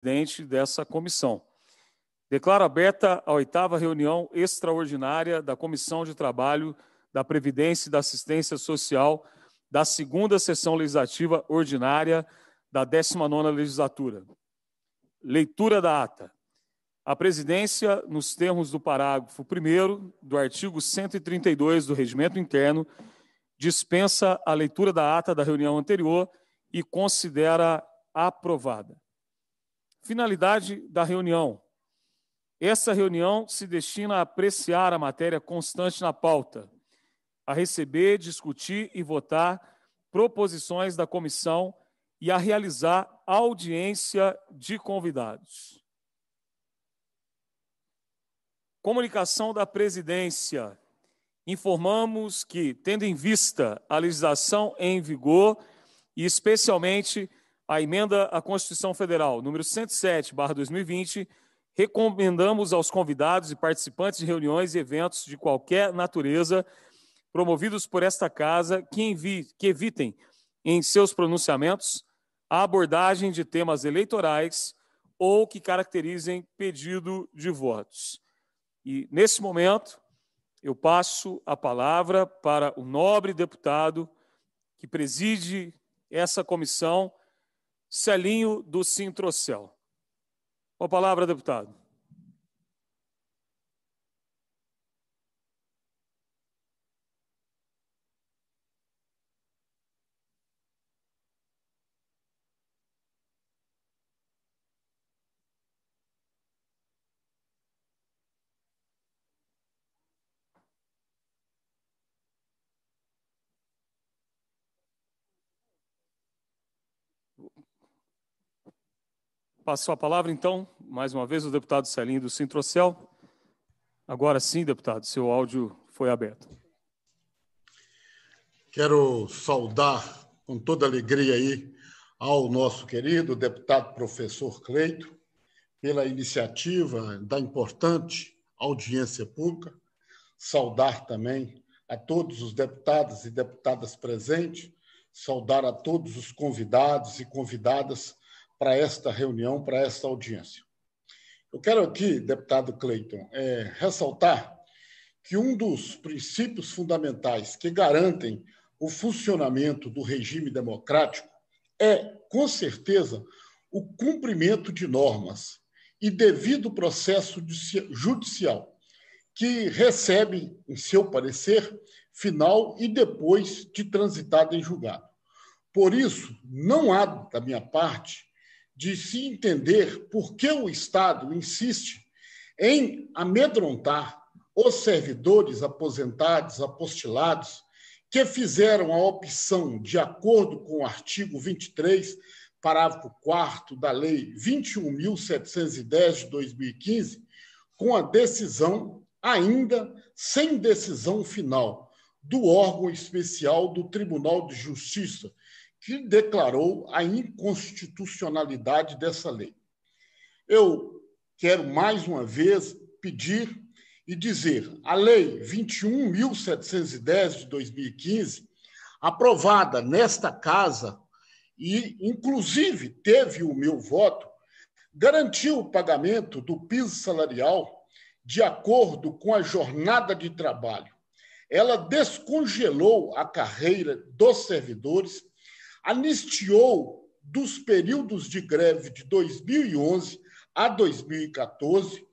presidente dessa comissão. Declaro aberta a oitava reunião extraordinária da Comissão de Trabalho da Previdência e da Assistência Social da segunda sessão legislativa ordinária da 19ª legislatura. Leitura da ata. A presidência, nos termos do parágrafo 1 do artigo 132 do Regimento Interno, dispensa a leitura da ata da reunião anterior e considera aprovada. Finalidade da reunião. Essa reunião se destina a apreciar a matéria constante na pauta, a receber, discutir e votar proposições da comissão e a realizar audiência de convidados. Comunicação da presidência. Informamos que, tendo em vista a legislação em vigor e especialmente a emenda à Constituição Federal número 107, 2020, recomendamos aos convidados e participantes de reuniões e eventos de qualquer natureza promovidos por esta Casa que, que evitem em seus pronunciamentos a abordagem de temas eleitorais ou que caracterizem pedido de votos. E, nesse momento, eu passo a palavra para o nobre deputado que preside essa comissão selinho do Sintrocel. a palavra, deputado. Passo a palavra, então, mais uma vez, o deputado Celinho do Sintrocel. Agora sim, deputado, seu áudio foi aberto. Quero saudar com toda alegria aí ao nosso querido deputado professor Cleito pela iniciativa da importante audiência pública. Saudar também a todos os deputados e deputadas presentes, saudar a todos os convidados e convidadas para esta reunião, para esta audiência. Eu quero aqui, deputado Clayton, é, ressaltar que um dos princípios fundamentais que garantem o funcionamento do regime democrático é, com certeza, o cumprimento de normas e devido processo judicial, que recebe, em seu parecer, final e depois de transitado em julgado. Por isso, não há, da minha parte, de se entender por que o Estado insiste em amedrontar os servidores aposentados, apostilados, que fizeram a opção, de acordo com o artigo 23, parágrafo 4 da Lei 21.710 de 2015, com a decisão, ainda sem decisão final, do órgão especial do Tribunal de Justiça que declarou a inconstitucionalidade dessa lei. Eu quero mais uma vez pedir e dizer: a Lei 21.710 de 2015, aprovada nesta casa, e inclusive teve o meu voto, garantiu o pagamento do piso salarial de acordo com a jornada de trabalho. Ela descongelou a carreira dos servidores anistiou dos períodos de greve de 2011 a 2014,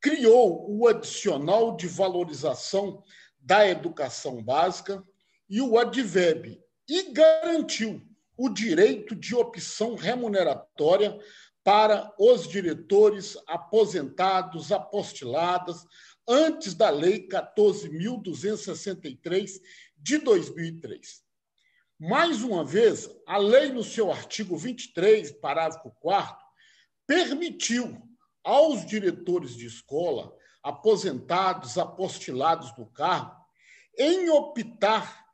criou o adicional de valorização da educação básica e o ADVEB e garantiu o direito de opção remuneratória para os diretores aposentados, apostiladas, antes da Lei 14.263 de 2003. Mais uma vez, a lei, no seu artigo 23, parágrafo 4, permitiu aos diretores de escola, aposentados, apostilados do cargo, em optar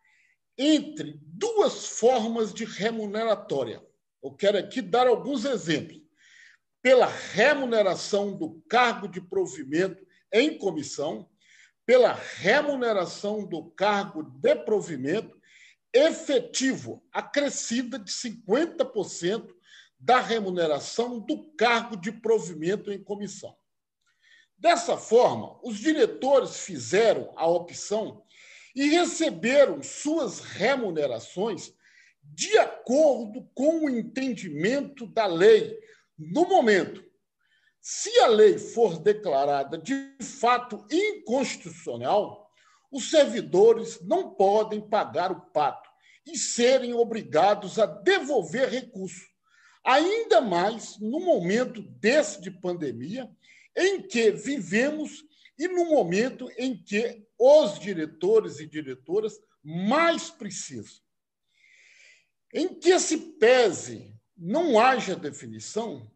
entre duas formas de remuneratória. Eu quero aqui dar alguns exemplos. Pela remuneração do cargo de provimento em comissão, pela remuneração do cargo de provimento efetivo acrescida de 50% da remuneração do cargo de provimento em comissão. Dessa forma, os diretores fizeram a opção e receberam suas remunerações de acordo com o entendimento da lei no momento. Se a lei for declarada de fato inconstitucional, os servidores não podem pagar o pato e serem obrigados a devolver recursos, ainda mais no momento desse de pandemia em que vivemos e no momento em que os diretores e diretoras mais precisam. Em que se pese não haja definição,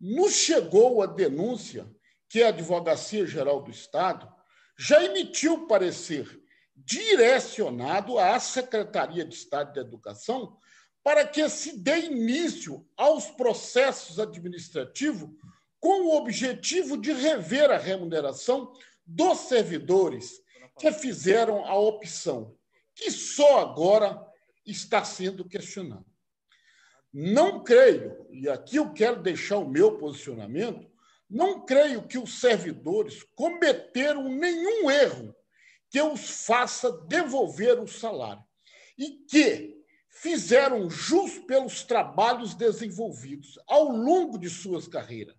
nos chegou a denúncia que a Advocacia Geral do Estado já emitiu parecer direcionado à Secretaria de Estado de Educação para que se dê início aos processos administrativos com o objetivo de rever a remuneração dos servidores que fizeram a opção, que só agora está sendo questionado. Não creio, e aqui eu quero deixar o meu posicionamento, não creio que os servidores cometeram nenhum erro que os faça devolver o salário e que fizeram jus pelos trabalhos desenvolvidos ao longo de suas carreiras.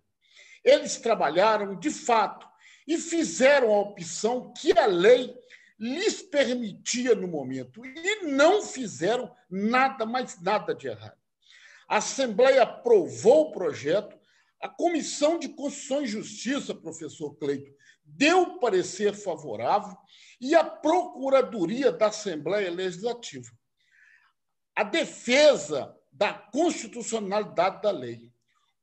Eles trabalharam de fato e fizeram a opção que a lei lhes permitia no momento e não fizeram nada, mais nada de errado. A Assembleia aprovou o projeto, a Comissão de Constituição e Justiça, professor Cleito, deu parecer favorável e a Procuradoria da Assembleia Legislativa. A defesa da constitucionalidade da lei.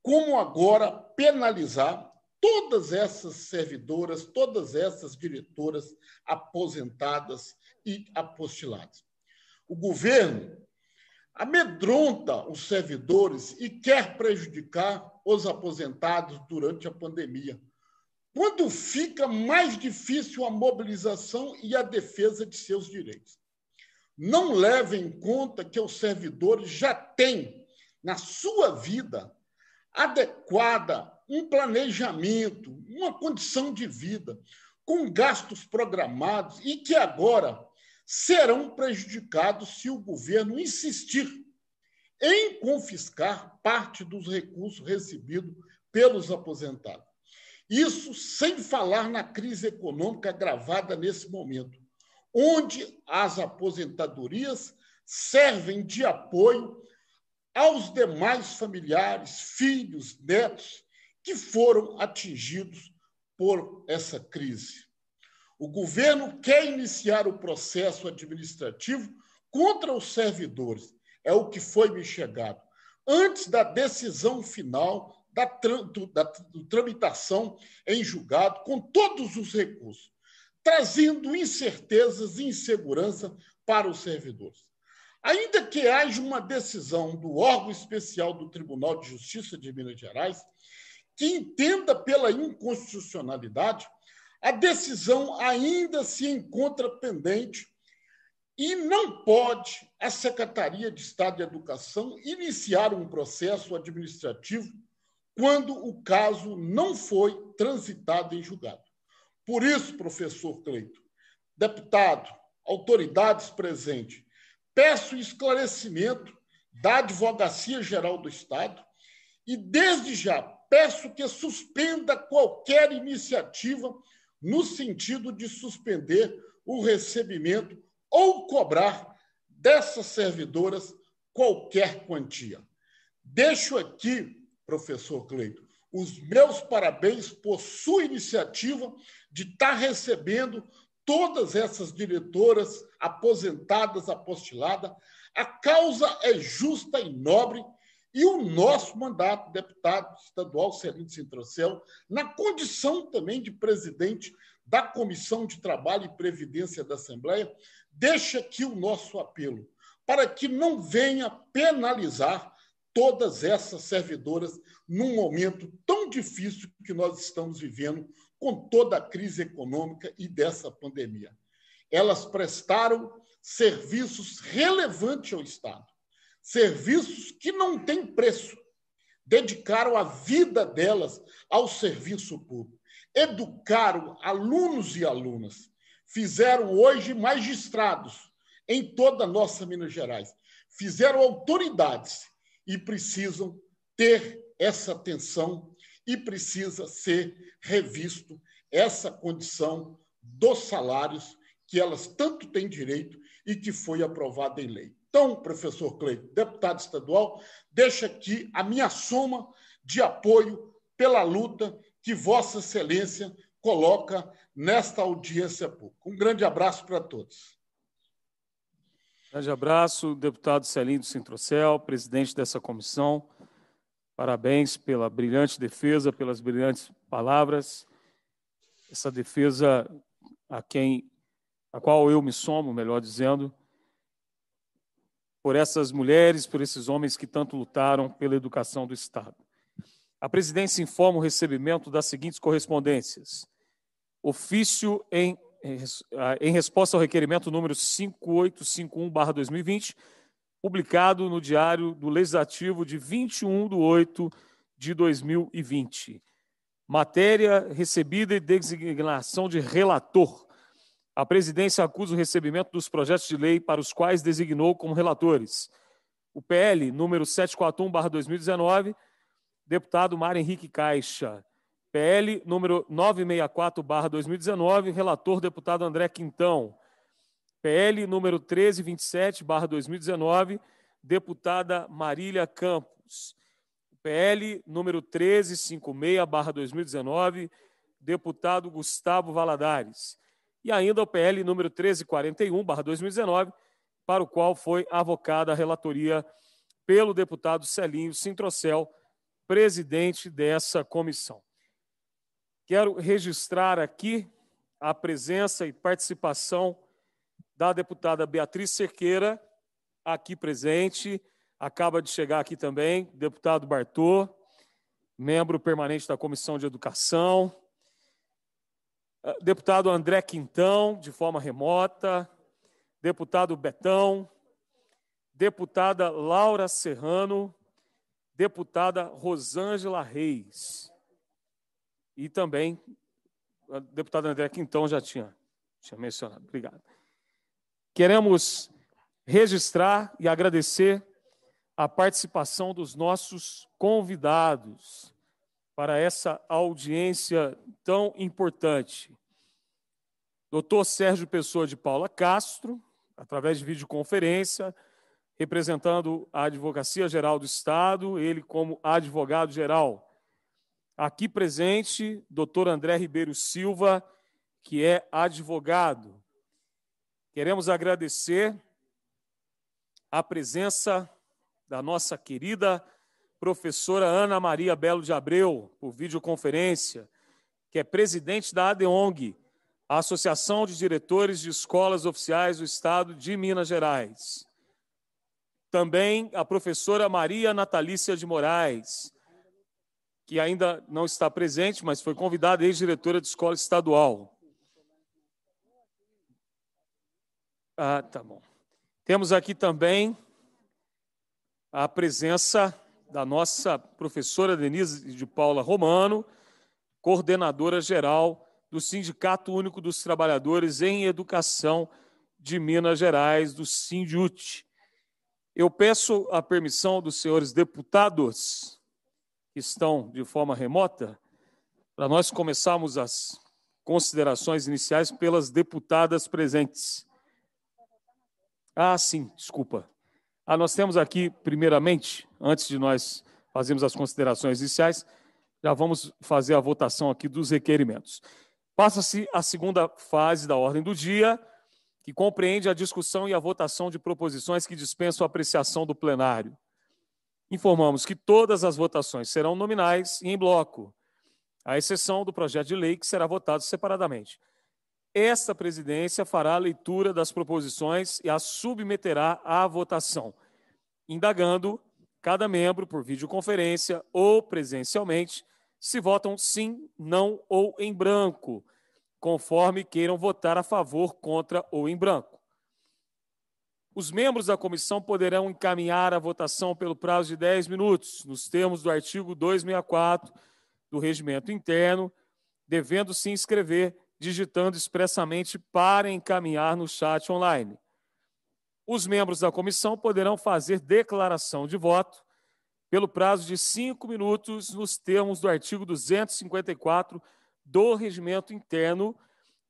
Como agora penalizar todas essas servidoras, todas essas diretoras aposentadas e apostiladas? O governo amedronta os servidores e quer prejudicar os aposentados durante a pandemia quando fica mais difícil a mobilização e a defesa de seus direitos. Não leve em conta que os servidores já têm na sua vida adequada um planejamento, uma condição de vida, com gastos programados e que agora serão prejudicados se o governo insistir em confiscar parte dos recursos recebidos pelos aposentados. Isso sem falar na crise econômica agravada nesse momento, onde as aposentadorias servem de apoio aos demais familiares, filhos, netos que foram atingidos por essa crise. O governo quer iniciar o processo administrativo contra os servidores, é o que foi me chegado, antes da decisão final da, da tramitação em julgado com todos os recursos, trazendo incertezas e insegurança para os servidores. Ainda que haja uma decisão do órgão especial do Tribunal de Justiça de Minas Gerais que entenda pela inconstitucionalidade, a decisão ainda se encontra pendente e não pode a Secretaria de Estado de Educação iniciar um processo administrativo quando o caso não foi transitado em julgado. Por isso, professor Cleito, deputado, autoridades presentes, peço esclarecimento da Advocacia Geral do Estado e, desde já, peço que suspenda qualquer iniciativa no sentido de suspender o recebimento ou cobrar dessas servidoras qualquer quantia. Deixo aqui professor Cleito. Os meus parabéns por sua iniciativa de estar tá recebendo todas essas diretoras aposentadas, apostiladas. A causa é justa e nobre e o nosso mandato, deputado estadual Celino Sintrocel, na condição também de presidente da Comissão de Trabalho e Previdência da Assembleia, deixa aqui o nosso apelo para que não venha penalizar todas essas servidoras num momento tão difícil que nós estamos vivendo com toda a crise econômica e dessa pandemia. Elas prestaram serviços relevantes ao Estado, serviços que não têm preço. Dedicaram a vida delas ao serviço público, educaram alunos e alunas, fizeram hoje magistrados em toda a nossa Minas Gerais, fizeram autoridades e precisam ter essa atenção e precisa ser revisto essa condição dos salários que elas tanto têm direito e que foi aprovada em lei. Então, professor Cleito, deputado estadual, deixa aqui a minha soma de apoio pela luta que Vossa Excelência coloca nesta audiência pública. Um grande abraço para todos. Grande abraço, deputado Celindo do Centrocel, presidente dessa comissão. Parabéns pela brilhante defesa, pelas brilhantes palavras. Essa defesa a quem a qual eu me somo, melhor dizendo, por essas mulheres, por esses homens que tanto lutaram pela educação do Estado. A presidência informa o recebimento das seguintes correspondências: ofício em ah, em resposta ao requerimento número 5851-2020, publicado no Diário do Legislativo de 21 de 8 de 2020. Matéria recebida e designação de relator. A presidência acusa o recebimento dos projetos de lei para os quais designou como relatores. O PL número 741/2019, deputado Mário Henrique Caixa. PL número 964/2019, relator deputado André Quintão. PL número 1327/2019, deputada Marília Campos. PL número 1356/2019, deputado Gustavo Valadares. E ainda o PL número 1341/2019, para o qual foi avocada a relatoria pelo deputado Celinho Sintrocel, presidente dessa comissão. Quero registrar aqui a presença e participação da deputada Beatriz Cerqueira, aqui presente, acaba de chegar aqui também, deputado Bartô, membro permanente da Comissão de Educação, ah, deputado André Quintão, de forma remota, deputado Betão, deputada Laura Serrano, deputada Rosângela Reis. E também, a deputada André Quintão já tinha, tinha mencionado. Obrigado. Queremos registrar e agradecer a participação dos nossos convidados para essa audiência tão importante. Doutor Sérgio Pessoa de Paula Castro, através de videoconferência, representando a Advocacia Geral do Estado, ele como advogado geral. Aqui presente, doutor André Ribeiro Silva, que é advogado. Queremos agradecer a presença da nossa querida professora Ana Maria Belo de Abreu, por videoconferência, que é presidente da ADEONG, a Associação de Diretores de Escolas Oficiais do Estado de Minas Gerais. Também a professora Maria Natalícia de Moraes, que ainda não está presente, mas foi convidada, ex-diretora de escola estadual. Ah, tá bom. Temos aqui também a presença da nossa professora Denise de Paula Romano, coordenadora geral do Sindicato Único dos Trabalhadores em Educação de Minas Gerais, do SINDIUT. Eu peço a permissão dos senhores deputados que estão de forma remota, para nós começarmos as considerações iniciais pelas deputadas presentes. Ah, sim, desculpa. Ah, nós temos aqui, primeiramente, antes de nós fazermos as considerações iniciais, já vamos fazer a votação aqui dos requerimentos. Passa-se a segunda fase da ordem do dia, que compreende a discussão e a votação de proposições que dispensam a apreciação do plenário. Informamos que todas as votações serão nominais e em bloco, à exceção do projeto de lei que será votado separadamente. Esta presidência fará a leitura das proposições e as submeterá à votação, indagando cada membro por videoconferência ou presencialmente se votam sim, não ou em branco, conforme queiram votar a favor, contra ou em branco. Os membros da comissão poderão encaminhar a votação pelo prazo de 10 minutos, nos termos do artigo 264 do regimento interno, devendo se inscrever digitando expressamente para encaminhar no chat online. Os membros da comissão poderão fazer declaração de voto pelo prazo de cinco minutos, nos termos do artigo 254 do regimento interno,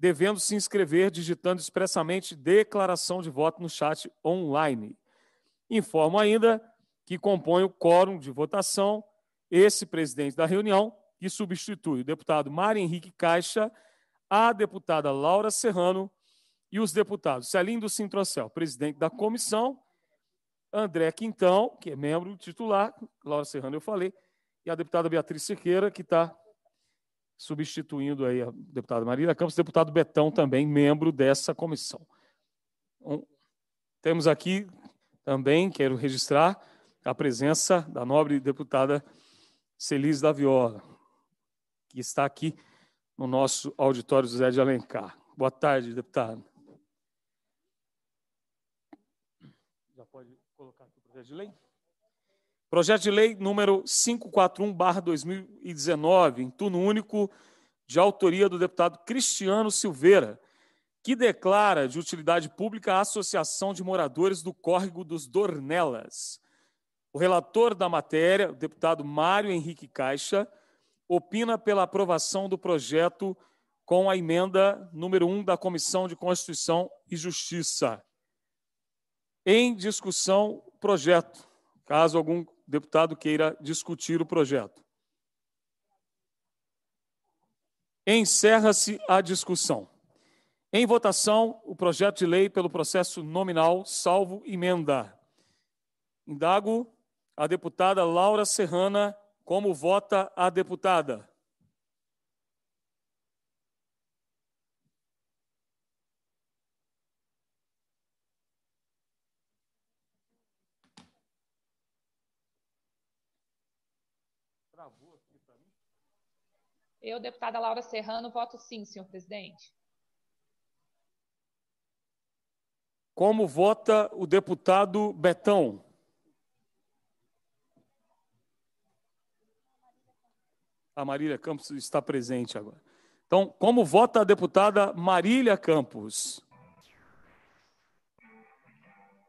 devendo se inscrever digitando expressamente declaração de voto no chat online. Informo ainda que compõe o quórum de votação esse presidente da reunião, que substitui o deputado Mário Henrique Caixa, a deputada Laura Serrano e os deputados Celindo Sintrocel, presidente da comissão, André Quintão, que é membro titular, Laura Serrano eu falei, e a deputada Beatriz Siqueira, que está substituindo aí a deputada Marília Campos, deputado Betão também, membro dessa comissão. Um, temos aqui também, quero registrar, a presença da nobre deputada Celise da Viola, que está aqui no nosso auditório José de Alencar. Boa tarde, deputado. Já pode colocar aqui o projeto de lei? Projeto de lei número 541/2019, em turno único, de autoria do deputado Cristiano Silveira, que declara de utilidade pública a Associação de Moradores do Córrego dos Dornelas. O relator da matéria, o deputado Mário Henrique Caixa, opina pela aprovação do projeto com a emenda número 1 da Comissão de Constituição e Justiça. Em discussão, projeto. Caso algum deputado queira discutir o projeto. Encerra-se a discussão. Em votação, o projeto de lei pelo processo nominal, salvo emenda. Indago a deputada Laura Serrana como vota a deputada. Eu, deputada Laura Serrano, voto sim, senhor presidente. Como vota o deputado Betão? A Marília Campos está presente agora. Então, como vota a deputada Marília Campos?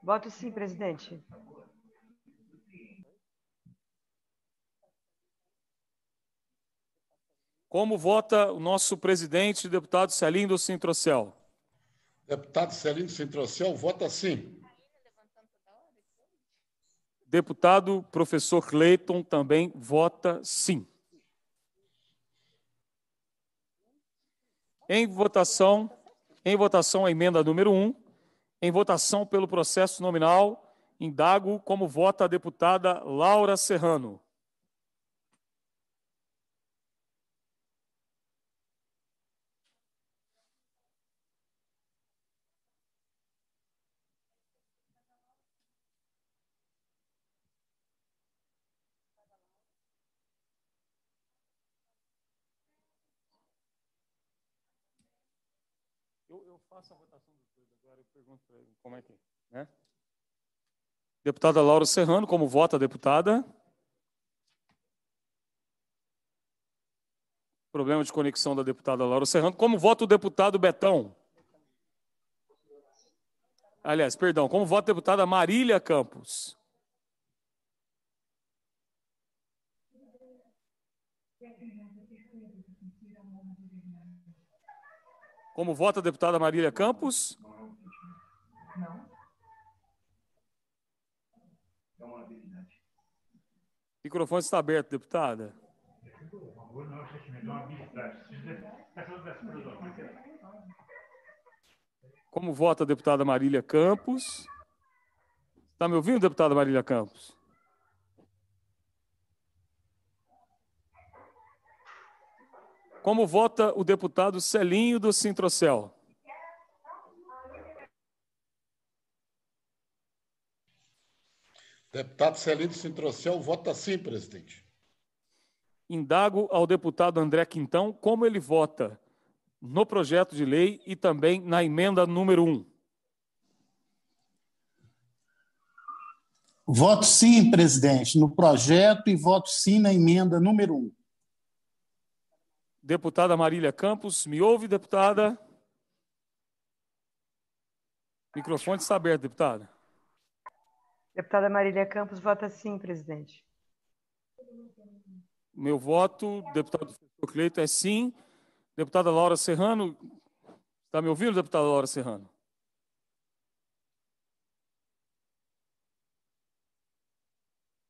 Voto sim, presidente. Como vota o nosso presidente, deputado Celindo Sintrocel? Deputado Celindo Sintrocel vota sim. Deputado professor Cleiton também vota sim. Em votação, em votação a emenda número 1, em votação pelo processo nominal, indago como vota a deputada Laura Serrano. a votação dos dois agora, eu pergunto para ele como é que é. Né? Deputada Laura Serrano, como vota a deputada? Problema de conexão da deputada Laura Serrano. Como vota o deputado Betão? Aliás, perdão, como vota a deputada Marília Campos? Como vota a deputada Marília Campos? Não. O microfone está aberto, deputada. Como vota a deputada Marília Campos? Está me ouvindo, deputada Marília Campos? Como vota o deputado Celinho do Sintrocel? Deputado Celinho do Sintrocel vota sim, presidente. Indago ao deputado André Quintão como ele vota no projeto de lei e também na emenda número 1. Voto sim, presidente, no projeto e voto sim na emenda número 1. Deputada Marília Campos, me ouve, deputada? Microfone está aberto, deputada. Deputada Marília Campos, vota sim, presidente. Meu voto, deputado Cleito, é sim. Deputada Laura Serrano, está me ouvindo, deputada Laura Serrano?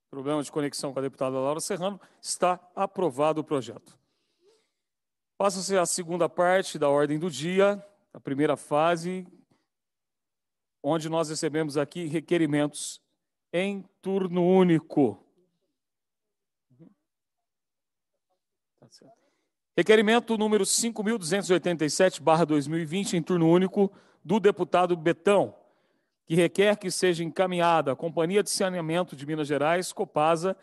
Problema de conexão com a deputada Laura Serrano. Está aprovado o projeto. Passa-se a segunda parte da ordem do dia, a primeira fase, onde nós recebemos aqui requerimentos em turno único. Tá Requerimento número 5.287-2020, em turno único, do deputado Betão, que requer que seja encaminhada à Companhia de Saneamento de Minas Gerais, Copasa,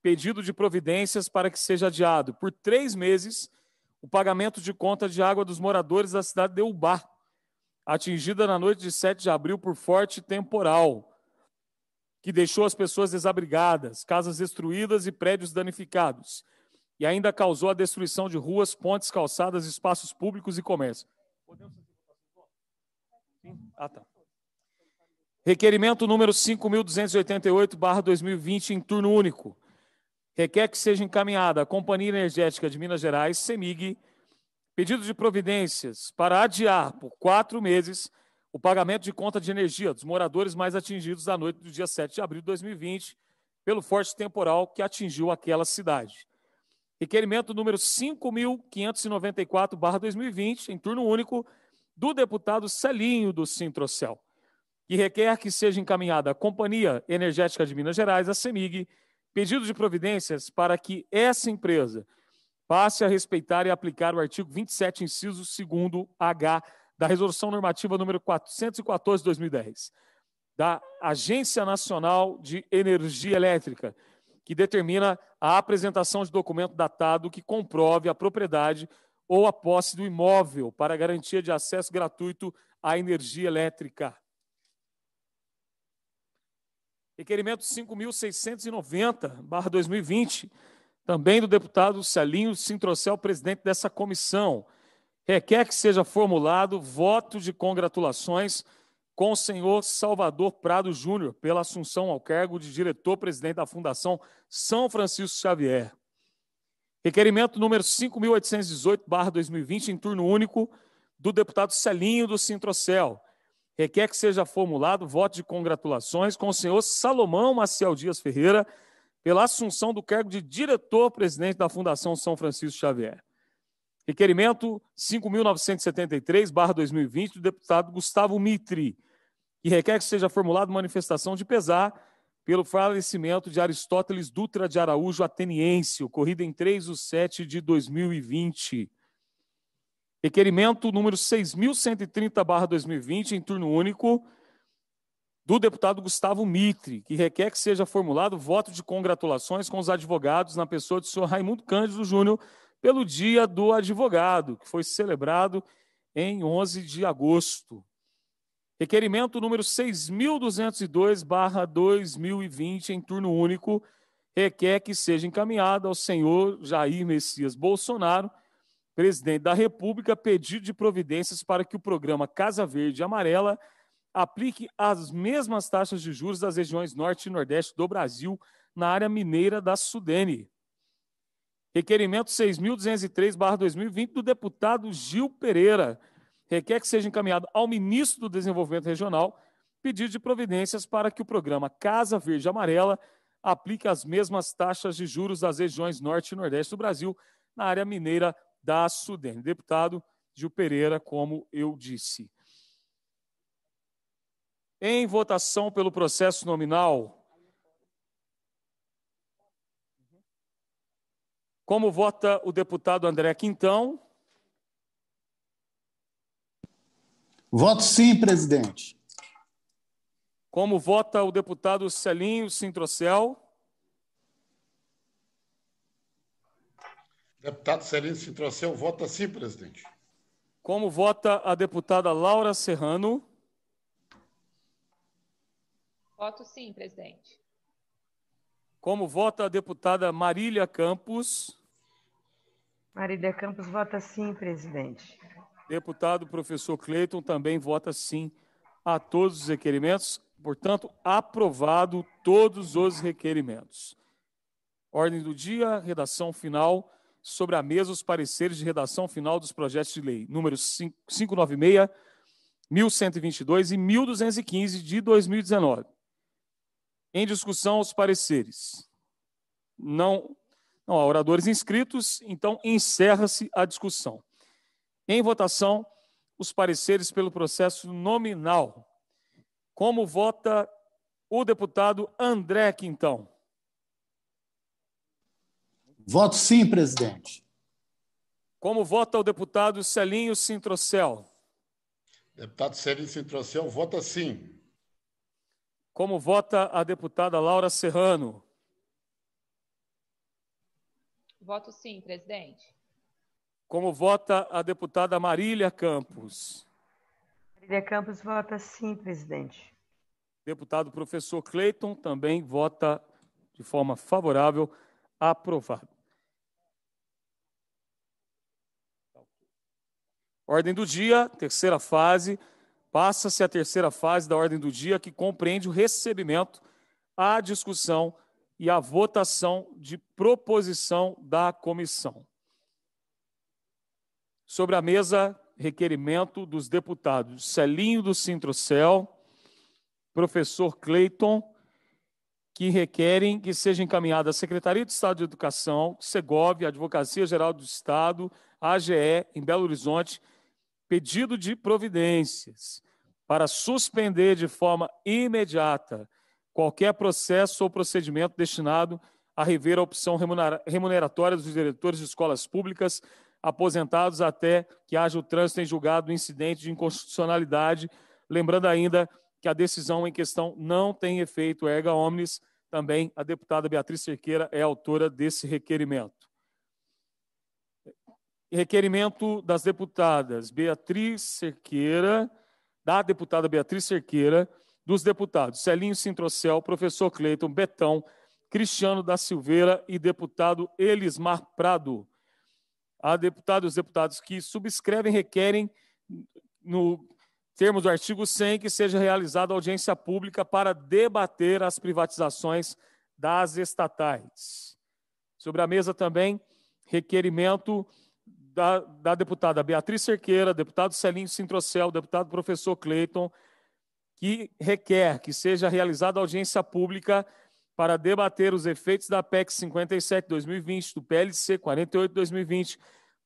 pedido de providências para que seja adiado por três meses o pagamento de conta de água dos moradores da cidade de Ubá, atingida na noite de 7 de abril por forte temporal, que deixou as pessoas desabrigadas, casas destruídas e prédios danificados, e ainda causou a destruição de ruas, pontes, calçadas, espaços públicos e comércio. Ah, tá. Requerimento número 5.288, 2020, em turno único requer que seja encaminhada à Companhia Energética de Minas Gerais, CEMIG, pedido de providências para adiar por quatro meses o pagamento de conta de energia dos moradores mais atingidos da noite do dia 7 de abril de 2020 pelo forte temporal que atingiu aquela cidade. Requerimento número 5.594-2020, em turno único, do deputado Celinho do Sintrocel, que requer que seja encaminhada à Companhia Energética de Minas Gerais, a CEMIG, pedido de providências para que essa empresa passe a respeitar e aplicar o artigo 27, inciso 2 H da Resolução Normativa número 414 de 2010, da Agência Nacional de Energia Elétrica, que determina a apresentação de documento datado que comprove a propriedade ou a posse do imóvel para garantia de acesso gratuito à energia elétrica. Requerimento 5.690-2020, também do deputado Celinho Sintrocel, presidente dessa comissão. Requer que seja formulado voto de congratulações com o senhor Salvador Prado Júnior pela assunção ao cargo de diretor-presidente da Fundação São Francisco Xavier. Requerimento número 5.818-2020, em turno único, do deputado Celinho do Sintrocel requer que seja formulado voto de congratulações com o senhor Salomão Maciel Dias Ferreira pela assunção do cargo de diretor-presidente da Fundação São Francisco Xavier. Requerimento 5.973-2020 do deputado Gustavo Mitri, que requer que seja formulada manifestação de pesar pelo falecimento de Aristóteles Dutra de Araújo Ateniense, ocorrido em 3 de 7 de 2020. Requerimento número 6.130-2020, em turno único, do deputado Gustavo Mitre, que requer que seja formulado voto de congratulações com os advogados na pessoa do senhor Raimundo Cândido Júnior pelo Dia do Advogado, que foi celebrado em 11 de agosto. Requerimento número 6.202-2020, em turno único, requer que seja encaminhado ao senhor Jair Messias Bolsonaro presidente da República pedido de providências para que o programa Casa Verde e Amarela aplique as mesmas taxas de juros das regiões Norte e Nordeste do Brasil na área mineira da Sudene. Requerimento 6.203-2020 do deputado Gil Pereira. Requer que seja encaminhado ao ministro do Desenvolvimento Regional pedido de providências para que o programa Casa Verde e Amarela aplique as mesmas taxas de juros das regiões Norte e Nordeste do Brasil na área mineira da SUDEM. Deputado Gil Pereira, como eu disse. Em votação pelo processo nominal, como vota o deputado André Quintão? Voto sim, presidente. Como vota o deputado Celinho Sintrocel? Deputado Celense o voto sim, presidente. Como vota a deputada Laura Serrano? Voto sim, presidente. Como vota a deputada Marília Campos? Marília Campos vota sim, presidente. Deputado professor Cleiton também vota sim a todos os requerimentos. Portanto, aprovado todos os requerimentos. Ordem do dia, redação final sobre a mesa os pareceres de redação final dos projetos de lei números 596, 1122 e 1215 de 2019. Em discussão os pareceres. Não, não há oradores inscritos, então encerra-se a discussão. Em votação, os pareceres pelo processo nominal. Como vota o deputado André Quintão? Voto sim, presidente. Como vota o deputado Celinho Sintrocel? Deputado Celinho Sintrocel vota sim. Como vota a deputada Laura Serrano? Voto sim, presidente. Como vota a deputada Marília Campos? Marília Campos vota sim, presidente. Deputado professor Cleiton também vota de forma favorável. Aprovado. Ordem do dia, terceira fase, passa-se a terceira fase da ordem do dia, que compreende o recebimento, a discussão e a votação de proposição da comissão. Sobre a mesa, requerimento dos deputados Celinho do Cintrocel, professor Cleiton, que requerem que seja encaminhada à Secretaria de Estado de Educação, Segov, Advocacia Geral do Estado, AGE, em Belo Horizonte, pedido de providências para suspender de forma imediata qualquer processo ou procedimento destinado a rever a opção remuneratória dos diretores de escolas públicas aposentados até que haja o trânsito em julgado do incidente de inconstitucionalidade, lembrando ainda que a decisão em questão não tem efeito erga omnes, também a deputada Beatriz Cerqueira é autora desse requerimento requerimento das deputadas Beatriz Cerqueira, da deputada Beatriz Cerqueira, dos deputados Celinho Sintrocel, professor Cleiton Betão, Cristiano da Silveira e deputado Elismar Prado. A deputada e os deputados que subscrevem requerem, no termo do artigo 100, que seja realizada audiência pública para debater as privatizações das estatais. Sobre a mesa também, requerimento da, da deputada Beatriz Cerqueira, deputado Celinho Sintrocel, deputado professor Cleiton, que requer que seja realizada audiência pública para debater os efeitos da PEC 57-2020, do PLC 48-2020,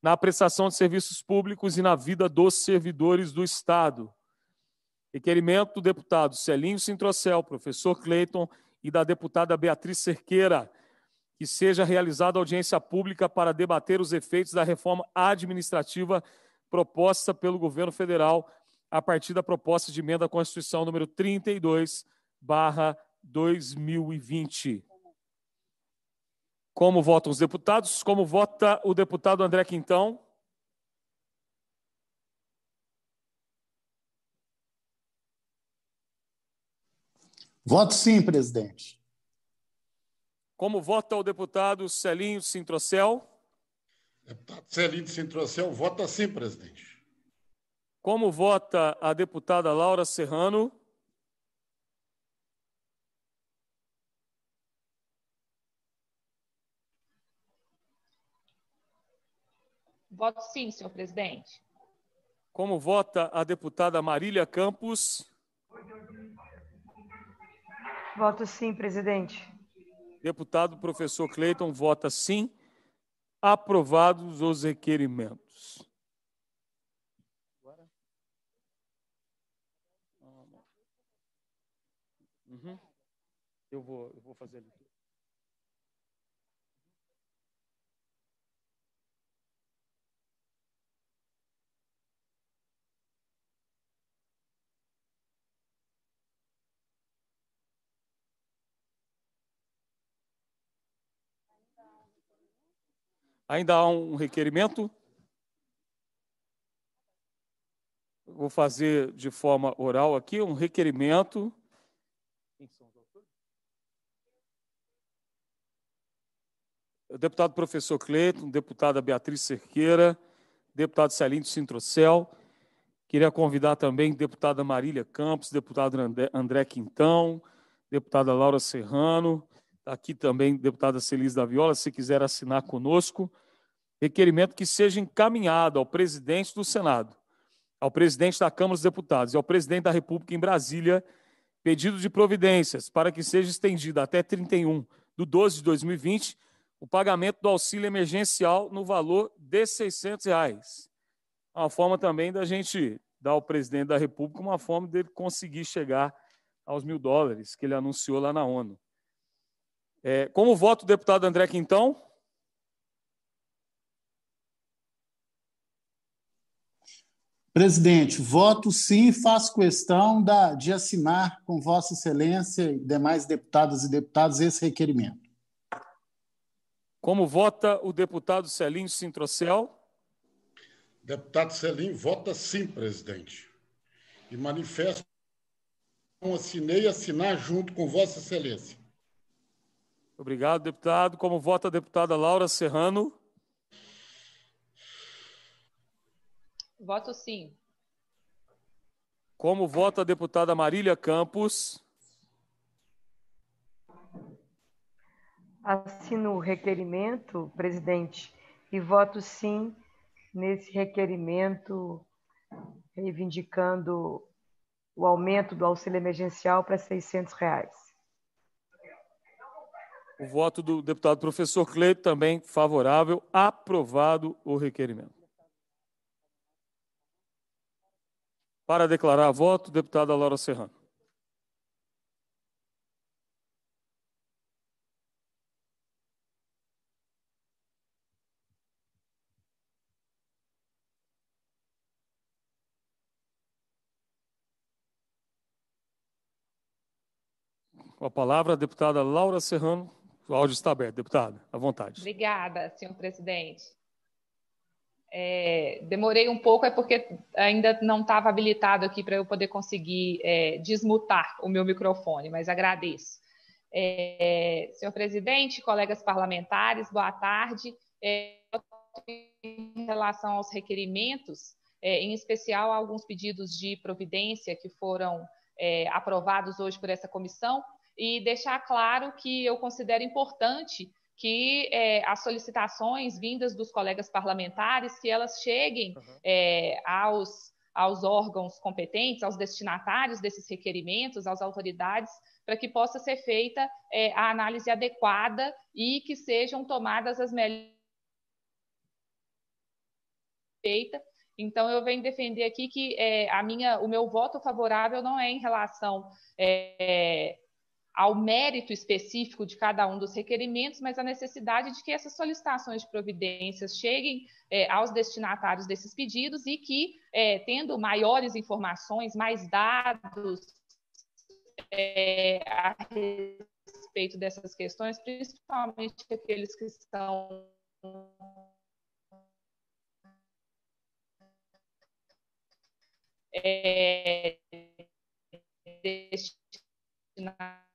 na prestação de serviços públicos e na vida dos servidores do Estado. Requerimento do deputado Celinho Sintrocel, professor Cleiton e da deputada Beatriz Cerqueira que seja realizada audiência pública para debater os efeitos da reforma administrativa proposta pelo governo federal a partir da proposta de emenda à Constituição número 32, barra 2020. Como votam os deputados? Como vota o deputado André Quintão? Voto sim, presidente. Como vota o deputado Celinho Sintrocel? Deputado Celinho Sintrocel vota sim, presidente. Como vota a deputada Laura Serrano? Voto sim, senhor presidente. Como vota a deputada Marília Campos? Voto sim, presidente. Deputado professor Cleiton vota sim. Aprovados os requerimentos. Ah, uhum. Eu, vou, eu vou fazer ali. Ainda há um requerimento? Vou fazer de forma oral aqui um requerimento. Deputado professor Cleiton, deputada Beatriz Cerqueira, deputado Celindo Sintrocel. Queria convidar também deputada Marília Campos, deputado André Quintão, deputada Laura Serrano, Tá aqui também, deputada Celise da Viola, se quiser assinar conosco, requerimento que seja encaminhado ao presidente do Senado, ao presidente da Câmara dos Deputados e ao presidente da República em Brasília, pedido de providências para que seja estendido até 31 de 12 de 2020 o pagamento do auxílio emergencial no valor de R$ 600. Reais. É uma forma também da gente dar ao presidente da República uma forma dele conseguir chegar aos mil dólares que ele anunciou lá na ONU. É, como vota o deputado André Quintão? Presidente, voto sim, faço questão da, de assinar com Vossa Excelência e demais deputadas e deputados esse requerimento. Como vota o deputado Celinho Sintrocel? Deputado Celinho, vota sim, presidente. E manifesto que assinei assinar junto com Vossa Excelência. Obrigado, deputado. Como vota a deputada Laura Serrano? Voto sim. Como vota a deputada Marília Campos? Assino o requerimento, presidente, e voto sim nesse requerimento reivindicando o aumento do auxílio emergencial para R$ 600. Reais. O voto do deputado professor Cleito também favorável, aprovado o requerimento. Para declarar voto, deputada Laura Serrano. Com a palavra, a deputada Laura Serrano. O áudio está aberto, deputado, à vontade. Obrigada, senhor presidente. É, demorei um pouco, é porque ainda não estava habilitado aqui para eu poder conseguir é, desmutar o meu microfone, mas agradeço. É, senhor presidente, colegas parlamentares, boa tarde. É, em relação aos requerimentos, é, em especial alguns pedidos de providência que foram é, aprovados hoje por essa comissão, e deixar claro que eu considero importante que é, as solicitações vindas dos colegas parlamentares, que elas cheguem uhum. é, aos, aos órgãos competentes, aos destinatários desses requerimentos, às autoridades, para que possa ser feita é, a análise adequada e que sejam tomadas as melhores Então, eu venho defender aqui que é, a minha, o meu voto favorável não é em relação é, ao mérito específico de cada um dos requerimentos, mas a necessidade de que essas solicitações de providências cheguem é, aos destinatários desses pedidos e que, é, tendo maiores informações, mais dados é, a respeito dessas questões, principalmente aqueles que são destinados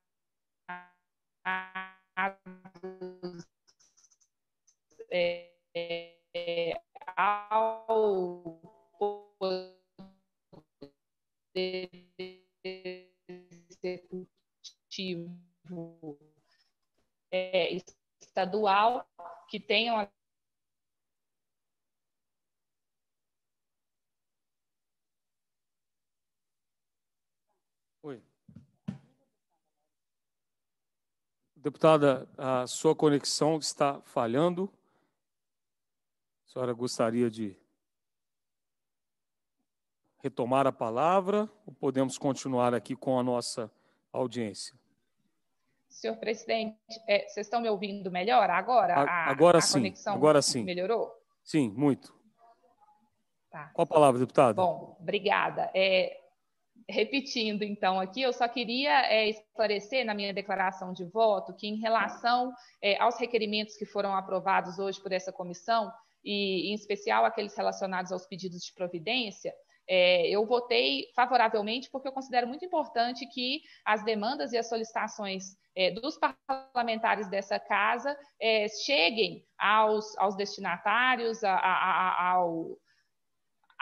é, é, ao poder executivo é, estadual que tenham Deputada, a sua conexão está falhando. A senhora gostaria de retomar a palavra ou podemos continuar aqui com a nossa audiência? Senhor presidente, é, vocês estão me ouvindo melhor agora? A, agora a, a sim. Conexão agora sim. Melhorou? Sim, muito. Tá. Qual a palavra, deputada? Bom, obrigada. É, repetindo então aqui, eu só queria é, esclarecer na minha declaração de voto que, em relação é, aos requerimentos que foram aprovados hoje por essa comissão, e em especial aqueles relacionados aos pedidos de providência, é, eu votei favoravelmente porque eu considero muito importante que as demandas e as solicitações é, dos parlamentares dessa casa é, cheguem aos, aos destinatários, a, a, a, ao,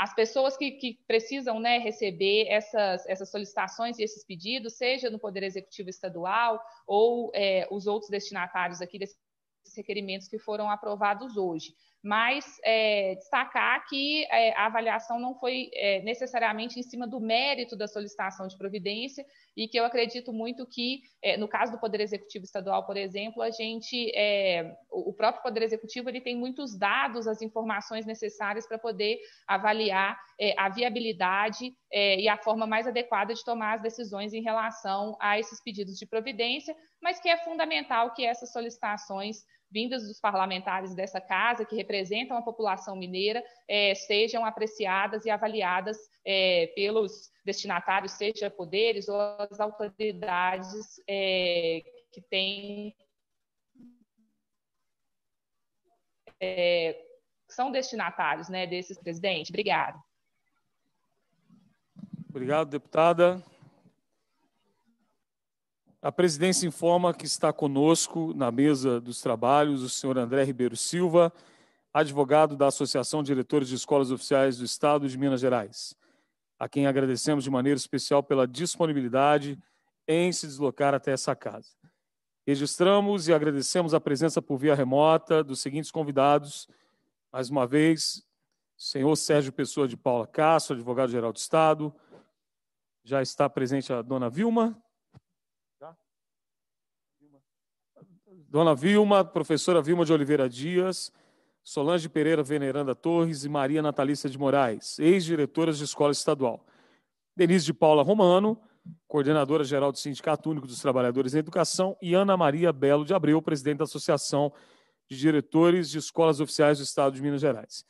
as pessoas que, que precisam né, receber essas, essas solicitações e esses pedidos, seja no Poder Executivo Estadual ou é, os outros destinatários aqui desses requerimentos que foram aprovados hoje mas é, destacar que é, a avaliação não foi é, necessariamente em cima do mérito da solicitação de providência e que eu acredito muito que, é, no caso do Poder Executivo Estadual, por exemplo, a gente, é, o próprio Poder Executivo ele tem muitos dados, as informações necessárias para poder avaliar é, a viabilidade e a forma mais adequada de tomar as decisões em relação a esses pedidos de providência, mas que é fundamental que essas solicitações vindas dos parlamentares dessa casa, que representam a população mineira, é, sejam apreciadas e avaliadas é, pelos destinatários, seja poderes ou as autoridades é, que têm. são destinatários né, desses presidente. Obrigado. Obrigado, deputada. A presidência informa que está conosco na mesa dos trabalhos o senhor André Ribeiro Silva, advogado da Associação de Diretores de Escolas Oficiais do Estado de Minas Gerais, a quem agradecemos de maneira especial pela disponibilidade em se deslocar até essa casa. Registramos e agradecemos a presença por via remota dos seguintes convidados, mais uma vez, senhor Sérgio Pessoa de Paula Castro, advogado-geral do Estado, já está presente a dona Vilma, Dona Vilma, professora Vilma de Oliveira Dias, Solange Pereira Veneranda Torres e Maria Natalícia de Moraes, ex-diretoras de escola estadual. Denise de Paula Romano, coordenadora geral do Sindicato Único dos Trabalhadores em Educação, e Ana Maria Belo de Abreu, presidente da Associação de Diretores de Escolas Oficiais do Estado de Minas Gerais.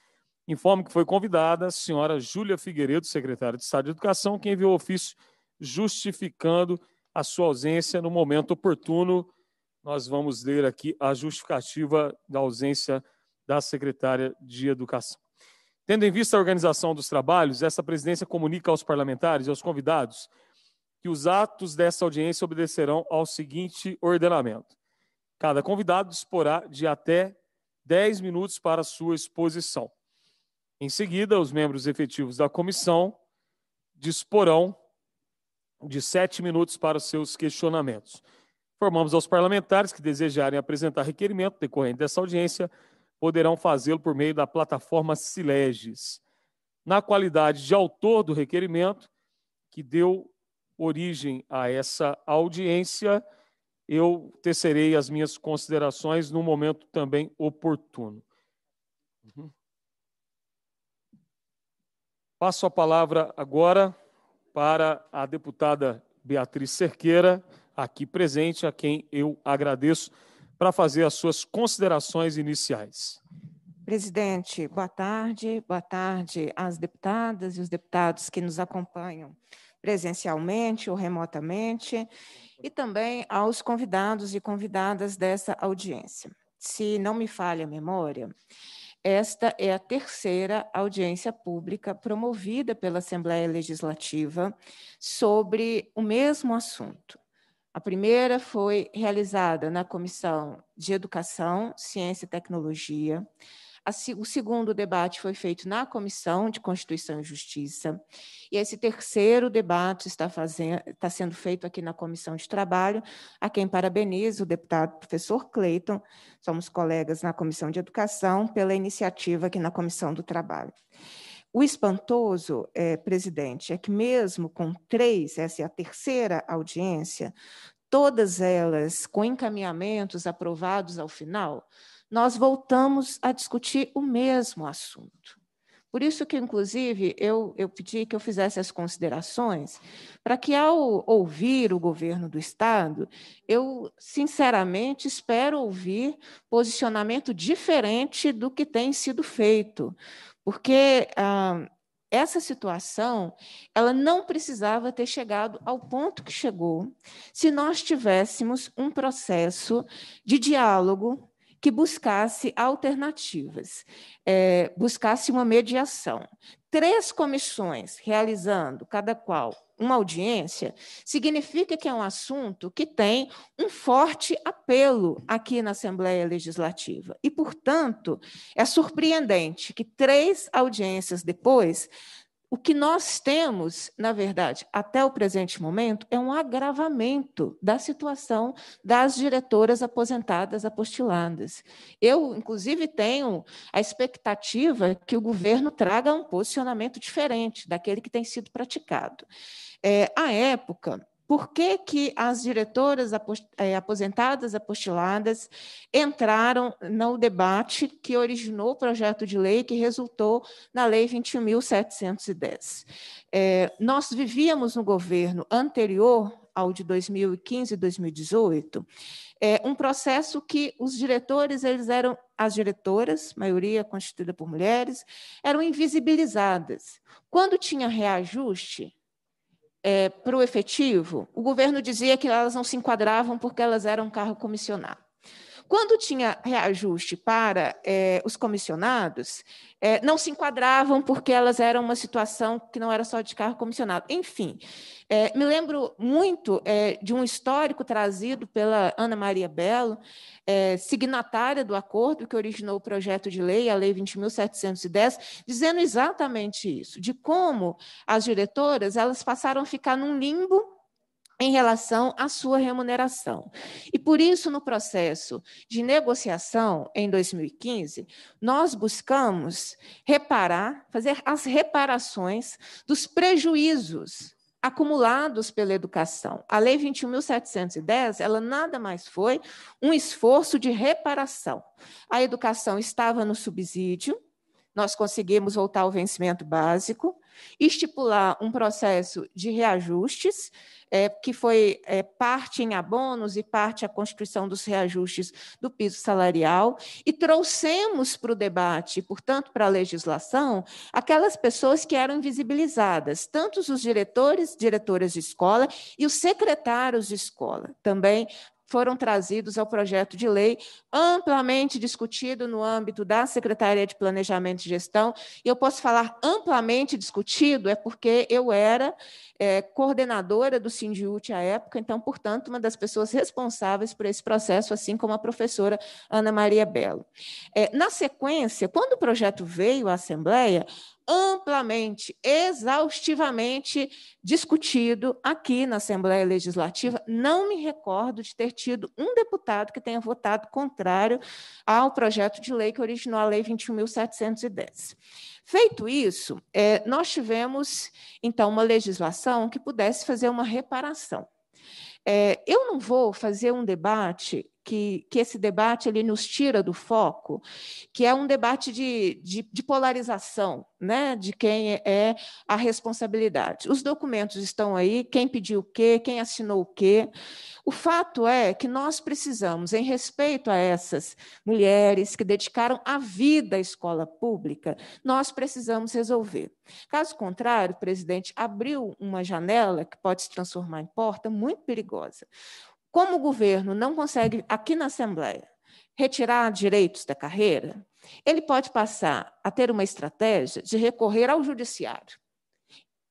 Informo que foi convidada a senhora Júlia Figueiredo, secretária de Estado de Educação, que enviou ofício justificando a sua ausência no momento oportuno nós vamos ler aqui a justificativa da ausência da secretária de Educação. Tendo em vista a organização dos trabalhos, essa presidência comunica aos parlamentares e aos convidados que os atos dessa audiência obedecerão ao seguinte ordenamento: cada convidado disporá de até 10 minutos para sua exposição. Em seguida, os membros efetivos da comissão disporão de sete minutos para os seus questionamentos. Informamos aos parlamentares que desejarem apresentar requerimento decorrente dessa audiência, poderão fazê-lo por meio da plataforma Sileges. Na qualidade de autor do requerimento, que deu origem a essa audiência, eu tecerei as minhas considerações no momento também oportuno. Uhum. Passo a palavra agora para a deputada Beatriz Cerqueira aqui presente, a quem eu agradeço, para fazer as suas considerações iniciais. Presidente, boa tarde. Boa tarde às deputadas e os deputados que nos acompanham presencialmente ou remotamente, e também aos convidados e convidadas dessa audiência. Se não me falha a memória, esta é a terceira audiência pública promovida pela Assembleia Legislativa sobre o mesmo assunto. A primeira foi realizada na Comissão de Educação, Ciência e Tecnologia. O segundo debate foi feito na Comissão de Constituição e Justiça. E esse terceiro debate está, fazendo, está sendo feito aqui na Comissão de Trabalho, a quem parabenizo o deputado professor Cleiton, somos colegas na Comissão de Educação, pela iniciativa aqui na Comissão do Trabalho. O espantoso, é, presidente, é que mesmo com três, essa é a terceira audiência, todas elas com encaminhamentos aprovados ao final, nós voltamos a discutir o mesmo assunto. Por isso que, inclusive, eu, eu pedi que eu fizesse as considerações, para que, ao ouvir o governo do Estado, eu, sinceramente, espero ouvir posicionamento diferente do que tem sido feito porque ah, essa situação ela não precisava ter chegado ao ponto que chegou se nós tivéssemos um processo de diálogo que buscasse alternativas, é, buscasse uma mediação. Três comissões realizando, cada qual uma audiência, significa que é um assunto que tem um forte apelo aqui na Assembleia Legislativa. E, portanto, é surpreendente que três audiências depois o que nós temos, na verdade, até o presente momento, é um agravamento da situação das diretoras aposentadas apostiladas. Eu, inclusive, tenho a expectativa que o governo traga um posicionamento diferente daquele que tem sido praticado. É, à época, por que, que as diretoras é, aposentadas, apostiladas, entraram no debate que originou o projeto de lei que resultou na Lei 20.710? É, nós vivíamos no governo anterior ao de 2015 e 2018, é um processo que os diretores, eles eram as diretoras, maioria constituída por mulheres, eram invisibilizadas. Quando tinha reajuste, é, para o efetivo, o governo dizia que elas não se enquadravam porque elas eram carro comissionado. Quando tinha reajuste para é, os comissionados, é, não se enquadravam porque elas eram uma situação que não era só de carro comissionado. Enfim, é, me lembro muito de um histórico trazido pela Ana Maria Belo, signatária do acordo que originou o projeto de lei, a Lei 20.710, dizendo exatamente isso, de como as diretoras elas passaram a ficar num limbo em relação à sua remuneração. E por isso, no processo de negociação em 2015, nós buscamos reparar, fazer as reparações dos prejuízos acumulados pela educação. A Lei 21.710, ela nada mais foi um esforço de reparação. A educação estava no subsídio, nós conseguimos voltar ao vencimento básico, estipular um processo de reajustes, é, que foi é, parte em abonos e parte a constituição dos reajustes do piso salarial, e trouxemos para o debate, portanto, para a legislação, aquelas pessoas que eram invisibilizadas, tanto os diretores, diretoras de escola e os secretários de escola. Também foram trazidos ao projeto de lei, amplamente discutido no âmbito da Secretaria de Planejamento e Gestão. E eu posso falar amplamente discutido, é porque eu era é, coordenadora do Sindiut à época, então, portanto, uma das pessoas responsáveis por esse processo, assim como a professora Ana Maria Belo. É, na sequência, quando o projeto veio à Assembleia, amplamente, exaustivamente discutido aqui na Assembleia Legislativa. Não me recordo de ter tido um deputado que tenha votado contrário ao projeto de lei que originou a Lei 21.710. Feito isso, é, nós tivemos, então, uma legislação que pudesse fazer uma reparação. É, eu não vou fazer um debate que, que esse debate ele nos tira do foco, que é um debate de, de, de polarização né, de quem é, é a responsabilidade. Os documentos estão aí, quem pediu o quê, quem assinou o quê. O fato é que nós precisamos, em respeito a essas mulheres que dedicaram a vida à escola pública, nós precisamos resolver. Caso contrário, o presidente abriu uma janela que pode se transformar em porta muito perigosa. Como o governo não consegue, aqui na Assembleia, retirar direitos da carreira, ele pode passar a ter uma estratégia de recorrer ao judiciário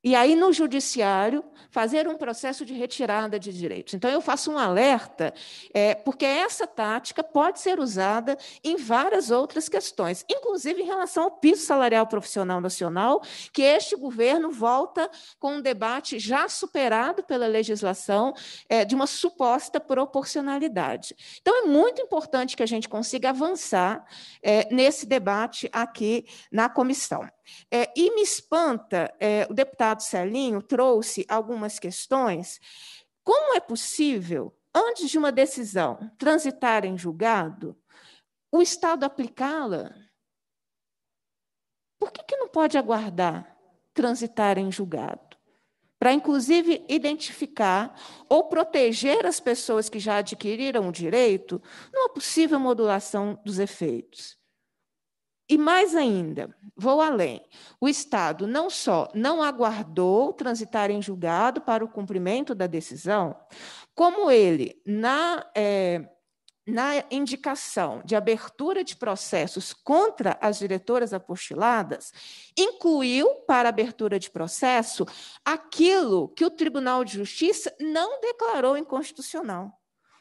e aí no judiciário fazer um processo de retirada de direitos. Então eu faço um alerta, é, porque essa tática pode ser usada em várias outras questões, inclusive em relação ao piso salarial profissional nacional, que este governo volta com um debate já superado pela legislação é, de uma suposta proporcionalidade. Então é muito importante que a gente consiga avançar é, nesse debate aqui na comissão. É, e me espanta, é, o deputado Celinho trouxe algumas questões. Como é possível, antes de uma decisão transitar em julgado, o Estado aplicá-la? Por que, que não pode aguardar transitar em julgado? Para, inclusive, identificar ou proteger as pessoas que já adquiriram o direito numa possível modulação dos efeitos. E mais ainda, vou além. O Estado não só não aguardou transitar em julgado para o cumprimento da decisão, como ele, na, é, na indicação de abertura de processos contra as diretoras apostiladas, incluiu para abertura de processo aquilo que o Tribunal de Justiça não declarou inconstitucional.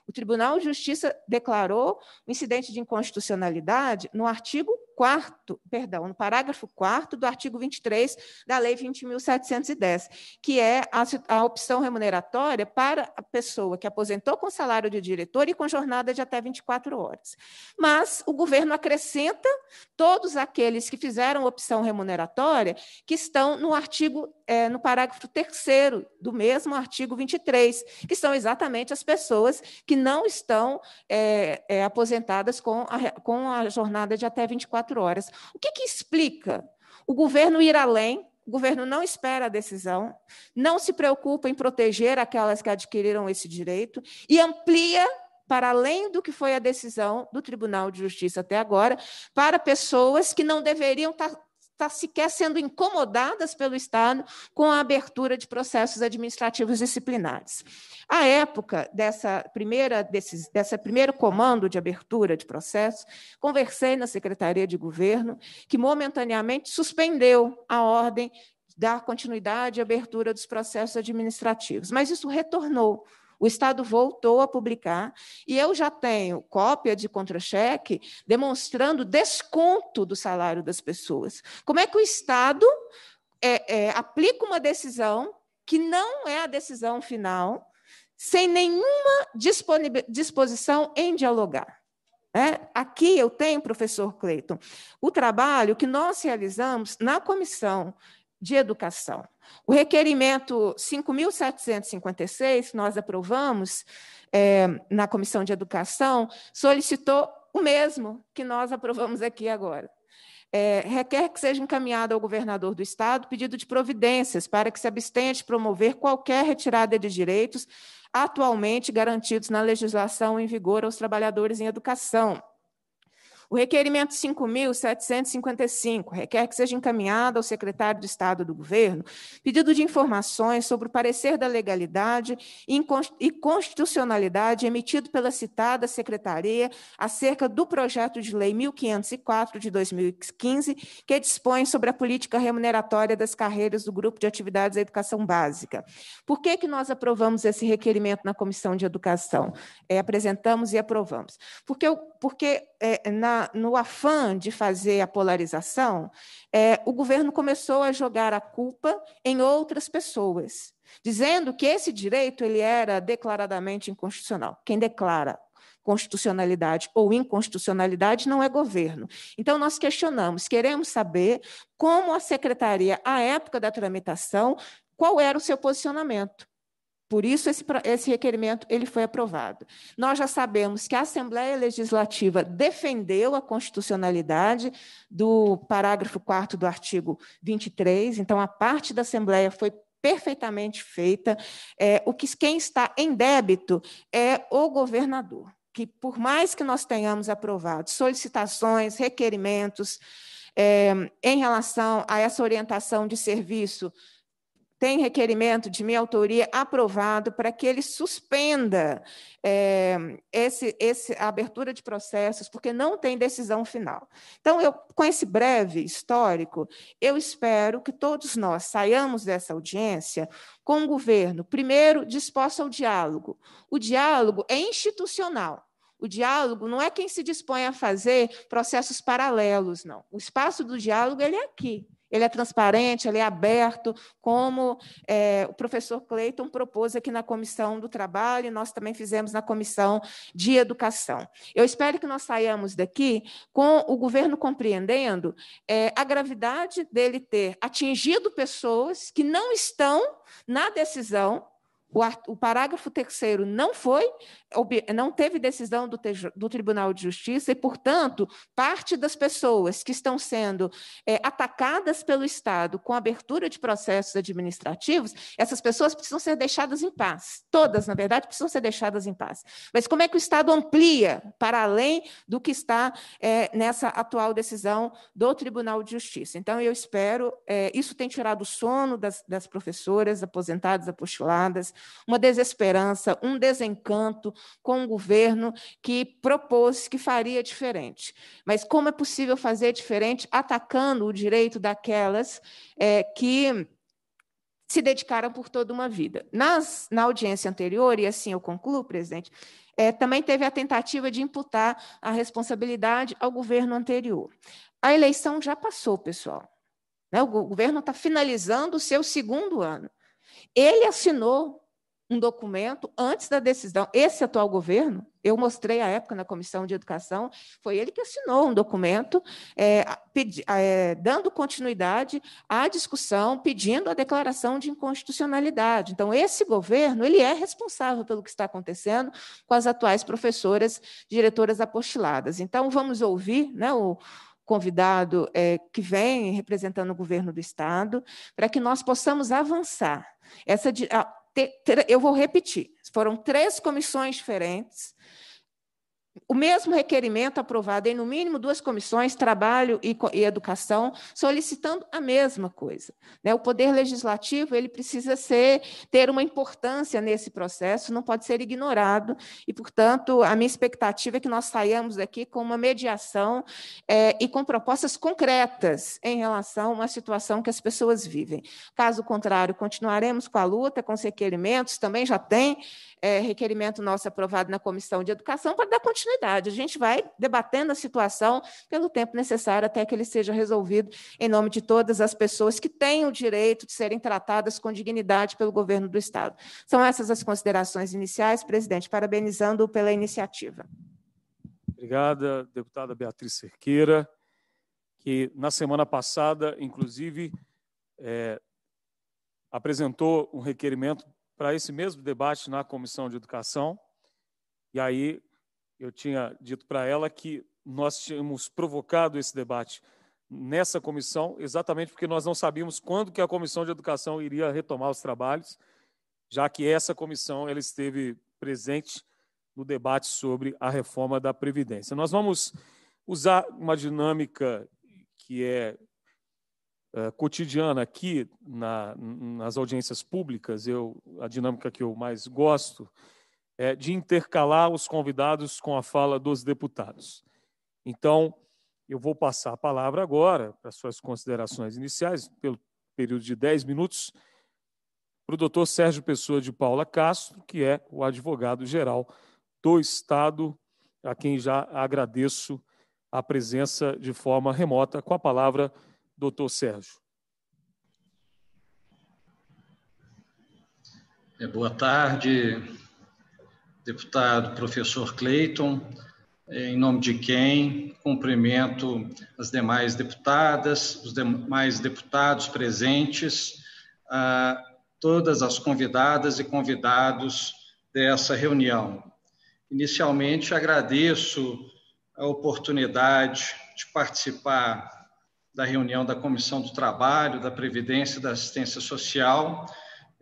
O Tribunal de Justiça declarou o incidente de inconstitucionalidade no artigo quarto, perdão, no parágrafo 4 do artigo 23 da Lei 20.710, que é a, a, opção remuneratória para a pessoa que aposentou com salário de diretor e com jornada de até 24 horas. Mas o governo acrescenta todos aqueles que fizeram opção remuneratória que estão no artigo, é, no parágrafo 3 do mesmo artigo 23, que são exatamente as pessoas que não estão é, é, aposentadas com a, com a jornada de até 24 24 horas. O que, que explica o governo ir além? O governo não espera a decisão, não se preocupa em proteger aquelas que adquiriram esse direito e amplia para além do que foi a decisão do Tribunal de Justiça até agora, para pessoas que não deveriam estar tá está sequer sendo incomodadas pelo Estado com a abertura de processos administrativos disciplinares. A época dessa primeira, desses, dessa primeiro comando de abertura de processos, conversei na Secretaria de Governo, que momentaneamente suspendeu a ordem dar continuidade à abertura dos processos administrativos. Mas isso retornou o Estado voltou a publicar e eu já tenho cópia de contra-cheque demonstrando desconto do salário das pessoas. Como é que o Estado é, é, aplica uma decisão que não é a decisão final, sem nenhuma disposição em dialogar? É, aqui eu tenho, professor Cleiton, o trabalho que nós realizamos na comissão de educação. O requerimento 5.756, nós aprovamos é, na Comissão de Educação, solicitou o mesmo que nós aprovamos aqui agora. É, requer que seja encaminhado ao governador do Estado pedido de providências para que se abstenha de promover qualquer retirada de direitos atualmente garantidos na legislação em vigor aos trabalhadores em educação. O requerimento 5.755 requer que seja encaminhado ao secretário de Estado do Governo pedido de informações sobre o parecer da legalidade e constitucionalidade emitido pela citada secretaria acerca do projeto de lei 1.504 de 2015, que dispõe sobre a política remuneratória das carreiras do grupo de atividades da educação básica. Por que, que nós aprovamos esse requerimento na Comissão de Educação? É, apresentamos e aprovamos. Porque, porque é, na no afã de fazer a polarização, é, o governo começou a jogar a culpa em outras pessoas, dizendo que esse direito ele era declaradamente inconstitucional. Quem declara constitucionalidade ou inconstitucionalidade não é governo. Então, nós questionamos, queremos saber como a secretaria, à época da tramitação, qual era o seu posicionamento. Por isso, esse, esse, requerimento ele foi aprovado. Nós já sabemos que a Assembleia Legislativa defendeu a constitucionalidade do parágrafo 4 do artigo 23, então a parte da Assembleia foi perfeitamente feita. É, o que quem está em débito é o governador, que por mais que nós tenhamos aprovado solicitações, requerimentos é, em relação a essa orientação de serviço tem requerimento de minha autoria aprovado para que ele suspenda é, esse, esse, a abertura de processos, porque não tem decisão final. Então, eu, com esse breve histórico, eu espero que todos nós saiamos dessa audiência com o governo, primeiro, disposto ao diálogo. O diálogo é institucional. O diálogo não é quem se dispõe a fazer processos paralelos, não. O espaço do diálogo ele é aqui ele é transparente, ele é aberto, como é, o professor Clayton propôs aqui na Comissão do Trabalho, e nós também fizemos na Comissão de Educação. Eu espero que nós saiamos daqui com o governo compreendendo é, a gravidade dele ter atingido pessoas que não estão na decisão o, parágrafo terceiro não foi não teve decisão do, do, Tribunal de Justiça e, portanto, parte das pessoas que estão sendo é, atacadas pelo Estado com abertura de processos administrativos, essas pessoas precisam ser deixadas em paz. Todas, na verdade, precisam ser deixadas em paz. Mas como é que o Estado amplia para além do que está é, nessa atual decisão do Tribunal de Justiça? Então, eu espero, é, isso tem tirado o sono das, das professoras aposentadas, apostiladas, uma desesperança, um desencanto, com o governo que propôs que faria diferente. Mas como é possível fazer diferente atacando o direito daquelas é, que se dedicaram por toda uma vida. Nas, na audiência anterior, e assim eu concluo, presidente, é, também teve a tentativa de imputar a responsabilidade ao governo anterior. A eleição já passou, pessoal. Né? O governo está finalizando o seu segundo ano. Ele assinou um documento antes da decisão. Esse atual governo, eu mostrei à época na Comissão de Educação, foi ele que assinou um documento é, pedi, é, dando continuidade à discussão, pedindo a declaração de inconstitucionalidade. Então, esse governo ele é responsável pelo que está acontecendo com as atuais professoras, diretoras apostiladas. Então, vamos ouvir né, o, convidado é, que vem representando o governo do Estado, para que nós possamos avançar. Essa, eu vou repetir, foram três comissões diferentes o mesmo requerimento aprovado em, no mínimo, duas comissões, trabalho e, e educação, solicitando a mesma coisa. Né? O poder legislativo ele precisa ser, ter uma importância nesse processo, não pode ser ignorado, e, portanto, a minha expectativa é que nós saiamos daqui com uma mediação é, e com propostas concretas em relação à situação que as pessoas vivem. Caso contrário, continuaremos com a luta, com os requerimentos, também já tem é, requerimento nosso é aprovado na Comissão de Educação para dar continuidade. A gente vai debatendo a situação pelo tempo necessário até que ele seja resolvido em nome de todas as pessoas que têm o direito de serem tratadas com dignidade pelo governo do Estado. São essas as considerações iniciais, presidente, parabenizando-o pela iniciativa. Obrigada, deputada Beatriz Cerqueira, que na semana passada, inclusive, é, apresentou um requerimento para esse mesmo debate na Comissão de Educação. E aí eu tinha dito para ela que nós tínhamos provocado esse debate nessa comissão, exatamente porque nós não sabíamos quando que a Comissão de Educação iria retomar os trabalhos, já que essa comissão ela esteve presente no debate sobre a reforma da Previdência. Nós vamos usar uma dinâmica que é eh, cotidiana aqui na, nas audiências públicas, eu, a dinâmica que eu mais gosto é de intercalar os convidados com a fala dos deputados. Então, eu vou passar a palavra agora para suas considerações iniciais, pelo período de 10 minutos, para o doutor Sérgio Pessoa de Paula Castro, que é o advogado-geral do Estado, a quem já agradeço a presença de forma remota, com a palavra, doutor Sérgio. É, boa tarde, deputado professor Clayton. É, em nome de quem cumprimento as demais deputadas, os demais deputados presentes, todas as convidadas e convidados dessa reunião. Inicialmente, agradeço a oportunidade de participar da reunião da Comissão do Trabalho, da Previdência e da Assistência Social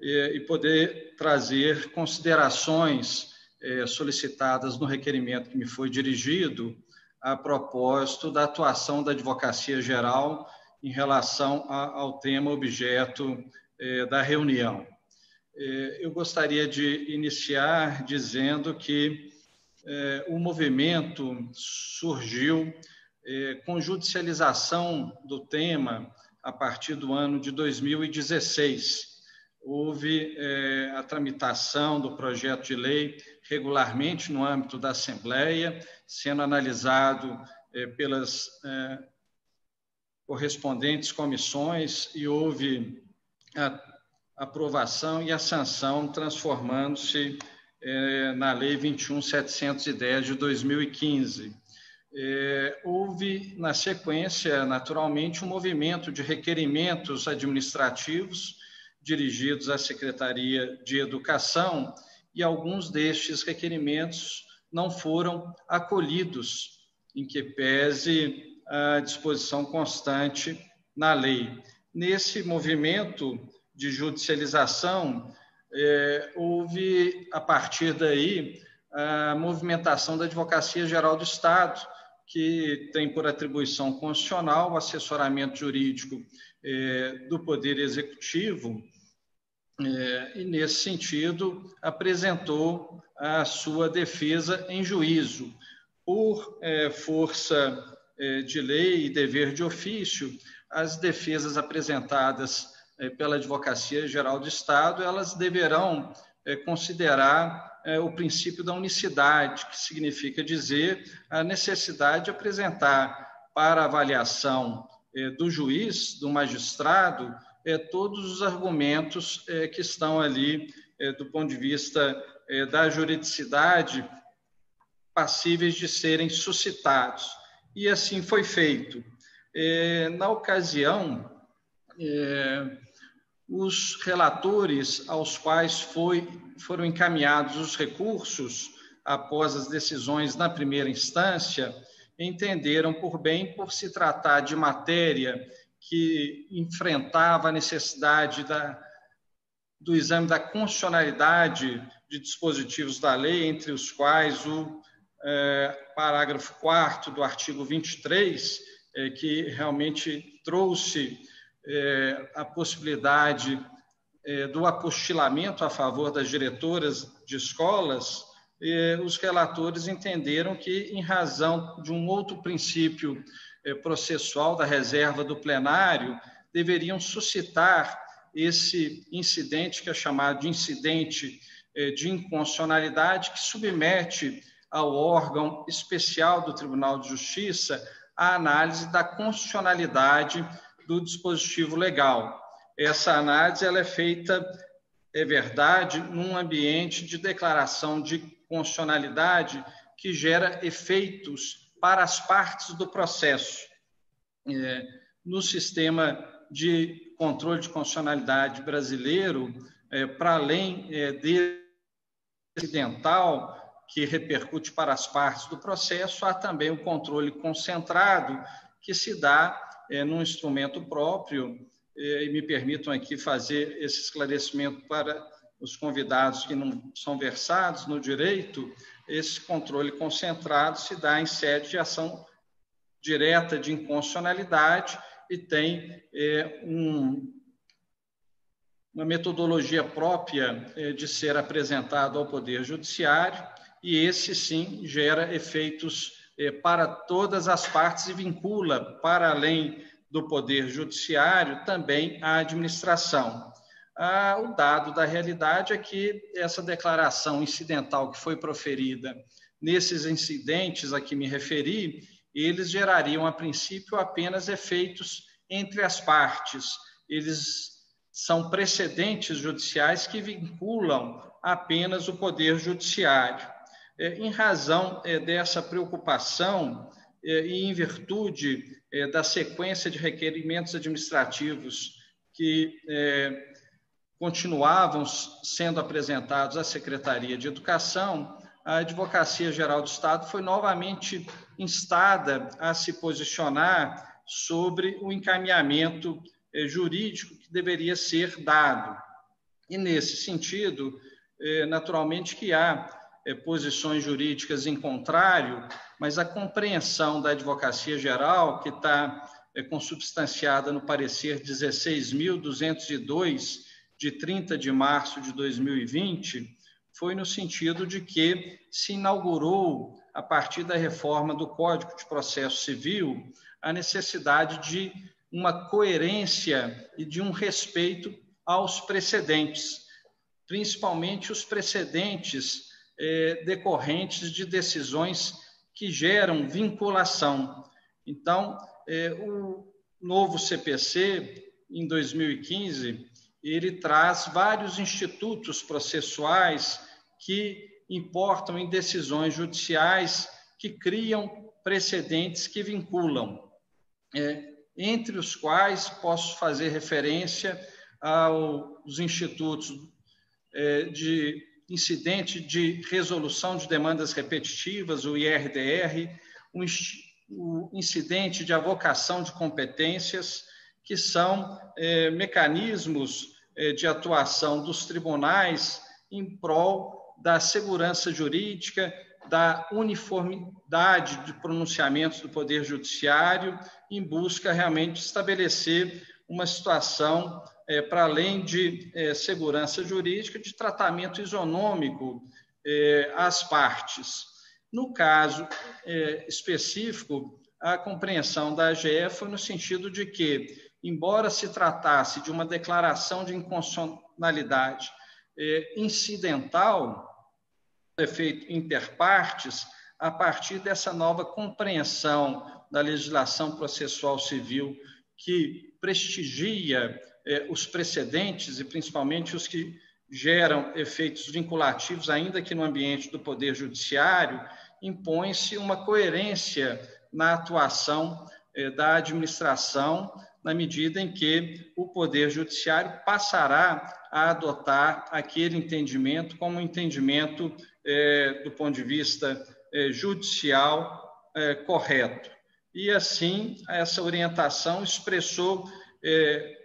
e, poder trazer considerações é, solicitadas no requerimento que me foi dirigido a propósito da atuação da Advocacia Geral em relação ao tema objeto é, da reunião. É, eu gostaria de iniciar dizendo que o movimento surgiu é, com judicialização do tema a partir do ano de 2016. Houve é, a tramitação do projeto de lei regularmente no âmbito da Assembleia, sendo analisado é, pelas correspondentes comissões e houve a aprovação e a sanção, transformando-se na Lei 21.710 de 2015 é, houve, na sequência, naturalmente, um movimento de requerimentos administrativos dirigidos à Secretaria de Educação, e alguns destes requerimentos não foram acolhidos, em que pese a disposição constante na lei. Nesse movimento de judicialização, é, houve, a partir daí, a movimentação da Advocacia Geral do Estado, que tem por atribuição constitucional o assessoramento jurídico é, do Poder Executivo, é, e, nesse sentido, apresentou a sua defesa em juízo. Por é, força de lei e dever de ofício, as defesas apresentadas pela Advocacia Geral do Estado, elas deverão considerar é, o princípio da unicidade, que significa dizer a necessidade de apresentar para avaliação é, do juiz, do magistrado, é, todos os argumentos é, que estão ali é, do ponto de vista é, da juridicidade passíveis de serem suscitados. E assim foi feito. na ocasião, os relatores aos quais foi foram encaminhados os recursos após as decisões na primeira instância, entenderam por bem, por se tratar de matéria que enfrentava a necessidade da, do exame da constitucionalidade de dispositivos da lei, entre os quais o eh, parágrafo 4 do artigo 23, eh, que realmente trouxe eh, a possibilidade é, do apostilamento a favor das diretoras de escolas, é, os relatores entenderam que, em razão de um outro princípio é, processual da reserva do plenário, deveriam suscitar esse incidente, que é chamado de incidente de inconstitucionalidade, que submete ao órgão especial do Tribunal de Justiça a análise da constitucionalidade do dispositivo legal essa análise ela é feita, é verdade, num ambiente de declaração de constitucionalidade que gera efeitos para as partes do processo. É, no sistema de controle de constitucionalidade brasileiro, é, para além é, dele que repercute para as partes do processo, há também o controle concentrado, que se dá é, num instrumento próprio, e me permitam aqui fazer esse esclarecimento para os convidados que não são versados no direito, esse controle concentrado se dá em sede de ação direta de inconstitucionalidade e tem é, um, uma metodologia própria é, de ser apresentado ao Poder Judiciário, e esse sim gera efeitos é, para todas as partes e vincula, para além do Poder Judiciário também a administração. Ah, o dado da realidade é que essa declaração incidental que foi proferida nesses incidentes a que me referi, eles gerariam, a princípio, apenas efeitos entre as partes. Eles são precedentes judiciais que vinculam apenas o Poder Judiciário. É, em razão é, dessa preocupação é, e em virtude é, da sequência de requerimentos administrativos que é, continuavam sendo apresentados à Secretaria de Educação, a Advocacia Geral do Estado foi novamente instada a se posicionar sobre o encaminhamento eh, jurídico que deveria ser dado. E, nesse sentido, naturalmente que há posições jurídicas em contrário mas a compreensão da advocacia geral, que está é, consubstanciada no parecer 16.202, de 30 de março de 2020, foi no sentido de que se inaugurou, a partir da reforma do Código de Processo Civil, a necessidade de uma coerência e de um respeito aos precedentes, principalmente os precedentes eh, decorrentes de decisões que geram vinculação. Então, é, o novo CPC, em 2015, ele traz vários institutos processuais que importam em decisões judiciais que criam precedentes que vinculam, é, entre os quais posso fazer referência aos institutos é, de incidente de resolução de demandas repetitivas, o IRDR, o incidente de avocação de competências, que são eh, mecanismos eh, de atuação dos tribunais em prol da segurança jurídica, da uniformidade de pronunciamentos do Poder Judiciário, em busca realmente de estabelecer uma situação é, para além de é, segurança jurídica, de tratamento isonômico é, às partes. No caso é, específico, a compreensão da AGE foi no sentido de que, embora se tratasse de uma declaração de inconstitucionalidade é, incidental, inter interpartes, a partir dessa nova compreensão da legislação processual civil que prestigia é, os precedentes e principalmente os que geram efeitos vinculativos, ainda que no ambiente do Poder Judiciário, impõe-se uma coerência na atuação é, da administração, na medida em que o Poder Judiciário passará a adotar aquele entendimento como um entendimento é, do ponto de vista judicial correto. E assim, essa orientação expressou eh,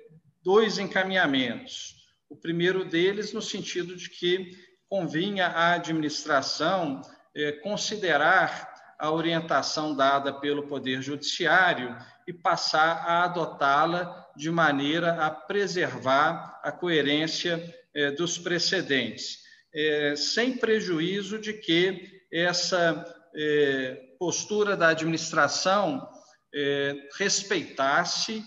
dois encaminhamentos. O primeiro deles, no sentido de que convinha à administração eh, considerar a orientação dada pelo Poder Judiciário e passar a adotá-la de maneira a preservar a coerência eh, dos precedentes, eh, sem prejuízo de que essa eh, postura da administração eh, respeitasse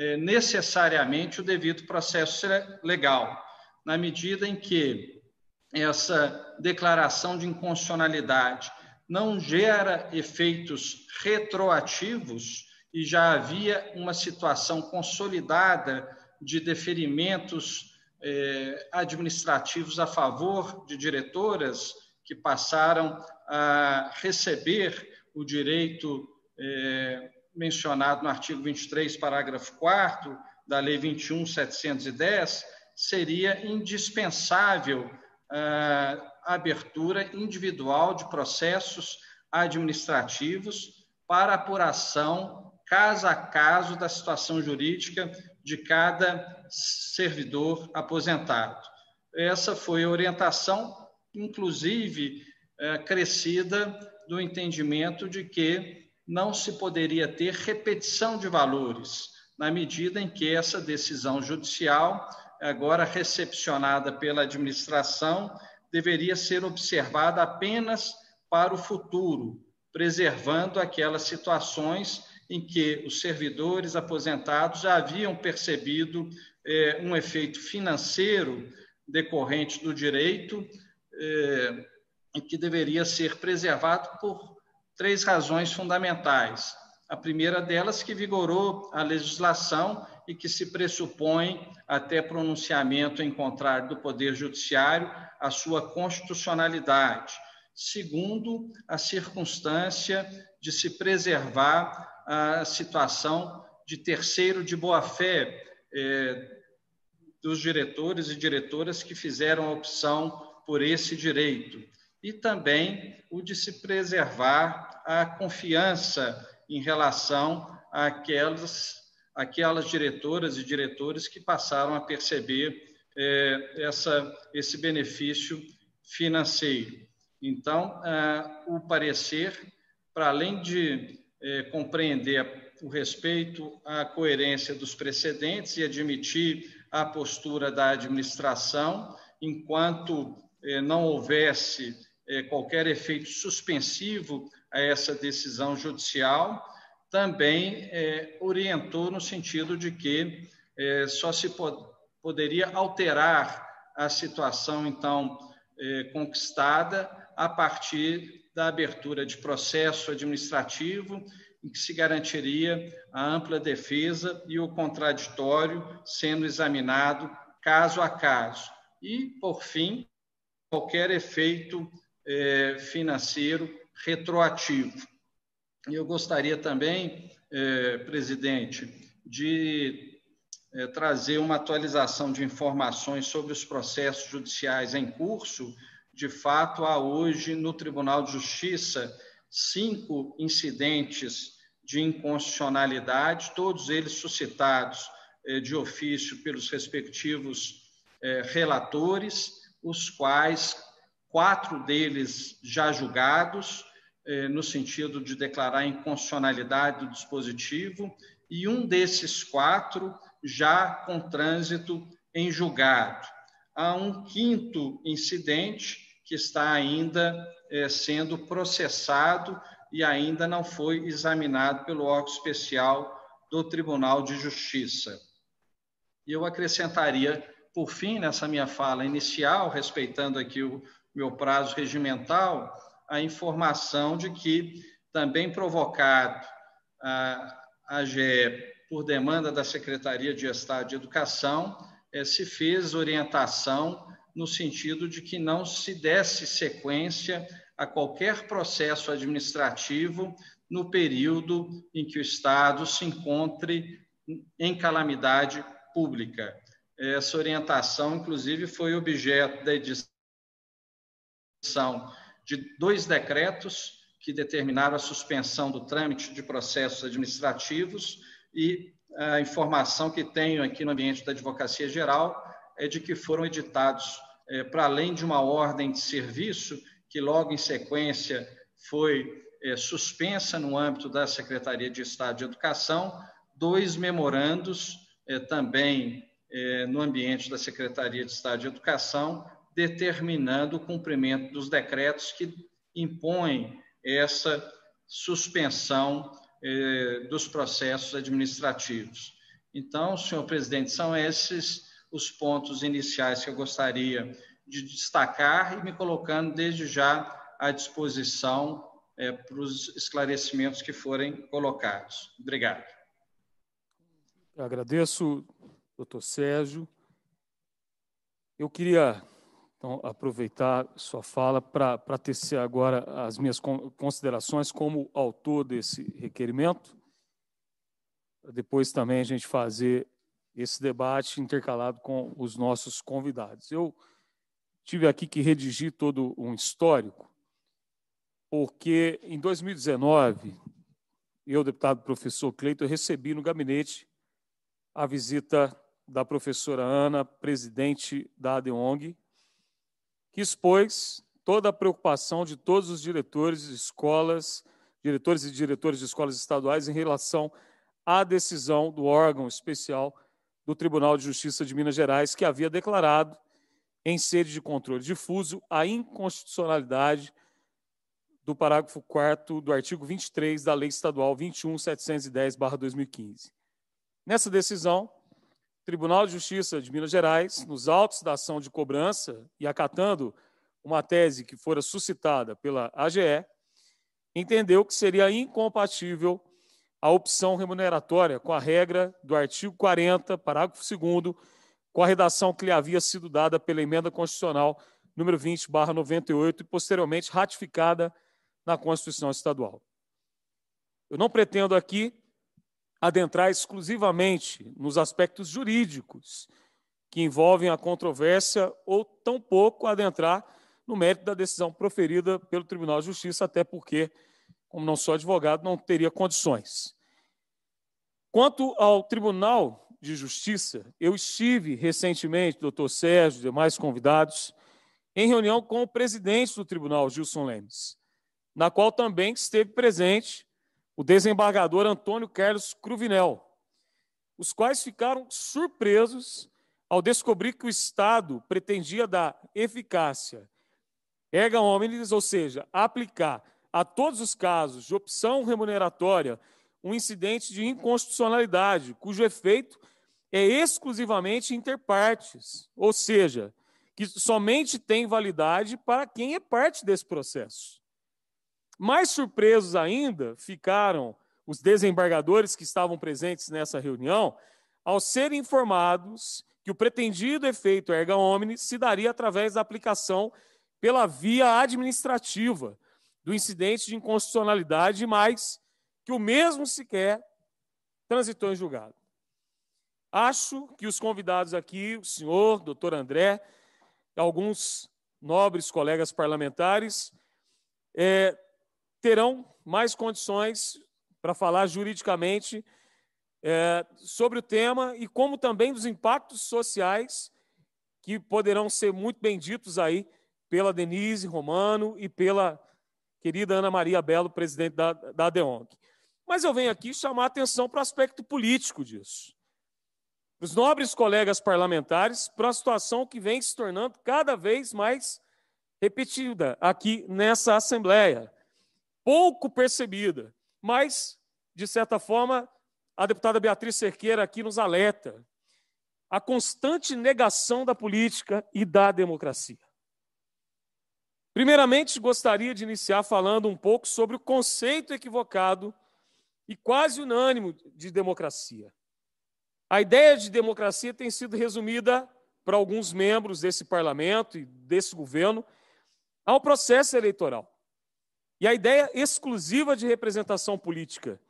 é, necessariamente o devido processo legal, na medida em que essa declaração de inconstitucionalidade não gera efeitos retroativos e já havia uma situação consolidada de deferimentos é, administrativos a favor de diretoras que passaram a receber o direito é, mencionado no artigo 23, parágrafo 4 da Lei 21.710, seria indispensável a abertura individual de processos administrativos para apuração caso a caso da situação jurídica de cada servidor aposentado. Essa foi a orientação, inclusive crescida do entendimento de que não se poderia ter repetição de valores, na medida em que essa decisão judicial, agora recepcionada pela administração, deveria ser observada apenas para o futuro, preservando aquelas situações em que os servidores aposentados já haviam percebido eh, um efeito financeiro decorrente do direito, eh, que deveria ser preservado por três razões fundamentais. A primeira delas que vigorou a legislação e que se pressupõe até pronunciamento em contrário do Poder Judiciário a sua constitucionalidade. Segundo, a circunstância de se preservar a situação de terceiro de boa-fé eh, dos diretores e diretoras que fizeram a opção por esse direito e também o de se preservar a confiança em relação àquelas, àquelas diretoras e diretores que passaram a perceber eh, essa, esse benefício financeiro. Então, eh, o parecer, para além de eh, compreender o respeito à coerência dos precedentes e admitir a postura da administração, enquanto não houvesse é, qualquer efeito suspensivo a essa decisão judicial, também é, orientou no sentido de que é, só se poderia alterar a situação então conquistada a partir da abertura de processo administrativo em que se garantiria a ampla defesa e o contraditório sendo examinado caso a caso. E, por fim, qualquer efeito é, financeiro retroativo. E eu gostaria também, é, presidente, de é, trazer uma atualização de informações sobre os processos judiciais em curso. De fato, há hoje no Tribunal de Justiça cinco incidentes de inconstitucionalidade, todos eles suscitados de ofício pelos respectivos relatores, os quais quatro deles já julgados, eh, no sentido de declarar inconstitucionalidade do dispositivo, e um desses quatro já com trânsito em julgado. Há um quinto incidente que está ainda eh, sendo processado e ainda não foi examinado pelo órgão especial do Tribunal de Justiça. E eu acrescentaria, por fim, nessa minha fala inicial, respeitando aqui o, meu prazo regimental, a informação de que, também provocado a AGE por demanda da Secretaria de Estado de Educação, eh, se fez orientação no sentido de que não se desse sequência a qualquer processo administrativo no período em que o Estado se encontre em calamidade pública. Essa orientação, inclusive, foi objeto da edição de dois decretos que determinaram a suspensão do trâmite de processos administrativos e a informação que tenho aqui no ambiente da Advocacia Geral é de que foram editados, é, para além de uma ordem de serviço, que logo em sequência foi é, suspensa no âmbito da Secretaria de Estado de Educação, dois memorandos é, também é, no ambiente da Secretaria de Estado de Educação, determinando o cumprimento dos decretos que impõem essa suspensão eh, dos processos administrativos. Então, senhor presidente, são esses os pontos iniciais que eu gostaria de destacar e me colocando desde já à disposição eh, para os esclarecimentos que forem colocados. Obrigado. Eu agradeço, doutor Sérgio. Eu queria então, aproveitar sua fala para tecer agora as minhas considerações como autor desse requerimento. Depois também a gente fazer esse debate intercalado com os nossos convidados. Eu tive aqui que redigir todo um histórico, porque em 2019, eu, deputado professor Cleito, recebi no gabinete a visita da professora Ana, presidente da ADEONG, que expôs toda a preocupação de todos os diretores de escolas, diretores e diretores de escolas estaduais em relação à decisão do órgão especial do Tribunal de Justiça de Minas Gerais, que havia declarado, em sede de controle difuso, a inconstitucionalidade do parágrafo 4 do artigo 23 da Lei Estadual 21710-2015. Nessa decisão, Tribunal de Justiça de Minas Gerais, nos autos da ação de cobrança e acatando uma tese que fora suscitada pela AGE, entendeu que seria incompatível a opção remuneratória com a regra do artigo 40, parágrafo 2 com a redação que lhe havia sido dada pela emenda constitucional número 20, barra 98, e posteriormente ratificada na Constituição Estadual. Eu não pretendo aqui adentrar exclusivamente nos aspectos jurídicos que envolvem a controvérsia ou tampouco adentrar no mérito da decisão proferida pelo Tribunal de Justiça, até porque, como não sou advogado, não teria condições. Quanto ao Tribunal de Justiça, eu estive recentemente, doutor Sérgio e demais convidados, em reunião com o presidente do tribunal, Gilson Lemes, na qual também esteve presente o desembargador Antônio Carlos Cruvinel, os quais ficaram surpresos ao descobrir que o Estado pretendia dar eficácia erga omnes, ou seja, aplicar a todos os casos de opção remuneratória um incidente de inconstitucionalidade, cujo efeito é exclusivamente interpartes, ou seja, que somente tem validade para quem é parte desse processo. Mais surpresos ainda ficaram os desembargadores que estavam presentes nessa reunião ao serem informados que o pretendido efeito erga omnes se daria através da aplicação pela via administrativa do incidente de inconstitucionalidade, mas que o mesmo sequer transitou em julgado. Acho que os convidados aqui, o senhor, doutor André, alguns nobres colegas parlamentares, é, terão mais condições para falar juridicamente é, sobre o tema e como também dos impactos sociais que poderão ser muito benditos aí pela Denise Romano e pela querida Ana Maria Belo, presidente da, da ADEONC. Mas eu venho aqui chamar a atenção para o aspecto político disso. Os nobres colegas parlamentares para a situação que vem se tornando cada vez mais repetida aqui nessa Assembleia pouco percebida, mas, de certa forma, a deputada Beatriz Cerqueira aqui nos alerta a constante negação da política e da democracia. Primeiramente, gostaria de iniciar falando um pouco sobre o conceito equivocado e quase unânimo de democracia. A ideia de democracia tem sido resumida para alguns membros desse parlamento e desse governo ao processo eleitoral. E a ideia exclusiva de representação política.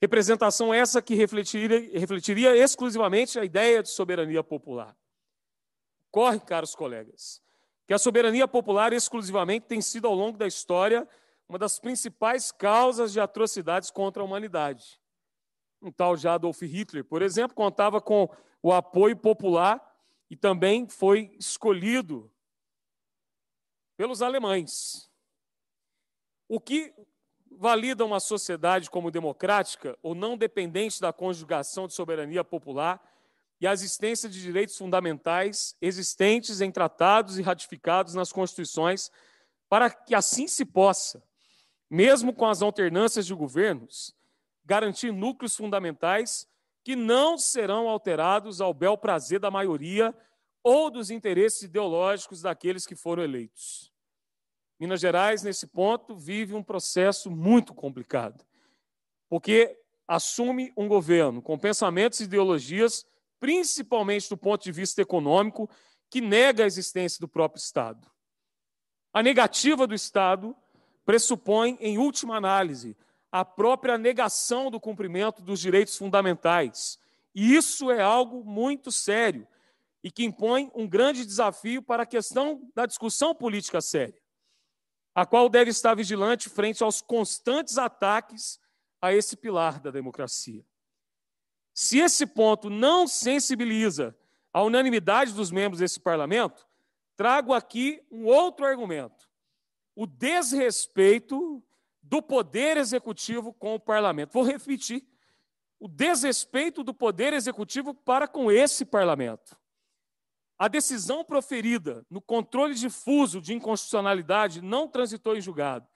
Representação essa que refletiria, refletiria exclusivamente a ideia de soberania popular. Corre, caros colegas, que a soberania popular exclusivamente tem sido, ao longo da história, uma das principais causas de atrocidades contra a humanidade. Um tal de Adolf Hitler, por exemplo, contava com o apoio popular e também foi escolhido pelos alemães o que valida uma sociedade como democrática ou não dependente da conjugação de soberania popular e a existência de direitos fundamentais existentes em tratados e ratificados nas constituições, para que assim se possa, mesmo com as alternâncias de governos, garantir núcleos fundamentais que não serão alterados ao bel prazer da maioria ou dos interesses ideológicos daqueles que foram eleitos. Minas Gerais, nesse ponto, vive um processo muito complicado, porque assume um governo com pensamentos e ideologias, principalmente do ponto de vista econômico, que nega a existência do próprio Estado. A negativa do Estado pressupõe, em última análise, a própria negação do cumprimento dos direitos fundamentais. E isso é algo muito sério e que impõe um grande desafio para a questão da discussão política séria a qual deve estar vigilante frente aos constantes ataques a esse pilar da democracia. Se esse ponto não sensibiliza a unanimidade dos membros desse parlamento, trago aqui um outro argumento: o desrespeito do poder executivo com o parlamento. Vou repetir: o desrespeito do poder executivo para com esse parlamento. A decisão proferida no controle difuso de inconstitucionalidade não transitou em julgado.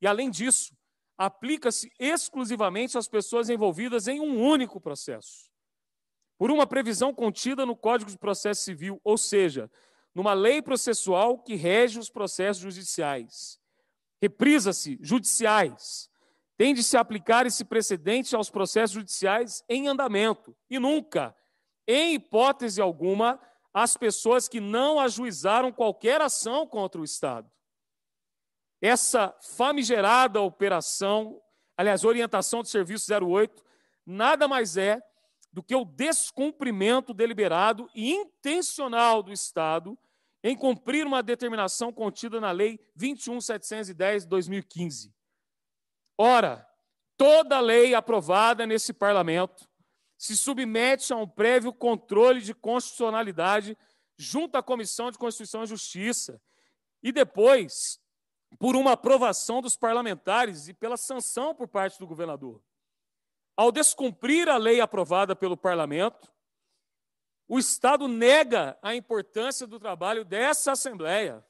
E, além disso, aplica-se exclusivamente às pessoas envolvidas em um único processo. Por uma previsão contida no Código de Processo Civil, ou seja, numa lei processual que rege os processos judiciais. Reprisa-se judiciais. Tende-se a aplicar esse precedente aos processos judiciais em andamento e nunca, em hipótese alguma, as pessoas que não ajuizaram qualquer ação contra o Estado. Essa famigerada operação, aliás, orientação de serviço 08, nada mais é do que o descumprimento deliberado e intencional do Estado em cumprir uma determinação contida na Lei 21710 de 2015. Ora, toda lei aprovada nesse parlamento se submete a um prévio controle de constitucionalidade junto à Comissão de Constituição e Justiça e depois por uma aprovação dos parlamentares e pela sanção por parte do governador. Ao descumprir a lei aprovada pelo parlamento, o Estado nega a importância do trabalho dessa Assembleia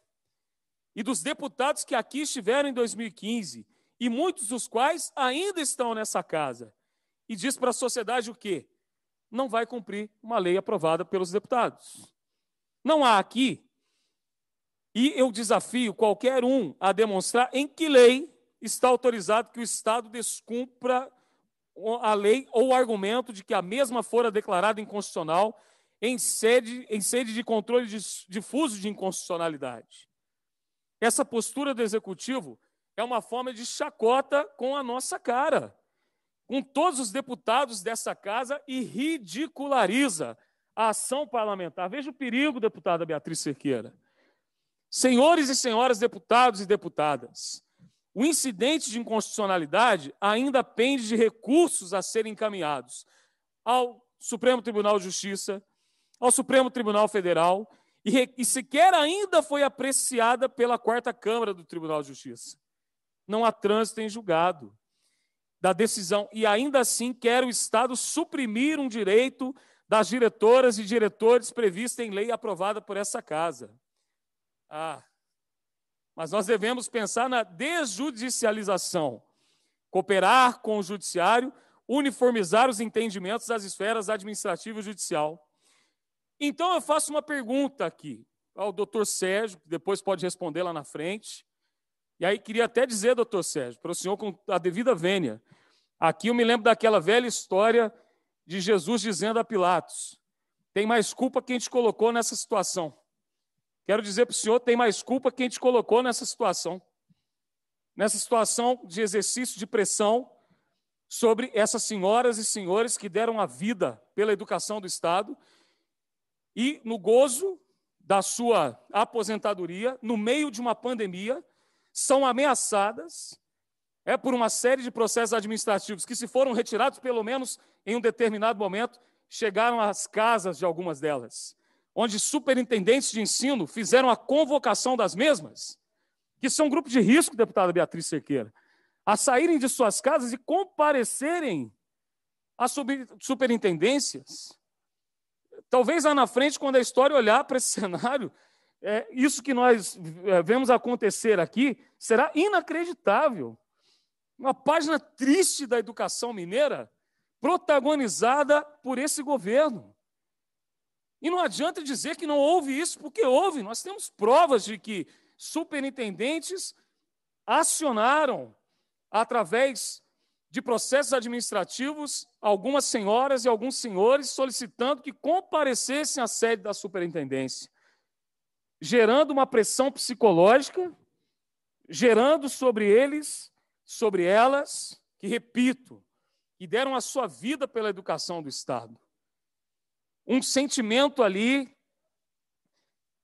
e dos deputados que aqui estiveram em 2015 e muitos dos quais ainda estão nessa casa e diz para a sociedade o quê? Não vai cumprir uma lei aprovada pelos deputados. Não há aqui, e eu desafio qualquer um a demonstrar em que lei está autorizado que o Estado descumpra a lei ou o argumento de que a mesma fora declarada inconstitucional em sede, em sede de controle difuso de inconstitucionalidade. Essa postura do executivo é uma forma de chacota com a nossa cara com todos os deputados dessa casa e ridiculariza a ação parlamentar. Veja o perigo, deputada Beatriz Cerqueira. Senhores e senhoras deputados e deputadas, o incidente de inconstitucionalidade ainda pende de recursos a serem encaminhados ao Supremo Tribunal de Justiça, ao Supremo Tribunal Federal e, e sequer ainda foi apreciada pela quarta Câmara do Tribunal de Justiça. Não há trânsito em julgado da decisão e ainda assim quer o Estado suprimir um direito das diretoras e diretores previsto em lei aprovada por essa casa. Ah, mas nós devemos pensar na desjudicialização, cooperar com o judiciário, uniformizar os entendimentos das esferas administrativa e judicial. Então eu faço uma pergunta aqui ao doutor Sérgio, que depois pode responder lá na frente. E aí queria até dizer, doutor Sérgio, para o senhor com a devida vênia, aqui eu me lembro daquela velha história de Jesus dizendo a Pilatos: tem mais culpa quem te colocou nessa situação. Quero dizer para o senhor: tem mais culpa quem te colocou nessa situação. Nessa situação de exercício de pressão sobre essas senhoras e senhores que deram a vida pela educação do Estado e no gozo da sua aposentadoria, no meio de uma pandemia, são ameaçadas é por uma série de processos administrativos que, se foram retirados, pelo menos em um determinado momento, chegaram às casas de algumas delas, onde superintendentes de ensino fizeram a convocação das mesmas, que são um grupo de risco, deputada Beatriz Sequeira, a saírem de suas casas e comparecerem às superintendências. Talvez lá na frente, quando a história olhar para esse cenário, é, isso que nós é, vemos acontecer aqui será inacreditável. Uma página triste da educação mineira, protagonizada por esse governo. E não adianta dizer que não houve isso, porque houve. Nós temos provas de que superintendentes acionaram, através de processos administrativos, algumas senhoras e alguns senhores solicitando que comparecessem à sede da superintendência gerando uma pressão psicológica, gerando sobre eles, sobre elas, que repito, que deram a sua vida pela educação do Estado. Um sentimento ali,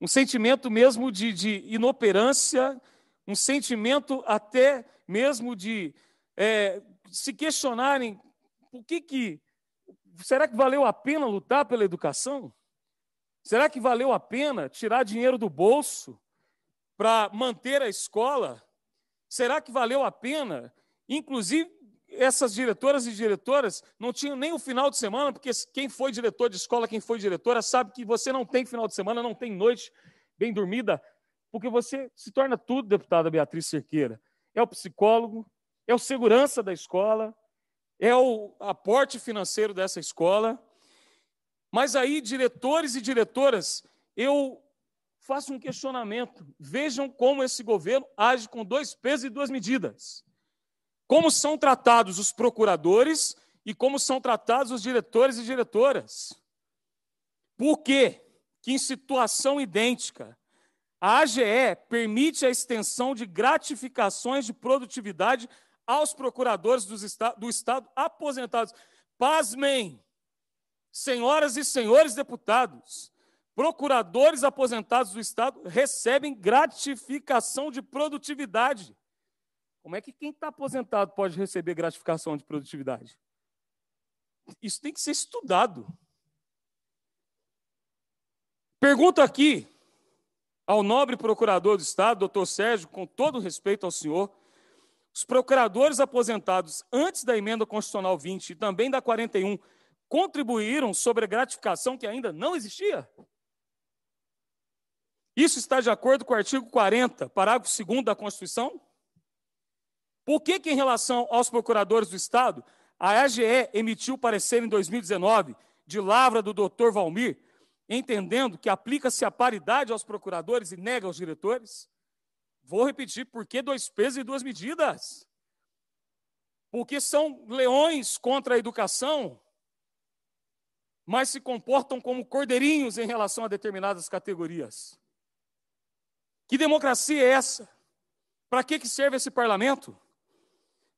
um sentimento mesmo de, de inoperância, um sentimento até mesmo de é, se questionarem por que que será que valeu a pena lutar pela educação? Será que valeu a pena tirar dinheiro do bolso para manter a escola? Será que valeu a pena? Inclusive, essas diretoras e diretoras não tinham nem o final de semana, porque quem foi diretor de escola, quem foi diretora, sabe que você não tem final de semana, não tem noite bem dormida, porque você se torna tudo, deputada Beatriz Cerqueira. É o psicólogo, é o segurança da escola, é o aporte financeiro dessa escola, mas aí, diretores e diretoras, eu faço um questionamento. Vejam como esse governo age com dois pesos e duas medidas. Como são tratados os procuradores e como são tratados os diretores e diretoras. Por quê? que, em situação idêntica, a AGE permite a extensão de gratificações de produtividade aos procuradores do Estado aposentados. Pasmem, Senhoras e senhores deputados, procuradores aposentados do Estado recebem gratificação de produtividade. Como é que quem está aposentado pode receber gratificação de produtividade? Isso tem que ser estudado. Pergunto aqui ao nobre procurador do Estado, doutor Sérgio, com todo respeito ao senhor, os procuradores aposentados antes da emenda constitucional 20 e também da 41 contribuíram sobre a gratificação que ainda não existia. Isso está de acordo com o artigo 40, parágrafo 2 da Constituição? Por que, que, em relação aos procuradores do Estado, a AGE emitiu parecer em 2019, de lavra do doutor Valmir, entendendo que aplica-se a paridade aos procuradores e nega aos diretores? Vou repetir, por que dois pesos e duas medidas? Porque são leões contra a educação, mas se comportam como cordeirinhos em relação a determinadas categorias. Que democracia é essa? Para que, que serve esse parlamento?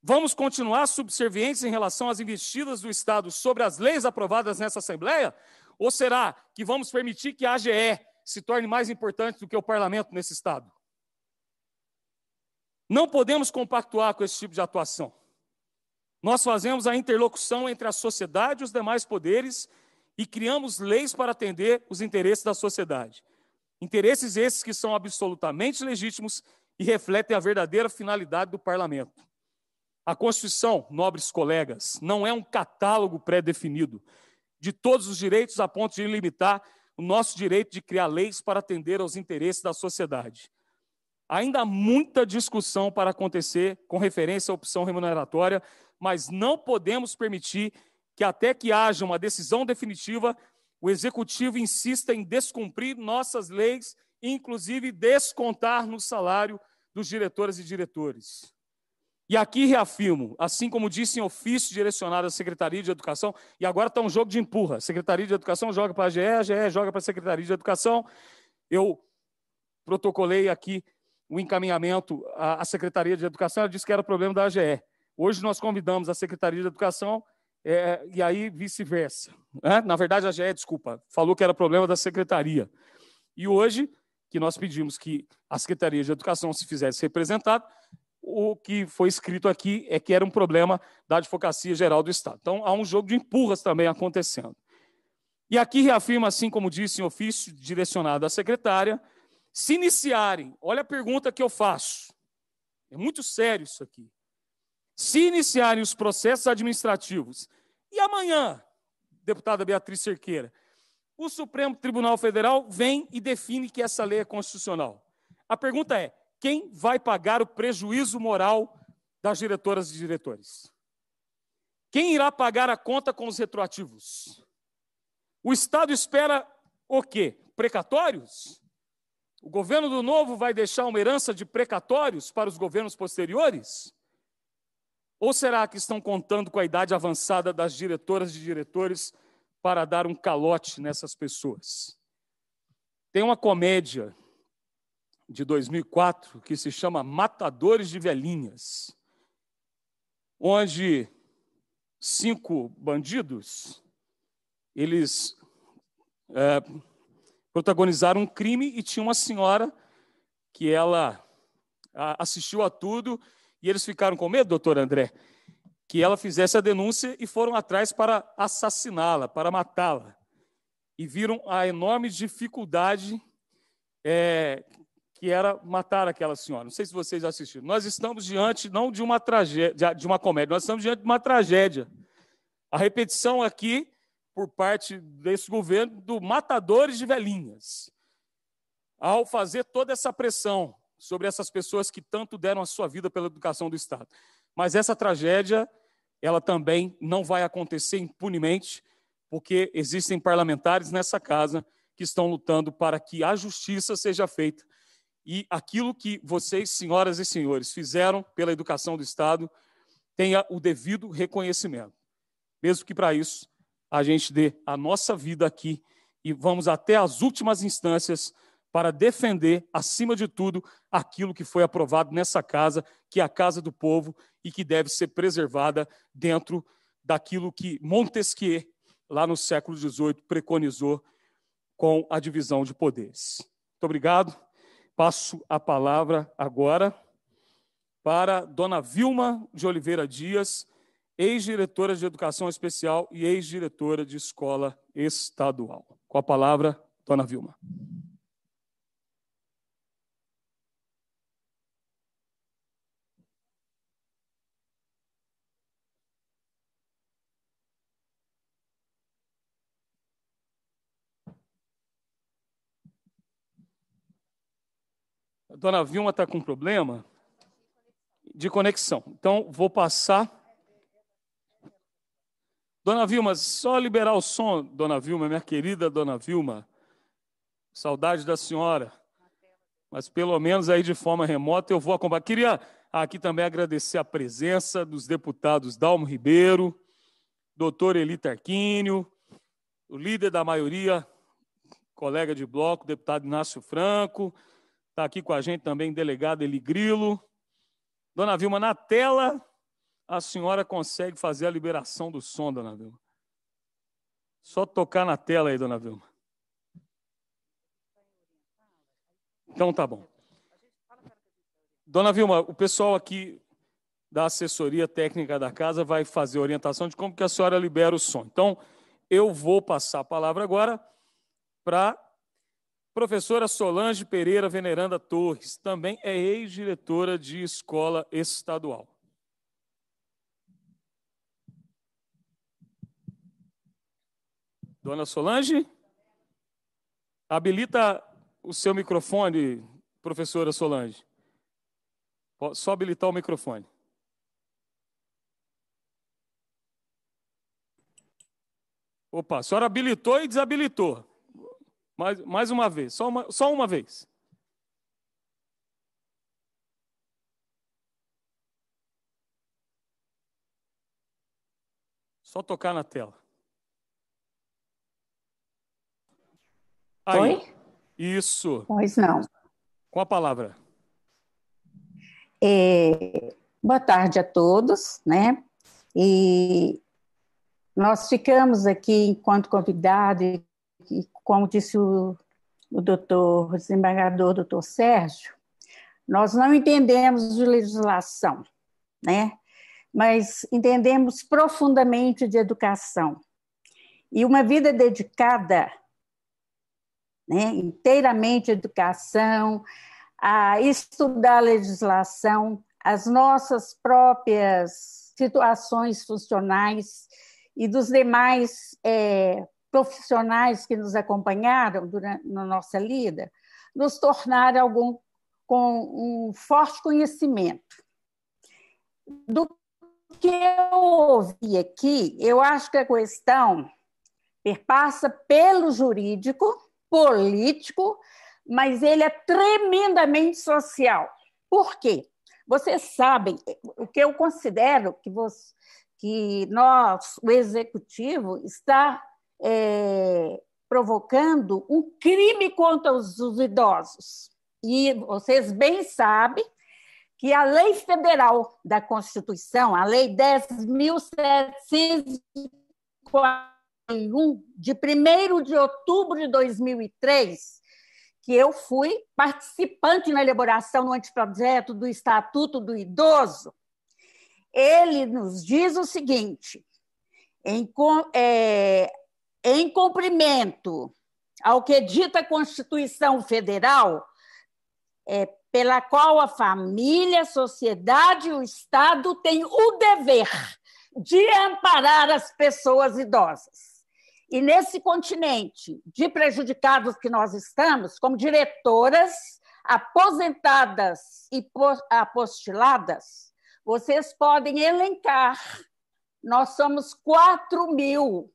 Vamos continuar subservientes em relação às investidas do Estado sobre as leis aprovadas nessa Assembleia? Ou será que vamos permitir que a AGE se torne mais importante do que o parlamento nesse Estado? Não podemos compactuar com esse tipo de atuação. Nós fazemos a interlocução entre a sociedade e os demais poderes e criamos leis para atender os interesses da sociedade. Interesses esses que são absolutamente legítimos e refletem a verdadeira finalidade do parlamento. A Constituição, nobres colegas, não é um catálogo pré-definido de todos os direitos a ponto de limitar o nosso direito de criar leis para atender aos interesses da sociedade. Ainda há muita discussão para acontecer com referência à opção remuneratória, mas não podemos permitir que até que haja uma decisão definitiva, o executivo insista em descumprir nossas leis, inclusive descontar no salário dos diretores e diretores. E aqui reafirmo, assim como disse em ofício direcionado à Secretaria de Educação, e agora está um jogo de empurra. A Secretaria de Educação joga para a GE, a GE joga para a Secretaria de Educação. Eu protocolei aqui o encaminhamento à Secretaria de Educação, ela disse que era problema da AGE. Hoje nós convidamos a Secretaria de Educação é, e aí vice-versa. Né? Na verdade, a GE, é, desculpa, falou que era problema da secretaria. E hoje, que nós pedimos que a Secretaria de Educação se fizesse representada, o que foi escrito aqui é que era um problema da Advocacia Geral do Estado. Então, há um jogo de empurras também acontecendo. E aqui reafirma, assim como disse em ofício direcionado à secretária, se iniciarem, olha a pergunta que eu faço, é muito sério isso aqui se iniciarem os processos administrativos e amanhã, deputada Beatriz Cerqueira, o Supremo Tribunal Federal vem e define que essa lei é constitucional. A pergunta é: quem vai pagar o prejuízo moral das diretoras e diretores? Quem irá pagar a conta com os retroativos? O Estado espera o quê? Precatórios? O governo do novo vai deixar uma herança de precatórios para os governos posteriores? Ou será que estão contando com a idade avançada das diretoras e diretores para dar um calote nessas pessoas? Tem uma comédia de 2004 que se chama Matadores de Velhinhas, onde cinco bandidos eles é, protagonizaram um crime e tinha uma senhora que ela assistiu a tudo e eles ficaram com medo, doutor André, que ela fizesse a denúncia e foram atrás para assassiná-la, para matá-la. E viram a enorme dificuldade é, que era matar aquela senhora. Não sei se vocês assistiram. Nós estamos diante não de uma tragédia, de uma comédia, nós estamos diante de uma tragédia. A repetição aqui por parte desse governo do matadores de velhinhas. Ao fazer toda essa pressão, sobre essas pessoas que tanto deram a sua vida pela educação do Estado. Mas essa tragédia, ela também não vai acontecer impunemente, porque existem parlamentares nessa casa que estão lutando para que a justiça seja feita. E aquilo que vocês, senhoras e senhores, fizeram pela educação do Estado tenha o devido reconhecimento. Mesmo que para isso a gente dê a nossa vida aqui e vamos até as últimas instâncias para defender, acima de tudo, aquilo que foi aprovado nessa casa, que é a casa do povo e que deve ser preservada dentro daquilo que Montesquieu, lá no século XVIII, preconizou com a divisão de poderes. Muito obrigado. Passo a palavra agora para Dona Vilma de Oliveira Dias, ex-diretora de Educação Especial e ex-diretora de Escola Estadual. Com a palavra, Dona Vilma. Dona Vilma está com problema de conexão. Então, vou passar. Dona Vilma, só liberar o som, Dona Vilma, minha querida Dona Vilma. Saudade da senhora. Mas pelo menos aí de forma remota eu vou acompanhar. Queria aqui também agradecer a presença dos deputados Dalmo Ribeiro, doutor Eli Tarquínio, o líder da maioria, colega de bloco, deputado Inácio Franco, Está aqui com a gente também o delegado Eli Grilo. Dona Vilma, na tela a senhora consegue fazer a liberação do som, dona Vilma. Só tocar na tela aí, dona Vilma. Então tá bom. Dona Vilma, o pessoal aqui da assessoria técnica da casa vai fazer a orientação de como que a senhora libera o som. Então, eu vou passar a palavra agora para Professora Solange Pereira Veneranda Torres também é ex-diretora de escola estadual. Dona Solange, habilita o seu microfone, professora Solange. Só habilitar o microfone. Opa, a senhora habilitou e desabilitou. Mais, mais uma vez, só uma, só uma vez. Só tocar na tela. Aí. Oi? Isso. Pois não. Com a palavra. É, boa tarde a todos, né? E nós ficamos aqui enquanto convidados e como disse o, o doutor, o desembargador doutor Sérgio, nós não entendemos de legislação, né? mas entendemos profundamente de educação. E uma vida dedicada né, inteiramente à educação, a estudar a legislação, as nossas próprias situações funcionais e dos demais é, profissionais que nos acompanharam durante, na nossa lida nos tornaram algum, com um forte conhecimento. Do que eu ouvi aqui, eu acho que a questão perpassa pelo jurídico, político, mas ele é tremendamente social. Por quê? Vocês sabem, o que eu considero que, você, que nós, o executivo, está é, provocando um crime contra os, os idosos. E vocês bem sabem que a lei federal da Constituição, a lei 10.741, de 1 de outubro de 2003, que eu fui participante na elaboração no anteprojeto do Estatuto do Idoso, ele nos diz o seguinte: em, é, em cumprimento ao que dita a Constituição Federal, é, pela qual a família, a sociedade e o Estado têm o dever de amparar as pessoas idosas. E nesse continente de prejudicados que nós estamos, como diretoras aposentadas e apostiladas, vocês podem elencar. Nós somos 4 mil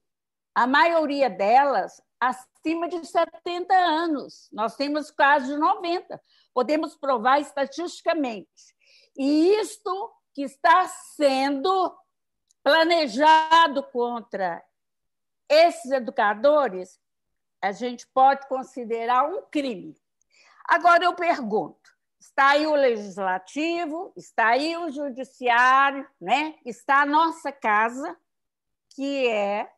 a maioria delas acima de 70 anos. Nós temos casos de 90, podemos provar estatisticamente. E isto que está sendo planejado contra esses educadores, a gente pode considerar um crime. Agora eu pergunto, está aí o legislativo, está aí o judiciário, né? Está a nossa casa, que é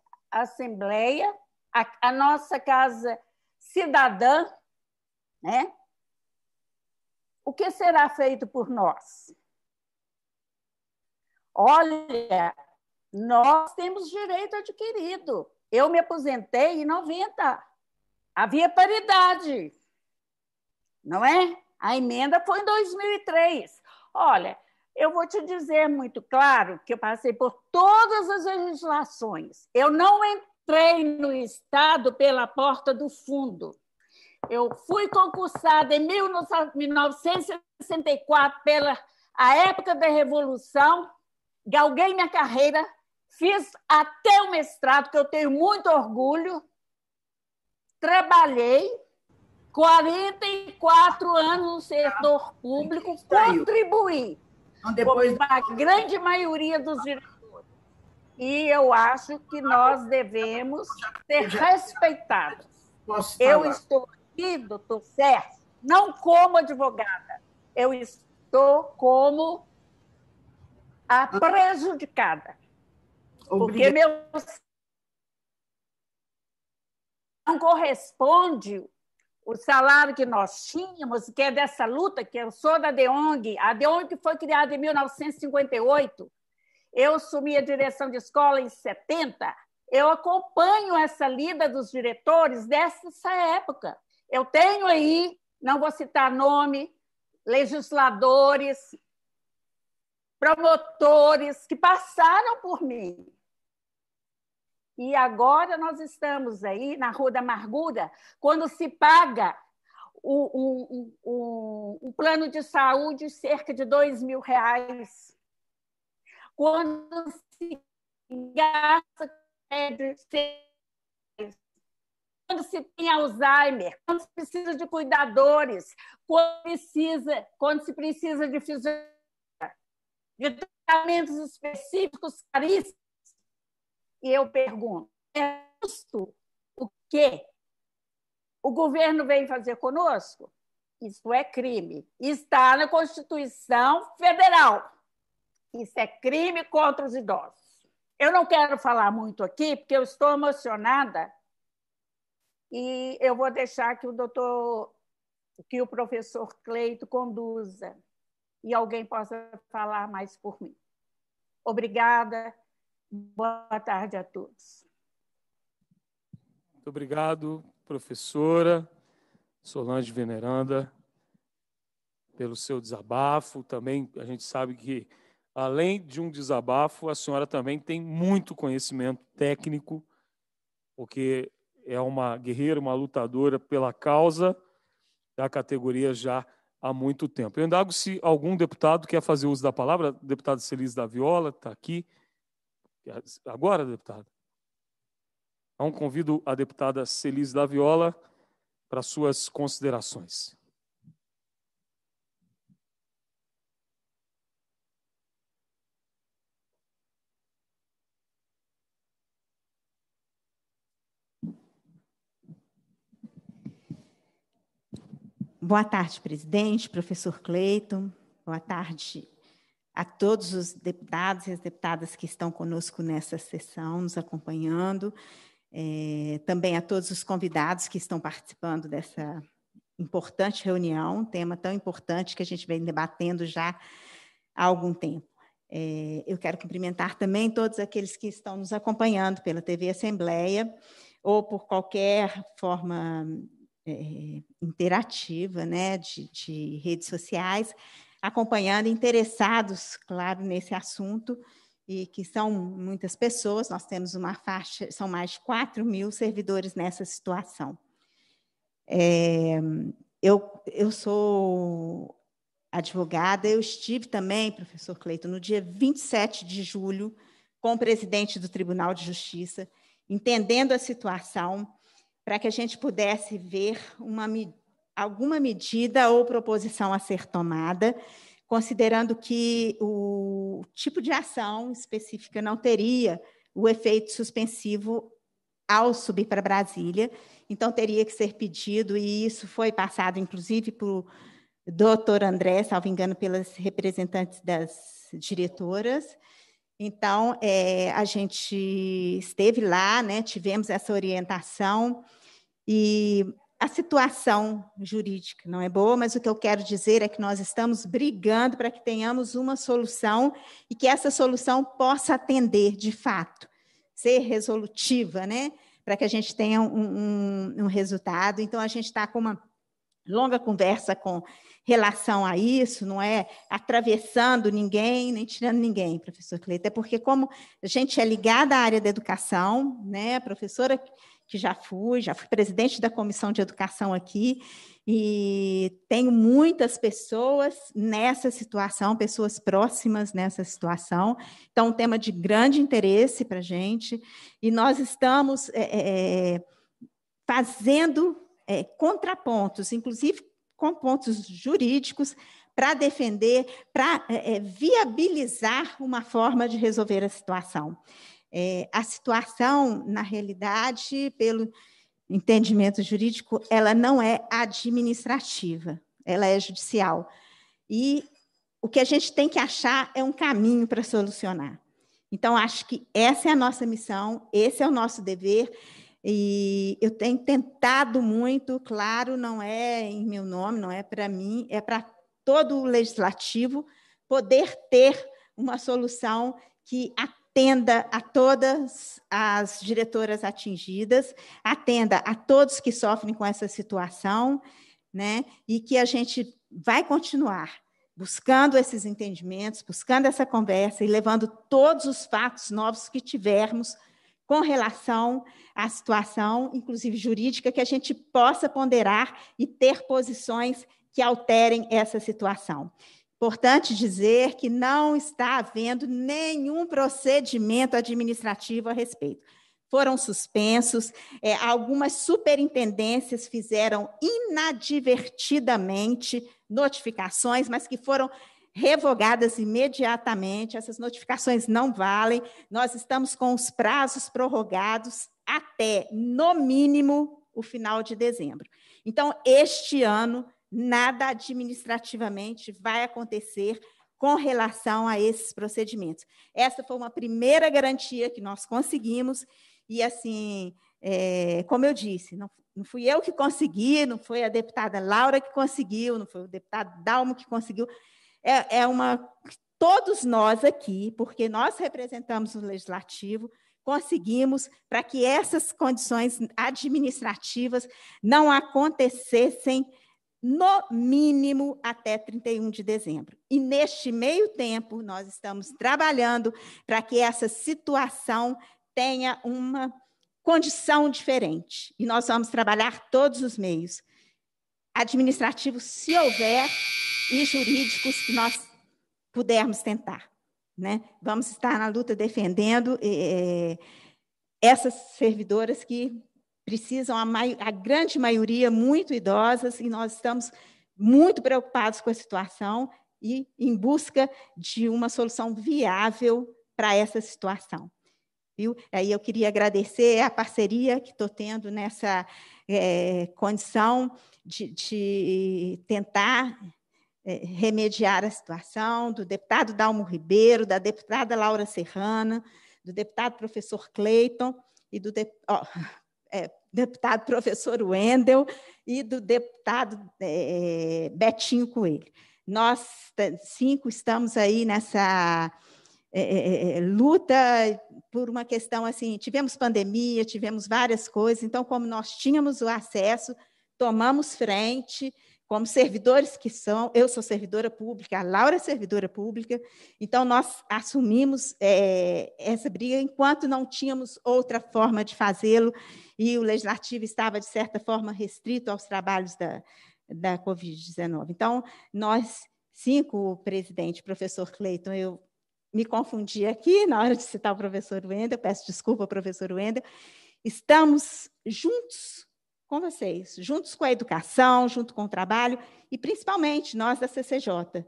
Assembleia, a, a nossa Casa Cidadã, né? O que será feito por nós? Olha, nós temos direito adquirido. Eu me aposentei em 90. Havia paridade, não é? A emenda foi em 2003. Olha, eu vou te dizer muito claro que eu passei por todas as legislações. Eu não entrei no Estado pela porta do fundo. Eu fui concursada em 1964 pela a época da Revolução, galguei minha carreira, fiz até o mestrado, que eu tenho muito orgulho, trabalhei 44 anos no setor público, contribuí então, depois... como a grande maioria dos diretores. E eu acho que nós devemos ser respeitados. Eu estou aqui, doutor Sérgio, não como advogada, eu estou como a ah. prejudicada. Porque meu não corresponde o salário que nós tínhamos, que é dessa luta, que eu sou da DEONG, a DEONG foi criada em 1958, eu assumi a direção de escola em 70, eu acompanho essa lida dos diretores dessa época. Eu tenho aí, não vou citar nome, legisladores, promotores que passaram por mim. E agora nós estamos aí na Rua da Amargura, quando se paga um, plano de saúde cerca de dois mil reais, quando se gasta quando se tem Alzheimer, quando se precisa de cuidadores, quando, precisa, quando se precisa de fisioterapia, de tratamentos específicos caríssimos, e eu pergunto: é justo o que o governo vem fazer conosco? Isso é crime. Está na Constituição Federal. Isso é crime contra os idosos. Eu não quero falar muito aqui, porque eu estou emocionada e eu vou deixar que o doutor, que o professor Cleito conduza e alguém possa falar mais por mim. Obrigada Boa tarde a todos. Muito obrigado, professora Solange Veneranda, pelo seu desabafo. Também a gente sabe que, além de um desabafo, a senhora também tem muito conhecimento técnico, porque é uma guerreira, uma lutadora pela causa da categoria já há muito tempo. Eu indago se algum deputado quer fazer uso da palavra, deputado Celis da Viola está aqui. Agora, deputada. Então, convido a deputada Celise da Viola para suas considerações. Boa tarde, presidente, professor Cleiton. Boa tarde a todos os deputados e as deputadas que estão conosco nessa sessão, nos acompanhando, é, também a todos os convidados que estão participando dessa importante reunião, um tema tão importante que a gente vem debatendo já há algum tempo. É, eu quero cumprimentar também todos aqueles que estão nos acompanhando pela TV Assembleia ou por qualquer forma é, interativa né, de, de redes sociais acompanhando, interessados, claro, nesse assunto, e que são muitas pessoas, nós temos uma faixa, são mais de 4 mil servidores nessa situação. É, eu, eu sou advogada, eu estive também, professor Cleiton, no dia 27 de julho, com o presidente do Tribunal de Justiça, entendendo a situação, para que a gente pudesse ver uma medida alguma medida ou proposição a ser tomada, considerando que o tipo de ação específica não teria o efeito suspensivo ao subir para Brasília, então teria que ser pedido, e isso foi passado, inclusive, para o doutor André, salvo engano, pelas representantes das diretoras. Então, é, a gente esteve lá, né, tivemos essa orientação, e a situação jurídica não é boa, mas o que eu quero dizer é que nós estamos brigando para que tenhamos uma solução e que essa solução possa atender de fato, ser resolutiva, né? Para que a gente tenha um, um, um resultado. Então, a gente está com uma longa conversa com relação a isso, não é atravessando ninguém, nem tirando ninguém, professor Cleiton, é porque como a gente é ligada à área da educação, né, a professora que já fui, já fui presidente da comissão de educação aqui e tenho muitas pessoas nessa situação, pessoas próximas nessa situação. Então, um tema de grande interesse para a gente e nós estamos é, é, é, fazendo é, contrapontos, inclusive com pontos jurídicos, para defender, para é, é, viabilizar uma forma de resolver a situação. É, a situação, na realidade, pelo entendimento jurídico, ela não é administrativa, ela é judicial. E o que a gente tem que achar é um caminho para solucionar. Então, acho que essa é a nossa missão, esse é o nosso dever, e eu tenho tentado muito, claro, não é em meu nome, não é para mim, é para todo o legislativo poder ter uma solução que atenda a todas as diretoras atingidas, atenda a todos que sofrem com essa situação, né? E que a gente vai continuar buscando esses entendimentos, buscando essa conversa e levando todos os fatos novos que tivermos com relação à situação, inclusive jurídica, que a gente possa ponderar e ter posições que alterem essa situação. Importante dizer que não está havendo nenhum procedimento administrativo a respeito. Foram suspensos, é, algumas superintendências fizeram inadvertidamente notificações, mas que foram revogadas imediatamente. Essas notificações não valem. Nós estamos com os prazos prorrogados até, no mínimo, o final de dezembro. Então, este ano, nada administrativamente vai acontecer com relação a esses procedimentos. Essa foi uma primeira garantia que nós conseguimos, e assim, é, como eu disse, não, não fui eu que consegui, não foi a deputada Laura que conseguiu, não foi o deputado Dalmo que conseguiu. É, é uma. Todos nós aqui, porque nós representamos o legislativo, conseguimos para que essas condições administrativas não acontecessem no mínimo até 31 de dezembro. E neste meio tempo, nós estamos trabalhando para que essa situação tenha uma condição diferente. E nós vamos trabalhar todos os meios administrativos, se houver, e jurídicos que nós pudermos tentar. Né? Vamos estar na luta defendendo eh, essas servidoras que precisam, a, mai, a grande maioria, muito idosas, e nós estamos muito preocupados com a situação e em busca de uma solução viável para essa situação. Viu? Aí eu queria agradecer a parceria que estou tendo nessa é, condição de, de tentar é, remediar a situação do deputado Dalmo Ribeiro, da deputada Laura Serrana, do deputado professor Cleiton e do de é, deputado professor Wendel e do deputado é, Betinho Coelho. Nós cinco estamos aí nessa é, é, é, é, luta por uma questão assim, tivemos pandemia, tivemos várias coisas, então como nós tínhamos o acesso, tomamos frente, como servidores que são, eu sou servidora pública, a Laura é servidora pública, então nós assumimos é, essa briga enquanto não tínhamos outra forma de fazê-lo e o legislativo estava, de certa forma, restrito aos trabalhos da, da Covid-19. Então, nós cinco, o presidente, professor Cleiton, eu me confundi aqui na hora de citar o professor Wendel, peço desculpa, professor Wendel, estamos juntos com vocês, juntos com a educação, junto com o trabalho e principalmente nós da CCJ,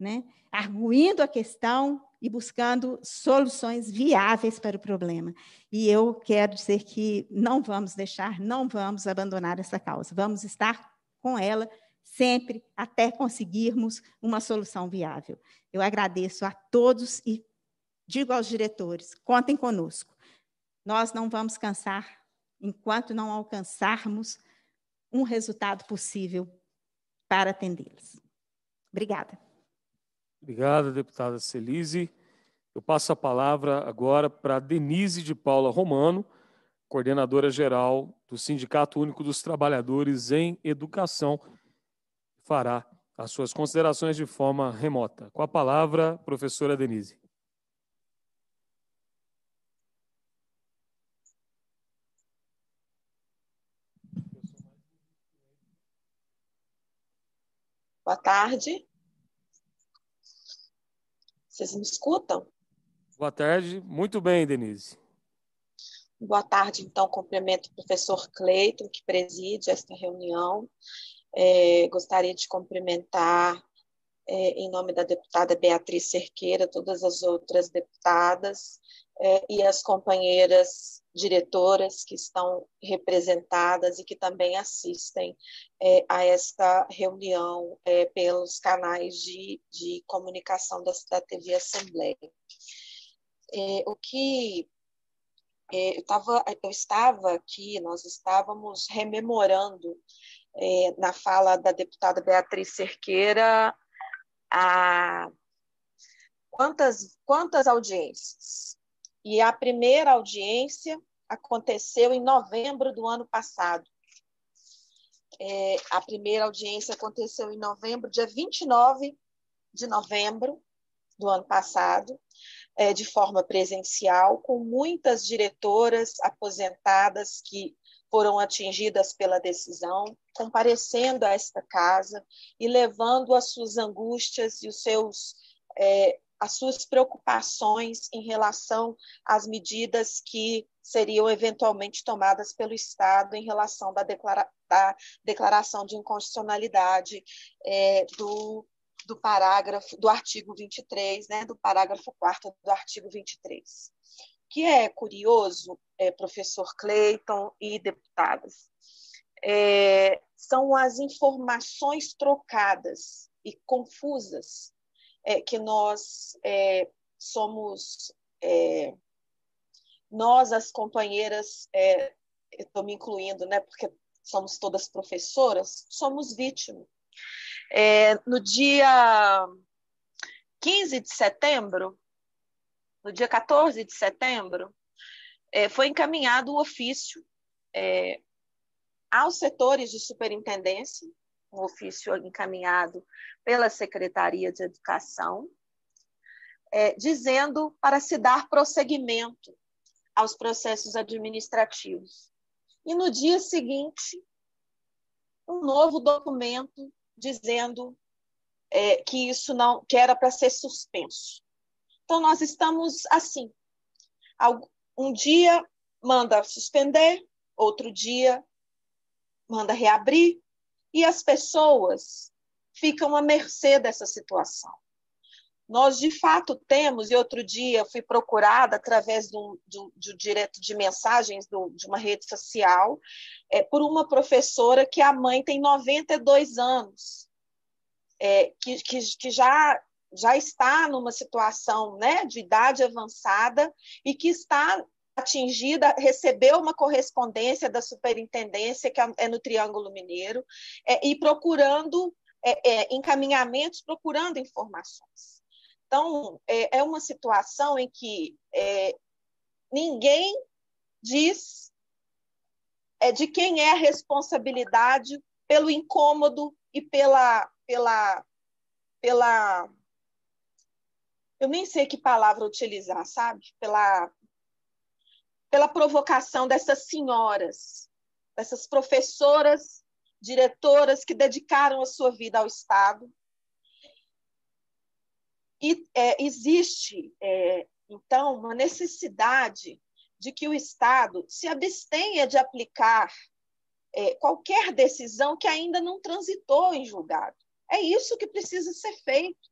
né? arguindo a questão e buscando soluções viáveis para o problema. E eu quero dizer que não vamos deixar, não vamos abandonar essa causa, vamos estar com ela sempre até conseguirmos uma solução viável. Eu agradeço a todos e digo aos diretores: contem conosco. Nós não vamos cansar enquanto não alcançarmos um resultado possível para atendê-los. Obrigada. Obrigada, deputada Celise. Eu passo a palavra agora para Denise de Paula Romano, coordenadora geral do Sindicato Único dos Trabalhadores em Educação, fará as suas considerações de forma remota. Com a palavra, professora Denise. Boa tarde. Vocês me escutam? Boa tarde. Muito bem, Denise. Boa tarde, então, cumprimento o professor Cleiton, que preside esta reunião. É, gostaria de cumprimentar, é, em nome da deputada Beatriz Cerqueira, todas as outras deputadas é, e as companheiras diretoras que estão representadas e que também assistem é, a esta reunião é, pelos canais de, de comunicação da, da TV Assembleia. o que eu, tava, eu estava aqui, nós estávamos rememorando na fala da deputada Beatriz Cerqueira a quantas, quantas audiências e a primeira audiência aconteceu em novembro do ano passado. É, a primeira audiência aconteceu em novembro, dia 29 de novembro do ano passado, é, de forma presencial, com muitas diretoras aposentadas que foram atingidas pela decisão, comparecendo a esta casa e levando as suas angústias e os seus é, as suas preocupações em relação às medidas que seriam eventualmente tomadas pelo Estado em relação da, declara da declaração de inconstitucionalidade é, do, do parágrafo do artigo 23, né, do parágrafo 4 do artigo 23. O que é curioso, é, professor Cleiton e deputadas, é, são as informações trocadas e confusas é, que nós é, somos, é, nós as companheiras, é, estou me incluindo, né, porque somos todas professoras, somos vítimas. É, no dia 15 de setembro, no dia 14 de setembro, é, foi encaminhado o um ofício aos setores de superintendência um ofício encaminhado pela Secretaria de Educação, é, dizendo para se dar prosseguimento aos processos administrativos. E no dia seguinte, um novo documento dizendo é, que isso não que era para ser suspenso. Então nós estamos assim. Um dia manda suspender, outro dia manda reabrir, e as pessoas ficam à mercê dessa situação. Nós, de fato, temos, e outro dia fui procurada através do, do, direto de mensagens do, de uma rede social, é, por uma professora que a mãe tem 92 anos, é, que, que, que já já está numa situação né, de idade avançada e que está atingida recebeu uma correspondência da superintendência, que é, é no Triângulo Mineiro, é, e procurando é, é encaminhamentos, procurando informações. Então, é, é uma situação em que ninguém diz de quem é a responsabilidade pelo incômodo e pela pela pela eu nem sei que palavra utilizar, sabe? Pela pela provocação dessas senhoras, dessas professoras, diretoras que dedicaram a sua vida ao Estado. E é, existe, é, então, uma necessidade de que o Estado se abstenha de aplicar é, qualquer decisão que ainda não transitou em julgado. É isso que precisa ser feito.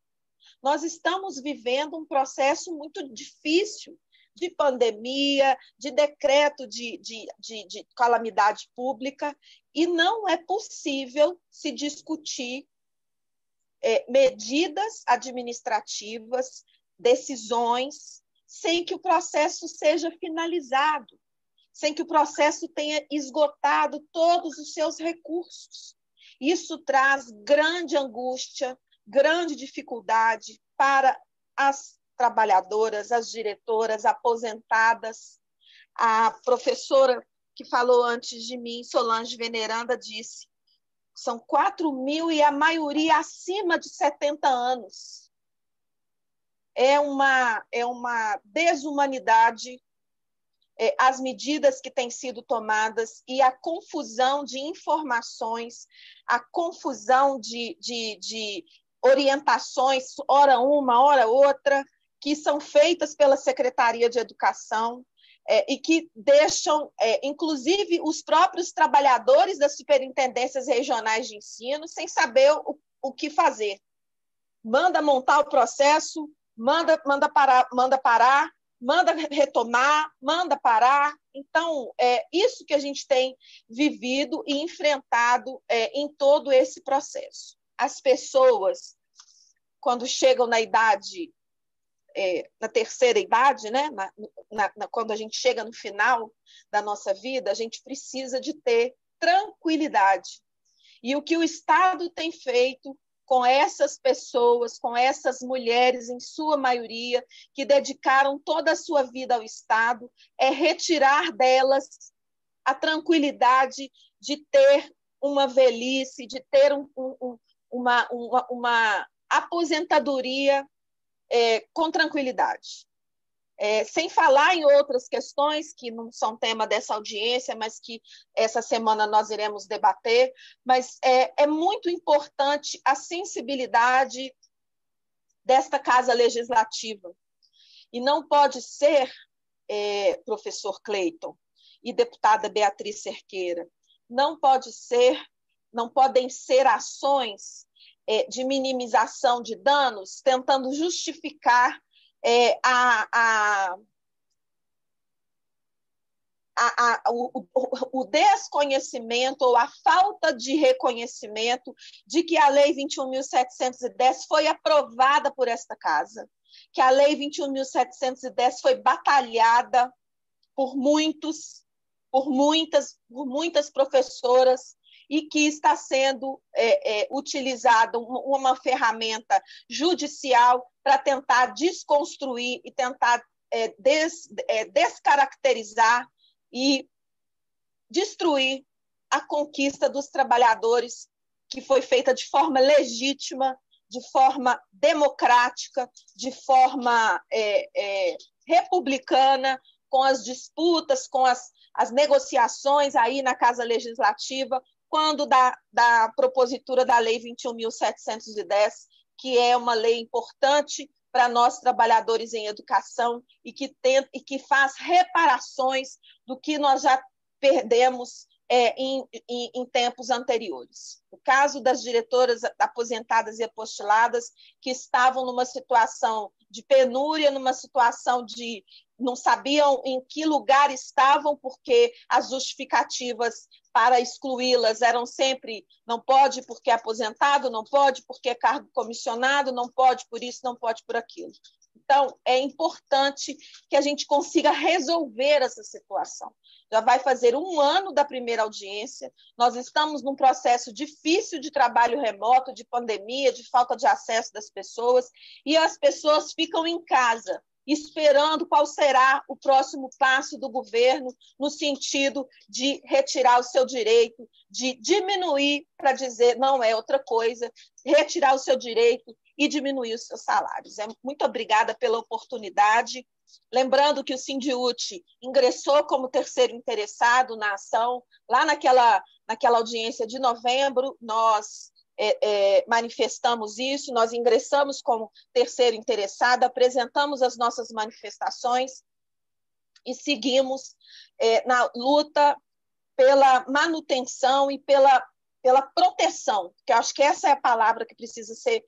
Nós estamos vivendo um processo muito difícil de pandemia, de decreto de, de, de, de calamidade pública, e não é possível se discutir é, medidas administrativas, decisões, sem que o processo seja finalizado, sem que o processo tenha esgotado todos os seus recursos. Isso traz grande angústia, grande dificuldade para as trabalhadoras, as diretoras aposentadas. A professora que falou antes de mim, Solange Veneranda, disse: são 4 mil e a maioria acima de 70 anos. É uma, é uma desumanidade é, as medidas que têm sido tomadas e a confusão de informações, a confusão de, de, de orientações, hora uma, hora outra, que são feitas pela Secretaria de Educação é, e que deixam, é, inclusive, os próprios trabalhadores das superintendências regionais de ensino sem saber o, o que fazer. Manda montar o processo, manda, manda, parar, manda parar, manda retomar, manda parar. Então, é isso que a gente tem vivido e enfrentado é, em todo esse processo. As pessoas, quando chegam na idade é, na terceira idade, né? Na, na, na, quando a gente chega no final da nossa vida, a gente precisa de ter tranquilidade. E o que o Estado tem feito com essas pessoas, com essas mulheres, em sua maioria, que dedicaram toda a sua vida ao Estado, é retirar delas a tranquilidade de ter uma velhice, de ter um, um, uma, uma, uma aposentadoria é, com tranquilidade. É, sem falar em outras questões que não são tema dessa audiência, mas que essa semana nós iremos debater, mas é, é muito importante a sensibilidade desta casa legislativa. E não pode ser, é, professor Cleiton e deputada Beatriz Cerqueira, não pode ser, não podem ser ações é, de minimização de danos, tentando justificar é, a, a, a, o, o desconhecimento ou a falta de reconhecimento de que a Lei 21.710 foi aprovada por esta casa, que a Lei 21.710 foi batalhada por muitos, por muitas, por muitas professoras, e que está sendo é, é, utilizada uma ferramenta judicial para tentar desconstruir e tentar é, des, é, descaracterizar e destruir a conquista dos trabalhadores que foi feita de forma legítima, de forma democrática, de forma é, é, republicana, com as disputas, com as, as negociações aí na Casa Legislativa, quando da, da propositura da Lei 21.710, que é uma lei importante para nós trabalhadores em educação e que, tem, e que faz reparações do que nós já perdemos é, em, em, em, tempos anteriores. O caso das diretoras aposentadas e apostiladas que estavam numa situação de penúria, numa situação de, não sabiam em que lugar estavam, porque as justificativas para excluí-las eram sempre não pode porque é aposentado, não pode porque é cargo comissionado, não pode por isso, não pode por aquilo. Então, é importante que a gente consiga resolver essa situação. Já vai fazer um ano da primeira audiência, nós estamos num processo difícil de trabalho remoto, de pandemia, de falta de acesso das pessoas, e as pessoas ficam em casa esperando qual será o próximo passo do governo no sentido de retirar o seu direito, de diminuir, para dizer não é outra coisa, retirar o seu direito e diminuir os seus salários. É, muito obrigada pela oportunidade. Lembrando que o Sindiute ingressou como terceiro interessado na ação, lá naquela, naquela audiência de novembro, nós é, é, manifestamos isso, nós ingressamos como terceiro interessado, apresentamos as nossas manifestações e seguimos é, na luta pela manutenção e pela, pela proteção, que eu acho que essa é a palavra que precisa ser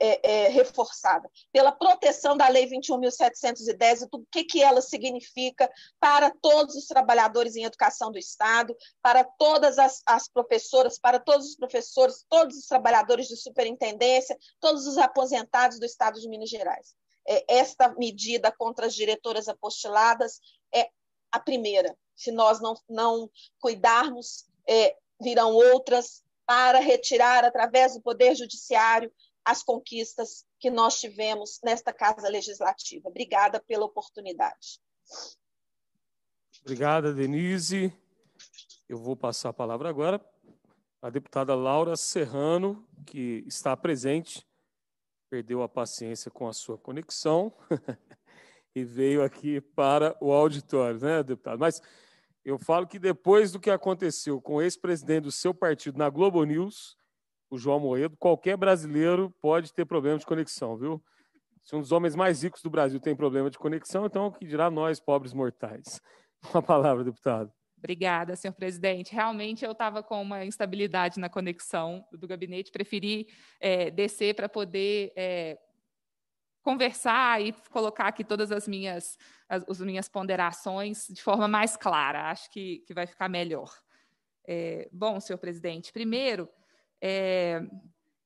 é, é, reforçada, pela proteção da Lei 21.710 e o que, que ela significa para todos os trabalhadores em educação do Estado, para todas as, as professoras, para todos os professores, todos os trabalhadores de superintendência, todos os aposentados do Estado de Minas Gerais. É, esta medida contra as diretoras apostiladas é a primeira. Se nós não, não cuidarmos, é, virão outras para retirar, através do Poder Judiciário, as conquistas que nós tivemos nesta Casa Legislativa. Obrigada pela oportunidade. Obrigada, Denise. Eu vou passar a palavra agora à deputada Laura Serrano, que está presente, perdeu a paciência com a sua conexão e veio aqui para o auditório, né, deputado? Mas eu falo que depois do que aconteceu com o ex-presidente do seu partido na Globo News, o João Moedo, qualquer brasileiro pode ter problema de conexão, viu? Se um dos homens mais ricos do Brasil tem problema de conexão, então o que dirá nós, pobres mortais? Uma palavra, deputado. Obrigada, senhor presidente. Realmente eu estava com uma instabilidade na conexão do gabinete, preferi é, descer para poder é, conversar e colocar aqui todas as minhas, as, as, minhas ponderações de forma mais clara. Acho que, que vai ficar melhor. É, bom, senhor presidente, primeiro, é,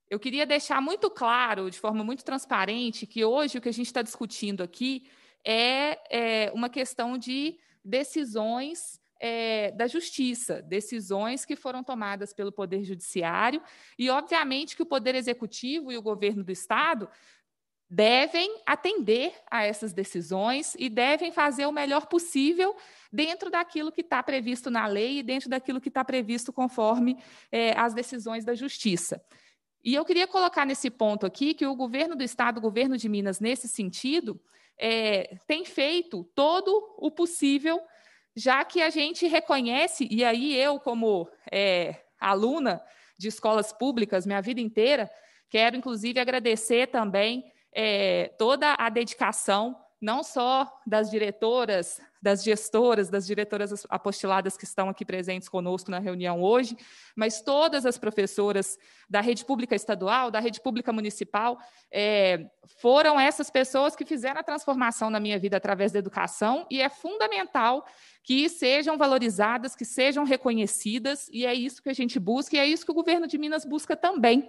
eu queria deixar muito claro, de forma muito transparente, que hoje o que a gente está discutindo aqui é, é, uma questão de decisões é, da justiça, decisões que foram tomadas pelo Poder Judiciário, e obviamente que o Poder Executivo e o governo do Estado devem atender a essas decisões e devem fazer o melhor possível dentro daquilo que está previsto na lei e dentro daquilo que está previsto conforme é, as decisões da justiça. E eu queria colocar nesse ponto aqui que o governo do estado, o governo de Minas, nesse sentido, é, tem feito todo o possível, já que a gente reconhece, e aí eu, como é, aluna de escolas públicas, minha vida inteira, quero inclusive agradecer também é, toda a dedicação, não só das diretoras, das gestoras, das diretoras apostiladas que estão aqui presentes conosco na reunião hoje, mas todas as professoras da rede pública estadual, da rede pública municipal, é, foram essas pessoas que fizeram a transformação na minha vida através da educação, e é fundamental que sejam valorizadas, que sejam reconhecidas, e é isso que a gente busca, e é isso que o governo de Minas busca também.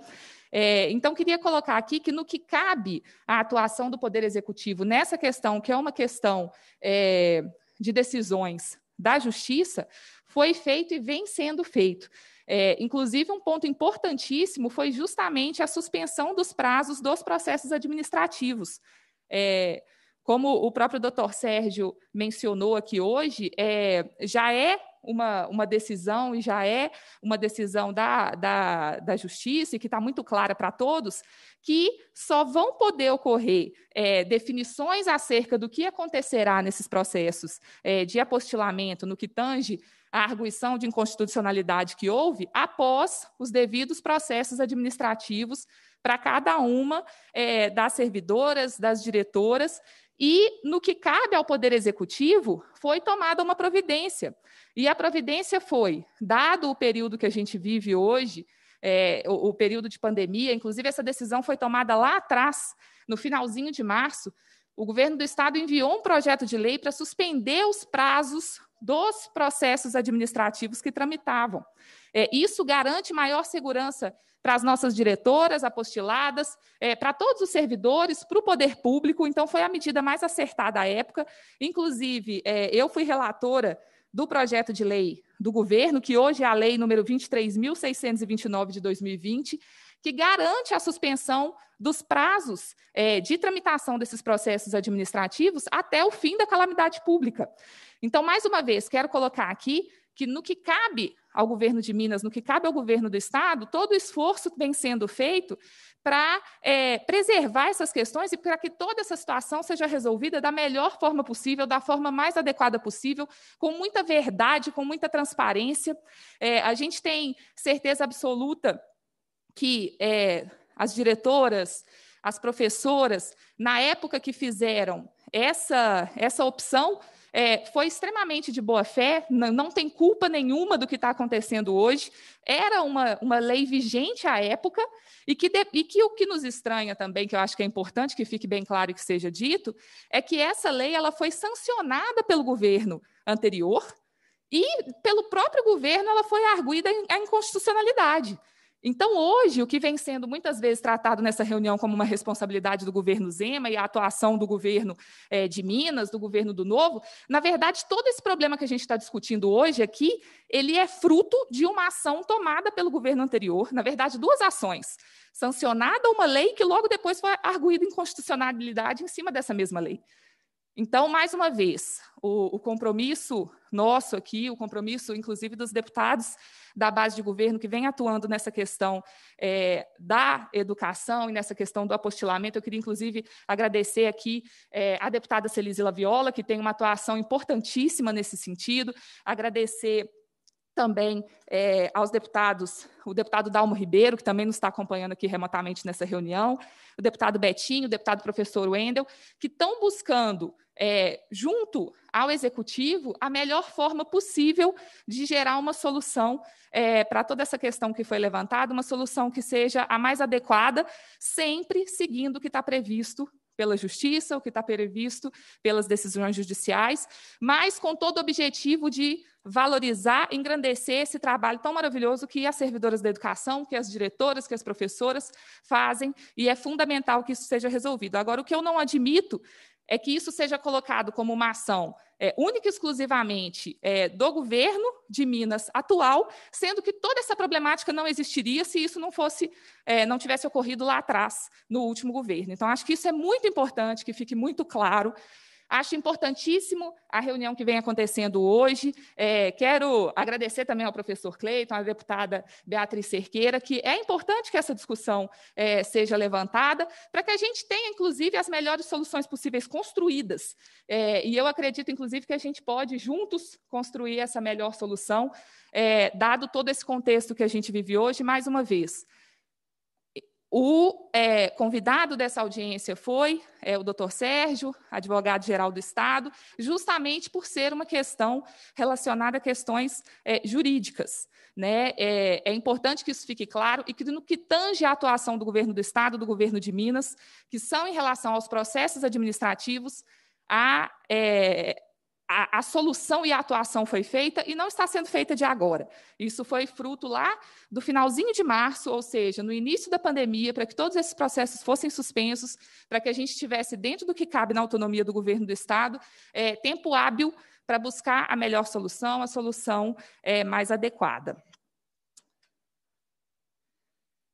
É, então, queria colocar aqui que, no que cabe à atuação do Poder Executivo nessa questão, que é uma questão é, de decisões da Justiça, foi feito e vem sendo feito. É, inclusive, um ponto importantíssimo foi justamente a suspensão dos prazos dos processos administrativos. É, como o próprio doutor Sérgio mencionou aqui hoje, é, já é uma, uma decisão e já é uma decisão da, da, da justiça e que está muito clara para todos, que só vão poder ocorrer é, definições acerca do que acontecerá nesses processos é, de apostilamento no que tange a arguição de inconstitucionalidade que houve após os devidos processos administrativos para cada uma é, das servidoras, das diretoras e, no que cabe ao Poder Executivo, foi tomada uma providência. E a providência foi, dado o período que a gente vive hoje, é, o, o, período de pandemia. Inclusive, essa decisão foi tomada lá atrás, no finalzinho de março. O governo do estado enviou um projeto de lei para suspender os prazos dos processos administrativos que tramitavam. É, isso garante maior segurança para as nossas diretoras apostiladas, é, para todos os servidores, para o poder público. Então, foi a medida mais acertada à época. Inclusive, é, eu fui relatora do projeto de lei do governo, que hoje é a lei número 23.629 de 2020, que garante a suspensão dos prazos é, de tramitação desses processos administrativos até o fim da calamidade pública. Então, mais uma vez, quero colocar aqui que no que cabe ao governo de Minas, no que cabe ao governo do Estado, todo o esforço vem sendo feito para é, preservar essas questões e para que toda essa situação seja resolvida da melhor forma possível, da forma mais adequada possível, com muita verdade, com muita transparência. É, a gente tem certeza absoluta que é, as diretoras, as professoras, na época que fizeram essa, essa opção, é, foi extremamente de boa fé, não, não tem culpa nenhuma do que está acontecendo hoje, era uma, uma lei vigente à época, e que, de, e que o que nos estranha também, que eu acho que é importante que fique bem claro e que seja dito, é que essa lei ela foi sancionada pelo governo anterior, e pelo próprio governo ela foi arguída a inconstitucionalidade. Então, hoje, o que vem sendo muitas vezes tratado nessa reunião como uma responsabilidade do governo Zema e a atuação do governo é, de Minas, do governo do Novo, na verdade, todo esse problema que a gente está discutindo hoje aqui, ele é fruto de uma ação tomada pelo governo anterior, na verdade, duas ações. Sancionada uma lei que logo depois foi arguída inconstitucionalidade em cima dessa mesma lei. Então, mais uma vez, o, o, compromisso nosso aqui, o compromisso, inclusive, dos deputados da base de governo que vem atuando nessa questão é, da educação e nessa questão do apostilamento. Eu queria, inclusive, agradecer aqui é, a deputada Celisila Viola, que tem uma atuação importantíssima nesse sentido, agradecer também é, aos deputados, o deputado Dalmo Ribeiro, que também nos está acompanhando aqui remotamente nessa reunião, o deputado Betinho, o deputado professor Wendel, que estão buscando é, junto ao executivo, a melhor forma possível de gerar uma solução é, para toda essa questão que foi levantada, uma solução que seja a mais adequada, sempre seguindo o que está previsto pela justiça, o que está previsto pelas decisões judiciais, mas com todo o objetivo de valorizar, engrandecer esse trabalho tão maravilhoso que as servidoras da educação, que as diretoras, que as professoras fazem, e é fundamental que isso seja resolvido. Agora, o que eu não admito é que isso seja colocado como uma ação é, única e exclusivamente é, do governo de Minas atual, sendo que toda essa problemática não existiria se isso não fosse, é, não tivesse ocorrido lá atrás, no último governo. Então, acho que isso é muito importante que fique muito claro Acho importantíssimo a reunião que vem acontecendo hoje. É, quero agradecer também ao professor Cleiton, à deputada Beatriz Cerqueira, que é importante que essa discussão é, seja levantada, para que a gente tenha, inclusive, as melhores soluções possíveis construídas. É, e eu acredito, inclusive, que a gente pode juntos construir essa melhor solução, é, dado todo esse contexto que a gente vive hoje, mais uma vez. O é, convidado dessa audiência foi é, o doutor Sérgio, advogado-geral do Estado, justamente por ser uma questão relacionada a questões é, jurídicas. Né? É, é importante que isso fique claro e que, no que tange à atuação do governo do Estado, do governo de Minas, que são em relação aos processos administrativos, a, é, a, a, solução e a atuação foi feita e não está sendo feita de agora. Isso foi fruto lá do finalzinho de março, ou seja, no início da pandemia, para que todos esses processos fossem suspensos, para que a gente tivesse, dentro do que cabe na autonomia do governo do Estado, é, tempo hábil para buscar a melhor solução, a solução é, mais adequada.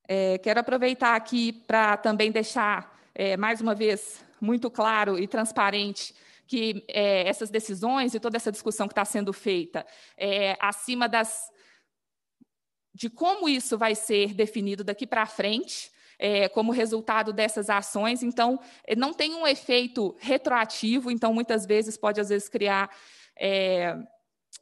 É, quero aproveitar aqui para também deixar, é, mais uma vez, muito claro e transparente que é, essas decisões e toda essa discussão que está sendo feita é, acima das de como isso vai ser definido daqui para frente, é, como resultado dessas ações. Então, não tem um efeito retroativo, então, muitas vezes, pode, às vezes, criar é,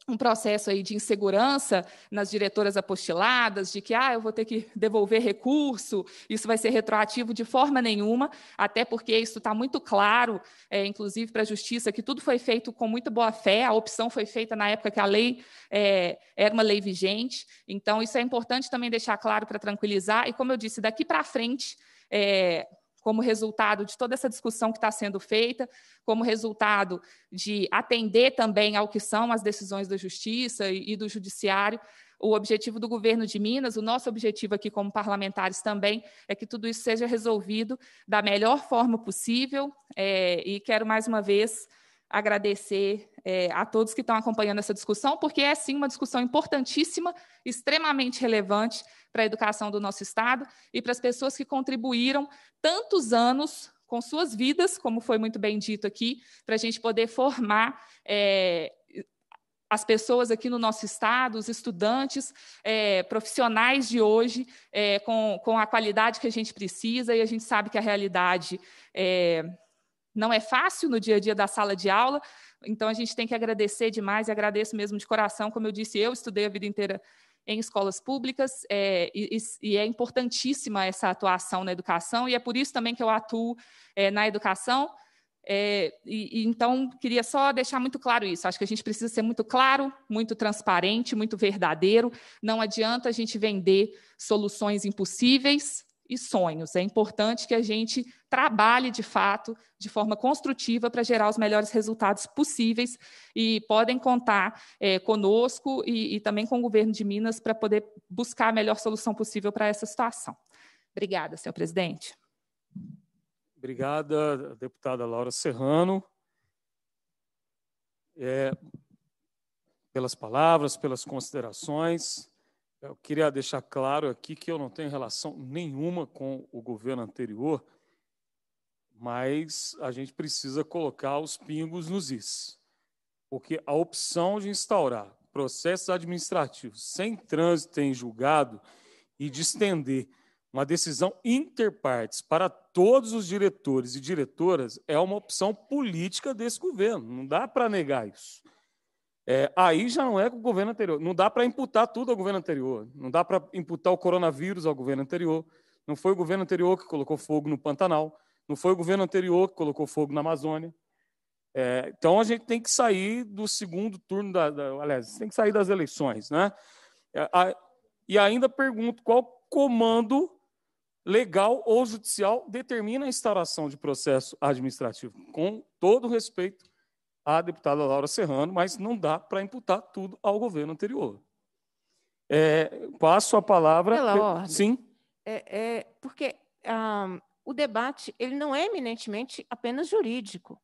um processo aí de insegurança nas diretoras apostiladas, de que ah, eu vou ter que devolver recurso, isso vai ser retroativo de forma nenhuma, até porque isso está muito claro, é, inclusive para a justiça, que tudo foi feito com muita boa fé, a opção foi feita na época que a lei é, era uma lei vigente. Então, isso é importante também deixar claro para tranquilizar, e como eu disse, daqui para frente. É, como resultado de toda essa discussão que está sendo feita, como resultado de atender também ao que são as decisões da justiça e, do judiciário. O objetivo do governo de Minas, o nosso objetivo aqui como parlamentares também, é que tudo isso seja resolvido da melhor forma possível. É, e quero mais uma vez agradecer é, a todos que estão acompanhando essa discussão, porque é sim uma discussão importantíssima, extremamente relevante para a educação do nosso Estado e para as pessoas que contribuíram tantos anos com suas vidas, como foi muito bem dito aqui, para a gente poder formar. É, as pessoas aqui no nosso estado, os estudantes, é, profissionais de hoje, é, com, com a qualidade que a gente precisa, e a gente sabe que a realidade é, não é fácil no dia a dia da sala de aula, então a gente tem que agradecer demais, e agradeço mesmo de coração, como eu disse, eu estudei a vida inteira em escolas públicas é, e, e, é importantíssima essa atuação na educação e é por isso também que eu atuo é, na educação. É, e, e, então queria só deixar muito claro isso. Acho que a gente precisa ser muito claro, muito transparente, muito verdadeiro. Não adianta a gente vender soluções impossíveis e sonhos. É importante que a gente trabalhe de fato, de forma construtiva, para gerar os melhores resultados possíveis. E podem contar é, conosco e, e também com o governo de Minas para poder buscar a melhor solução possível para essa situação. Obrigada, senhor presidente. Obrigada, deputada Laura Serrano, é, pelas palavras, pelas considerações. Eu queria deixar claro aqui que eu não tenho relação nenhuma com o governo anterior, mas a gente precisa colocar os pingos nos is. Porque a opção de instaurar processos administrativos sem trânsito em julgado e de estender uma decisão interpartes para todos os diretores e diretoras é uma opção política desse governo, não dá para negar isso. É, aí já não é com o governo anterior. Não dá para imputar tudo ao governo anterior. Não dá para imputar o coronavírus ao governo anterior. Não foi o governo anterior que colocou fogo no Pantanal. Não foi o governo anterior que colocou fogo na Amazônia. É, então a gente tem que sair do segundo turno da, da aliás, tem que sair das eleições, né? É, a, e ainda pergunto qual comando legal ou judicial determina a instauração de processo administrativo. Com todo respeito à deputada Laura Serrano, mas não dá para imputar tudo ao governo anterior. É, passo a palavra. Pela ordem. Sim. É, é porque ah, o debate ele não é eminentemente apenas jurídico.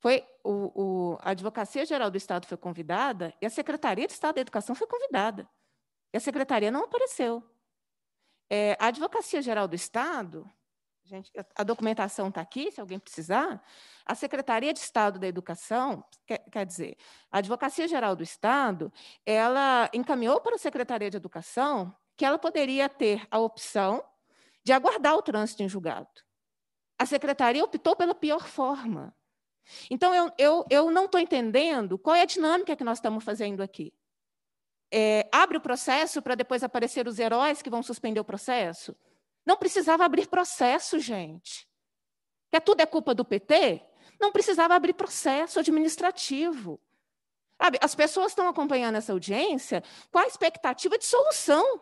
Foi o, o, a Advocacia Geral do Estado foi convidada e a Secretaria de Estado da Educação foi convidada. E a Secretaria não apareceu. É, a Advocacia Geral do Estado Gente, a documentação está aqui, se alguém precisar. A Secretaria de Estado da Educação, quer, quer, dizer, a Advocacia Geral do Estado, ela encaminhou para a Secretaria de Educação que ela poderia ter a opção de aguardar o trânsito em julgado. A Secretaria optou pela pior forma. Então, eu, eu, eu não estou entendendo qual é a dinâmica que nós estamos fazendo aqui. É, abre o processo para depois aparecer os heróis que vão suspender o processo? Não precisava abrir processo, gente. Que tudo é culpa do PT? Não precisava abrir processo administrativo. As pessoas estão acompanhando essa audiência com a expectativa de solução.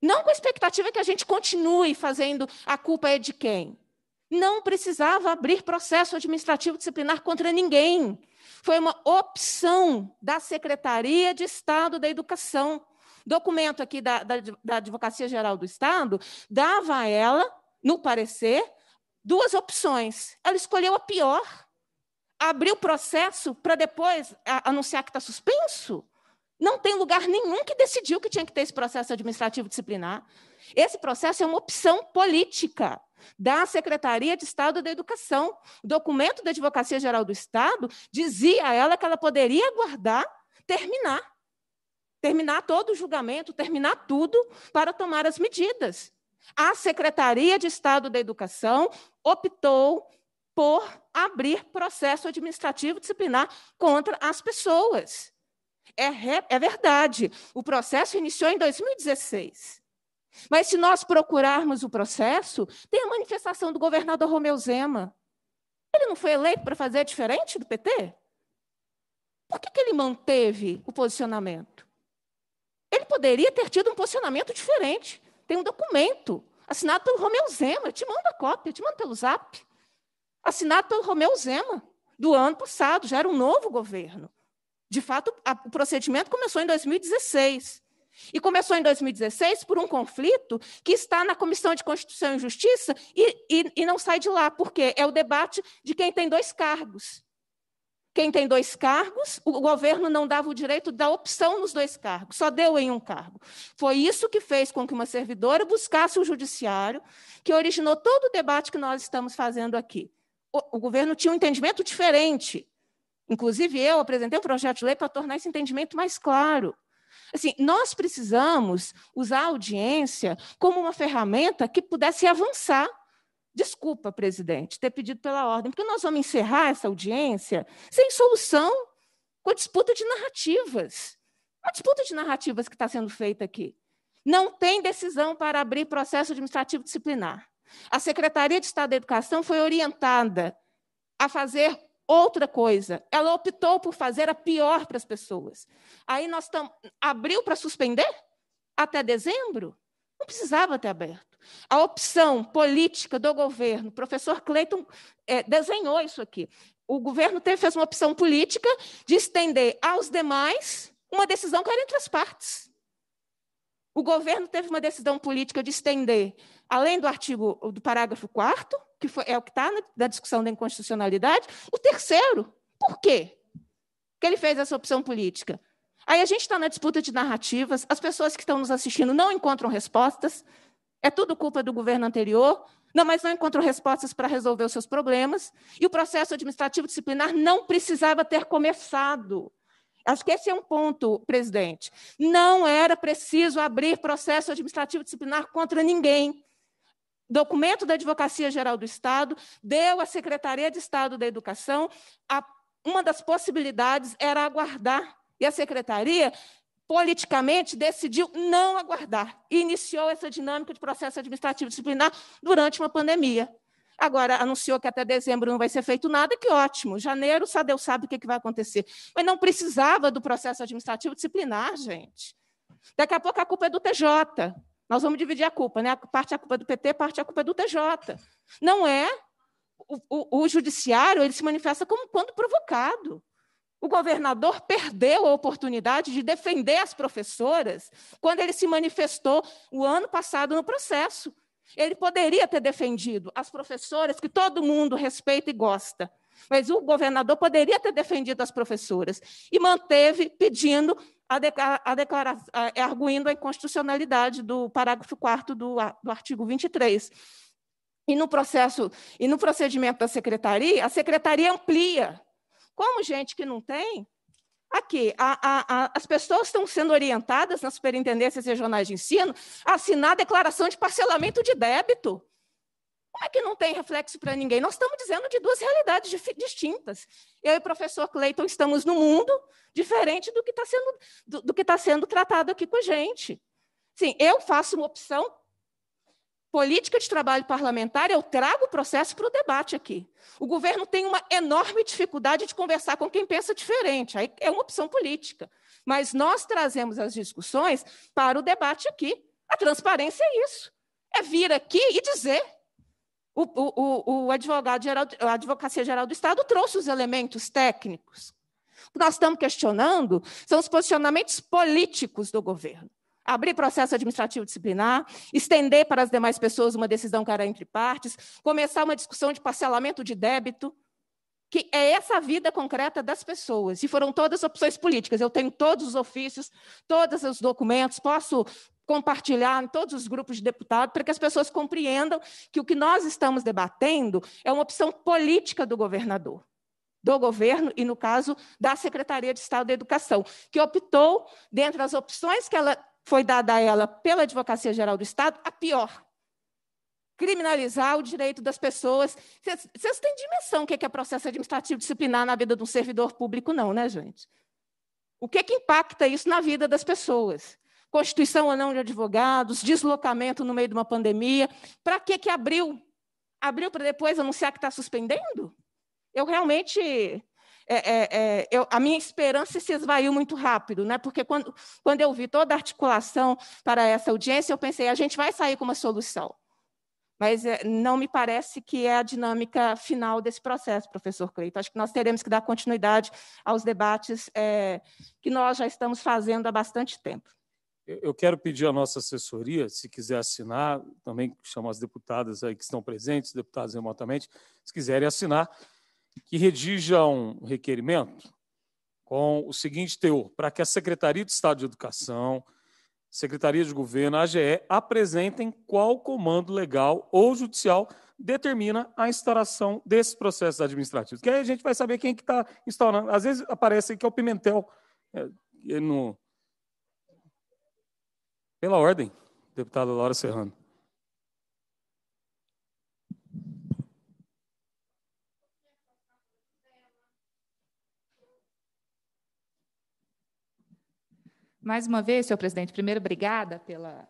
Não com a expectativa que a gente continue fazendo a culpa é de quem. Não precisava abrir processo administrativo disciplinar contra ninguém. Foi uma opção da Secretaria de Estado da Educação documento aqui da, da, da Advocacia Geral do Estado dava a ela, no parecer, duas opções. Ela escolheu a pior, abriu o processo para depois anunciar que está suspenso. Não tem lugar nenhum que decidiu que tinha que ter esse processo administrativo disciplinar. Esse processo é uma opção política da Secretaria de Estado da Educação. O documento da Advocacia Geral do Estado dizia a ela que ela poderia aguardar terminar terminar todo o julgamento, terminar tudo para tomar as medidas. A Secretaria de Estado da Educação optou por abrir processo administrativo disciplinar contra as pessoas. É, é, verdade. O processo iniciou em 2016. Mas se nós procurarmos o processo, tem a manifestação do governador Romeu Zema. Ele não foi eleito para fazer diferente do PT? Por que, que ele manteve o posicionamento? poderia ter tido um posicionamento diferente. Tem um documento assinado pelo Romeu Zema. Eu te mando a cópia, eu te mando pelo zap. Assinado pelo Romeu Zema, do ano passado, já era um novo governo. De fato, a, o procedimento começou em 2016. E começou em 2016 por um conflito que está na Comissão de Constituição e Justiça e, e, e não sai de lá, porque é o debate de quem tem dois cargos. Quem tem dois cargos, o governo não dava o direito da opção nos dois cargos, só deu em um cargo. Foi isso que fez com que uma servidora buscasse o judiciário, que originou todo o debate que nós estamos fazendo aqui. O, o governo tinha um entendimento diferente. Inclusive, eu apresentei um projeto de lei para tornar esse entendimento mais claro. Assim, nós precisamos usar a audiência como uma ferramenta que pudesse avançar Desculpa, presidente, ter pedido pela ordem, porque nós vamos encerrar essa audiência sem solução, com a disputa de narrativas. Uma disputa de narrativas que está sendo feita aqui. Não tem decisão para abrir processo administrativo disciplinar. A Secretaria de Estado da Educação foi orientada a fazer outra coisa. Ela optou por fazer a pior para as pessoas. Aí nós estamos. Abriu para suspender? Até dezembro? Não precisava ter aberto. A opção política do governo, o professor Cleiton é, desenhou isso aqui. O governo teve, fez uma opção política de estender aos demais uma decisão que era entre as partes. O governo teve uma decisão política de estender, além do artigo do parágrafo 4 que foi, é o que está na, na discussão da inconstitucionalidade, o terceiro. Por quê que ele fez essa opção política? Aí a gente está na disputa de narrativas, as pessoas que estão nos assistindo não encontram respostas. É tudo culpa do governo anterior? Não, mas não encontrou respostas para resolver os seus problemas. E o processo administrativo disciplinar não precisava ter começado. Acho que esse é um ponto, presidente. Não era preciso abrir processo administrativo disciplinar contra ninguém. Documento da Advocacia Geral do Estado deu à Secretaria de Estado da Educação a, uma das possibilidades era aguardar. E a secretaria politicamente decidiu não aguardar e iniciou essa dinâmica de processo administrativo disciplinar durante uma pandemia. Agora, anunciou que até dezembro não vai ser feito nada, que ótimo. Janeiro, só Deus sabe o que, vai acontecer. Mas não precisava do processo administrativo disciplinar, gente. Daqui a pouco a culpa é do TJ. Nós vamos dividir a culpa, né? Parte é a culpa do PT, parte é a culpa do TJ. Não é. O, o, o judiciário ele se manifesta como quando provocado. O governador perdeu a oportunidade de defender as professoras quando ele se manifestou o ano passado no processo. Ele poderia ter defendido as professoras que todo mundo respeita e gosta, mas o governador poderia ter defendido as professoras e manteve pedindo a, a declaração, é, arguindo a inconstitucionalidade do parágrafo 4 do, do artigo 23. E no processo e no procedimento da secretaria, a secretaria amplia como gente que não tem, aqui, a, a, a, as pessoas estão sendo orientadas nas superintendências regionais de ensino a assinar declaração de parcelamento de débito. Como é que não tem reflexo para ninguém? Nós estamos dizendo de duas realidades distintas. Eu e o professor Cleiton estamos no mundo diferente do que está sendo, do, do tá sendo tratado aqui com a gente. Sim, eu faço uma opção Política de trabalho parlamentar, eu trago o processo para o debate aqui. O governo tem uma enorme dificuldade de conversar com quem pensa diferente, aí é uma opção política. Mas nós trazemos as discussões para o debate aqui. A transparência é isso: é vir aqui e dizer. O, o, o advogado geral, a Advocacia Geral do Estado trouxe os elementos técnicos. O que nós estamos questionando são os posicionamentos políticos do governo abrir processo administrativo disciplinar, estender para as demais pessoas uma decisão que era entre partes, começar uma discussão de parcelamento de débito, que é essa a vida concreta das pessoas. E foram todas opções políticas. Eu tenho todos os ofícios, todos os documentos, posso compartilhar em todos os grupos de deputados para que as pessoas compreendam que o que nós estamos debatendo é uma opção política do governador do governo e, no caso, da Secretaria de Estado da Educação, que optou, dentre as opções que ela foi dada a ela pela Advocacia Geral do Estado, a pior. Criminalizar o direito das pessoas. Vocês têm dimensão o é que é processo administrativo disciplinar na vida de um servidor público, não, né, gente? O que, é que impacta isso na vida das pessoas? Constituição ou não de advogados, deslocamento no meio de uma pandemia. Para que, que abriu? Abriu para depois anunciar que está suspendendo? Eu realmente é, é, é, eu, a minha esperança se esvaiu muito rápido, né? porque quando, quando eu vi toda a articulação para essa audiência, eu pensei, a gente vai sair com uma solução. Mas é, não me parece que é a dinâmica final desse processo, professor Cleito. Acho que nós teremos que dar continuidade aos debates é, que nós já estamos fazendo há bastante tempo. Eu quero pedir à nossa assessoria, se quiser assinar, também chamo as deputadas aí que estão presentes, deputados remotamente, se quiserem assinar, que redija um requerimento com o seguinte teor: para que a Secretaria de Estado de Educação, Secretaria de Governo, AGE, apresentem qual comando legal ou judicial determina a instalação desses processos administrativos. Que aí a gente vai saber quem que está instaurando. Às vezes aparece que é o Pimentel. É, no... Pela ordem, deputada Laura Serrano. Mais uma vez, senhor presidente, primeiro, obrigada pela,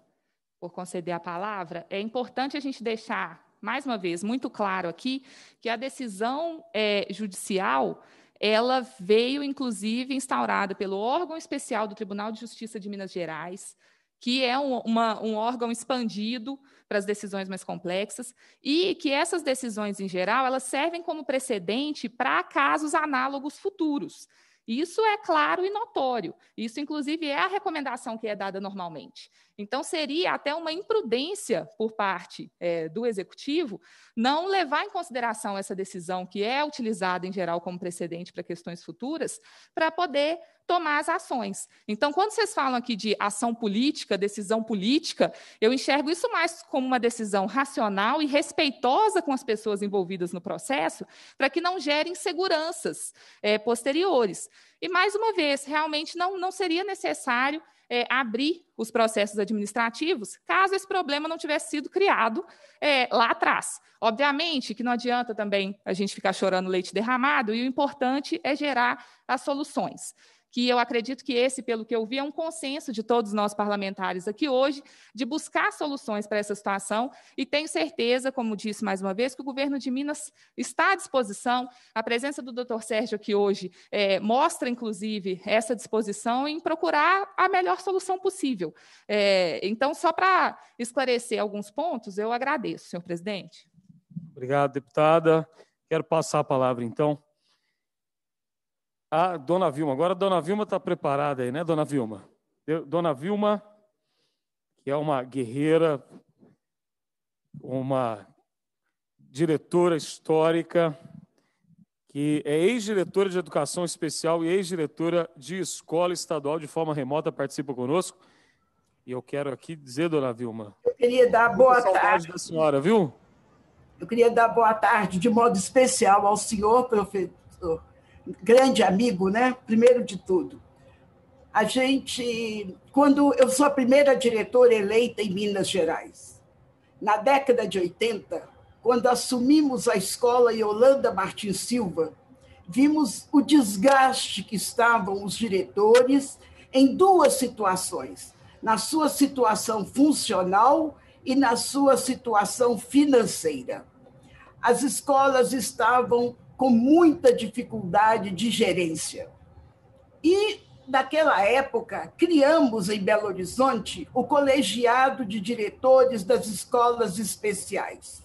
por conceder a palavra. É importante a gente deixar, mais uma vez, muito claro aqui que a decisão é, judicial ela veio, inclusive, instaurada pelo órgão especial do Tribunal de Justiça de Minas Gerais, que é um, uma, um órgão expandido para as decisões mais complexas, e que essas decisões, em geral, elas servem como precedente para casos análogos futuros. Isso é claro e notório. Isso, inclusive, é a recomendação que é dada normalmente. Então, seria até uma imprudência por parte é, do executivo não levar em consideração essa decisão, que é utilizada em geral como precedente para questões futuras, para poder tomar as ações. Então, quando vocês falam aqui de ação política, decisão política, eu enxergo isso mais como uma decisão racional e respeitosa com as pessoas envolvidas no processo, para que não gere inseguranças é, posteriores. E, mais uma vez, realmente não, não seria necessário é, abrir os processos administrativos caso esse problema não tivesse sido criado é, lá atrás. Obviamente que não adianta também a gente ficar chorando leite derramado, e o importante é gerar as soluções que eu acredito que esse, pelo que eu vi, é um consenso de todos nós parlamentares aqui hoje, de buscar soluções para essa situação. E tenho certeza, como disse mais uma vez, que o governo de Minas está à disposição. A presença do doutor Sérgio aqui hoje é, mostra, inclusive, essa disposição em procurar a melhor solução possível. É, então, só para esclarecer alguns pontos, eu agradeço, senhor presidente. Obrigado, deputada. Quero passar a palavra, então, a Dona Vilma. Agora a Dona Vilma está preparada aí, né, Dona Vilma? Dona Vilma, que é uma guerreira, uma diretora histórica, que é ex-diretora de Educação Especial e ex-diretora de Escola Estadual de forma remota, participa conosco. E eu quero aqui dizer, Dona Vilma. Eu queria dar boa tarde. da senhora, viu? Eu queria dar boa tarde de modo especial ao senhor, professor grande amigo, né? Primeiro de tudo. A gente, quando eu sou a primeira diretora eleita em Minas Gerais, na década de 80, quando assumimos a escola Yolanda Martins Silva, vimos o desgaste que estavam os diretores em duas situações: na sua situação funcional e na sua situação financeira. As escolas estavam com muita dificuldade de gerência. E, naquela época, criamos em Belo Horizonte o Colegiado de Diretores das Escolas Especiais,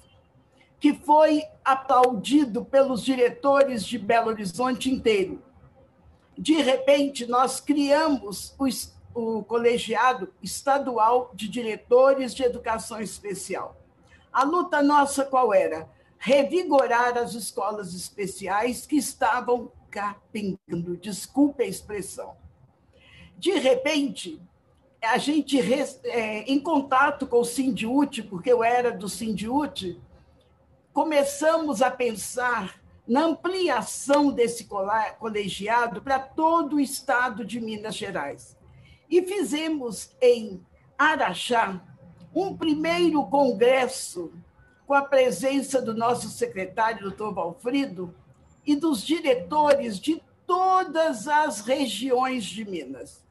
que foi aplaudido pelos diretores de Belo Horizonte inteiro. De repente, nós criamos o colegiado estadual de diretores de educação especial. A luta nossa qual era? revigorar as escolas especiais que estavam capengando, desculpe a expressão. De repente, a gente, é, em contato com o Sindiúti, porque eu era do Sindiúti, começamos a pensar na ampliação desse colegiado para todo o estado de Minas Gerais. E fizemos em Araxá um primeiro congresso com a presença do nosso secretário, doutor Valfrido, e dos diretores de todas as regiões de Minas.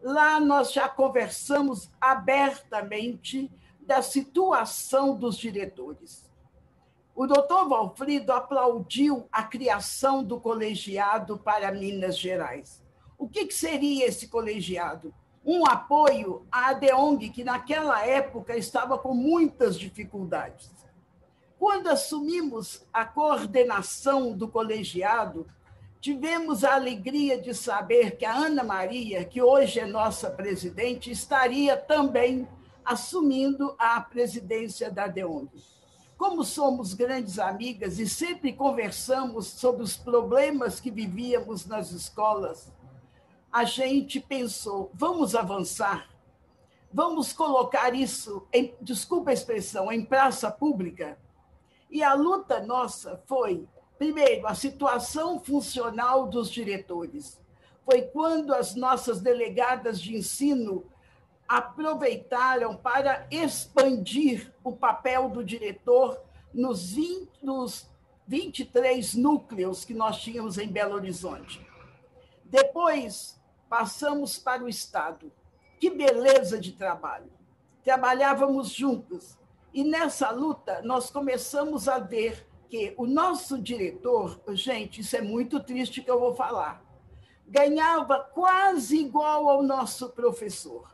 Lá nós já conversamos abertamente da situação dos diretores. O doutor Valfrido aplaudiu a criação do colegiado para Minas Gerais. O que, que seria esse colegiado? Um apoio à ADEONG, que naquela época estava com muitas dificuldades. Quando assumimos a coordenação do colegiado, tivemos a alegria de saber que a Ana Maria, que hoje é nossa presidente, estaria também assumindo a presidência da Deonde. Como somos grandes amigas e sempre conversamos sobre os problemas que vivíamos nas escolas, a gente pensou: vamos avançar, vamos colocar isso, em, desculpa a expressão, em praça pública e a luta nossa foi, primeiro, a situação funcional dos diretores. Foi quando as nossas delegadas de ensino aproveitaram para expandir o papel do diretor nos, 20, nos 23 núcleos que nós tínhamos em Belo Horizonte. Depois, passamos para o Estado. Que beleza de trabalho! Trabalhávamos juntos e nessa luta, nós começamos a ver que o nosso diretor, gente, isso é muito triste que eu vou falar, ganhava quase igual ao nosso professor.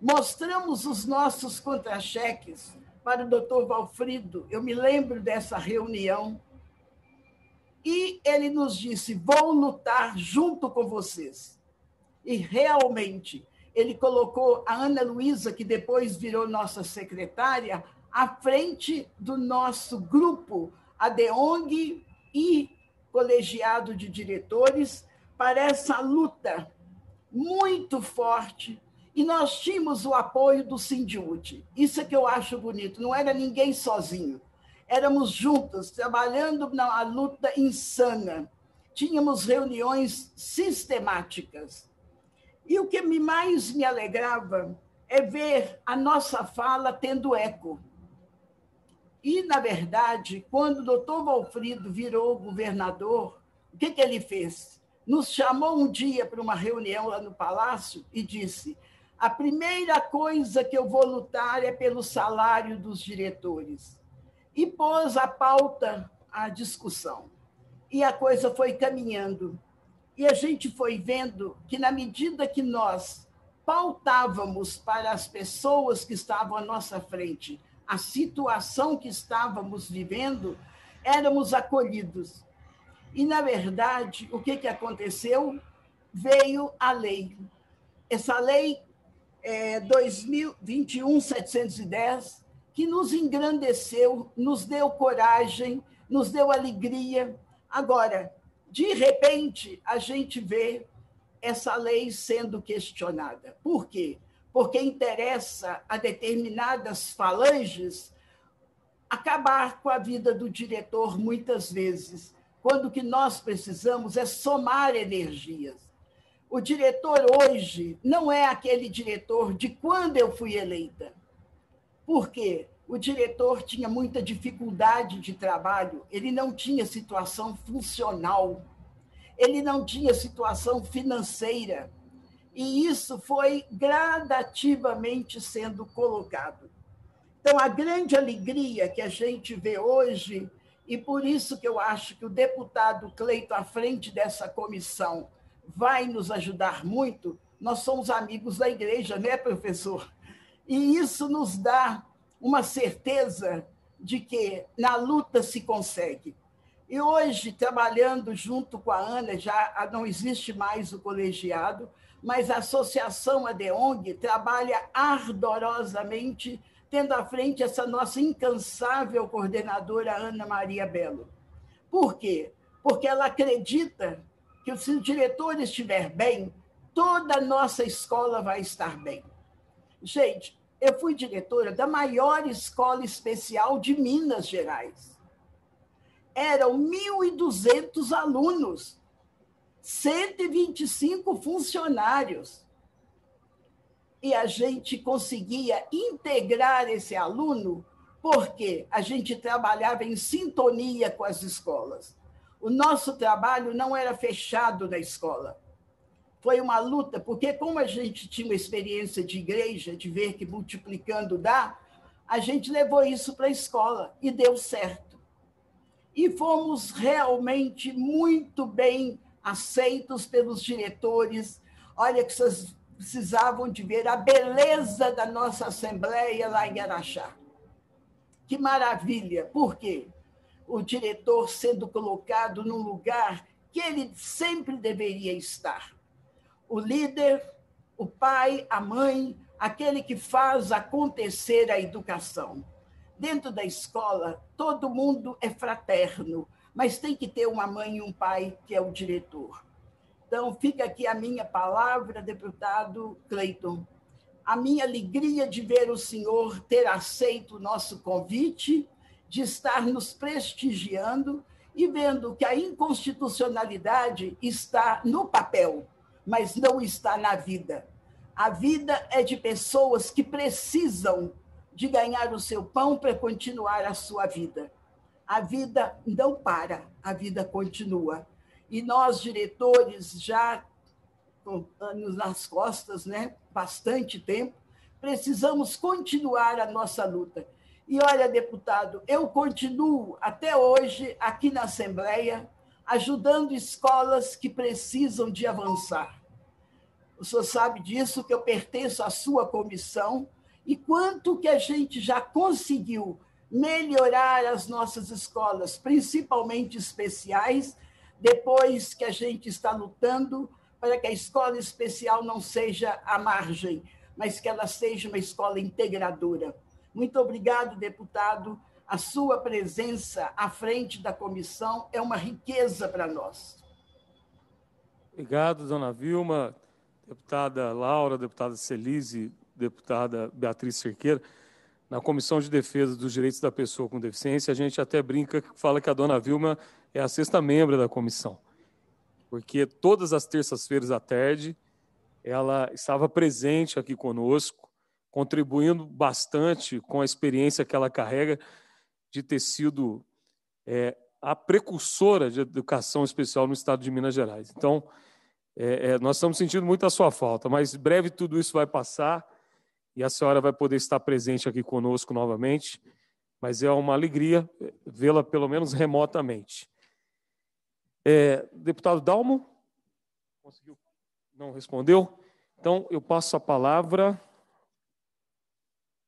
Mostramos os nossos contra-cheques para o doutor Valfrido, eu me lembro dessa reunião, e ele nos disse: vou lutar junto com vocês. E realmente, ele colocou a Ana Luísa, que depois virou nossa secretária, à frente do nosso grupo, a DEONG e colegiado de diretores, para essa luta muito forte. E nós tínhamos o apoio do Sindiúte. Isso é que eu acho bonito, não era ninguém sozinho. Éramos juntos, trabalhando na luta insana. Tínhamos reuniões sistemáticas e o que mais me alegrava é ver a nossa fala tendo eco. E, na verdade, quando o doutor Valfrido virou governador, o que, que ele fez? Nos chamou um dia para uma reunião lá no palácio e disse: a primeira coisa que eu vou lutar é pelo salário dos diretores. E pôs a pauta à discussão. E a coisa foi caminhando. E a gente foi vendo que, na medida que nós pautávamos para as pessoas que estavam à nossa frente a situação que estávamos vivendo, éramos acolhidos. E, na verdade, o que, que aconteceu? Veio a lei. Essa lei é, 2021-710, que nos engrandeceu, nos deu coragem, nos deu alegria. Agora, de repente, a gente vê essa lei sendo questionada. Por quê? Porque interessa a determinadas falanges acabar com a vida do diretor muitas vezes, quando o que nós precisamos é somar energias. O diretor hoje não é aquele diretor de quando eu fui eleita. Por quê? o diretor tinha muita dificuldade de trabalho, ele não tinha situação funcional, ele não tinha situação financeira. E isso foi gradativamente sendo colocado. Então, a grande alegria que a gente vê hoje, e por isso que eu acho que o deputado Cleito, à frente dessa comissão, vai nos ajudar muito, nós somos amigos da igreja, né, professor? E isso nos dá uma certeza de que na luta se consegue. E hoje, trabalhando junto com a Ana, já não existe mais o colegiado, mas a Associação ADEONG trabalha ardorosamente, tendo à frente essa nossa incansável coordenadora, Ana Maria Belo. Por quê? Porque ela acredita que, se o diretor estiver bem, toda a nossa escola vai estar bem. Gente, eu fui diretora da maior escola especial de Minas Gerais. Eram 1.200 alunos, 125 funcionários. E a gente conseguia integrar esse aluno porque a gente trabalhava em sintonia com as escolas. O nosso trabalho não era fechado na escola foi uma luta, porque como a gente tinha uma experiência de igreja, de ver que multiplicando dá, a gente levou isso para a escola e deu certo. E fomos realmente muito bem aceitos pelos diretores. Olha que vocês precisavam de ver a beleza da nossa assembleia lá em Araxá. Que maravilha! Por quê? O diretor sendo colocado num lugar que ele sempre deveria estar o líder, o pai, a mãe, aquele que faz acontecer a educação. Dentro da escola, todo mundo é fraterno, mas tem que ter uma mãe e um pai que é o diretor. Então, fica aqui a minha palavra, deputado Cleiton. A minha alegria de ver o senhor ter aceito o nosso convite, de estar nos prestigiando e vendo que a inconstitucionalidade está no papel mas não está na vida. A vida é de pessoas que precisam de ganhar o seu pão para continuar a sua vida. A vida não para, a vida continua. E nós, diretores, já com anos nas costas, né, bastante tempo, precisamos continuar a nossa luta. E olha, deputado, eu continuo até hoje aqui na Assembleia ajudando escolas que precisam de avançar o senhor sabe disso, que eu pertenço à sua comissão, e quanto que a gente já conseguiu melhorar as nossas escolas, principalmente especiais, depois que a gente está lutando para que a escola especial não seja à margem, mas que ela seja uma escola integradora. Muito obrigado, deputado. A sua presença à frente da comissão é uma riqueza para nós. Obrigado, dona Vilma deputada Laura, deputada Celise, deputada Beatriz Cerqueira, na Comissão de Defesa dos Direitos da Pessoa com Deficiência, a gente até brinca, fala que a dona Vilma é a sexta membra da comissão, porque todas as terças-feiras à tarde ela estava presente aqui conosco, contribuindo bastante com a experiência que ela carrega de ter sido é, a precursora de educação especial no estado de Minas Gerais. Então, é, é, nós estamos sentindo muito a sua falta, mas breve tudo isso vai passar e a senhora vai poder estar presente aqui conosco novamente. Mas é uma alegria vê-la, pelo menos remotamente. É, deputado Dalmo, conseguiu? Não respondeu? Então, eu passo a palavra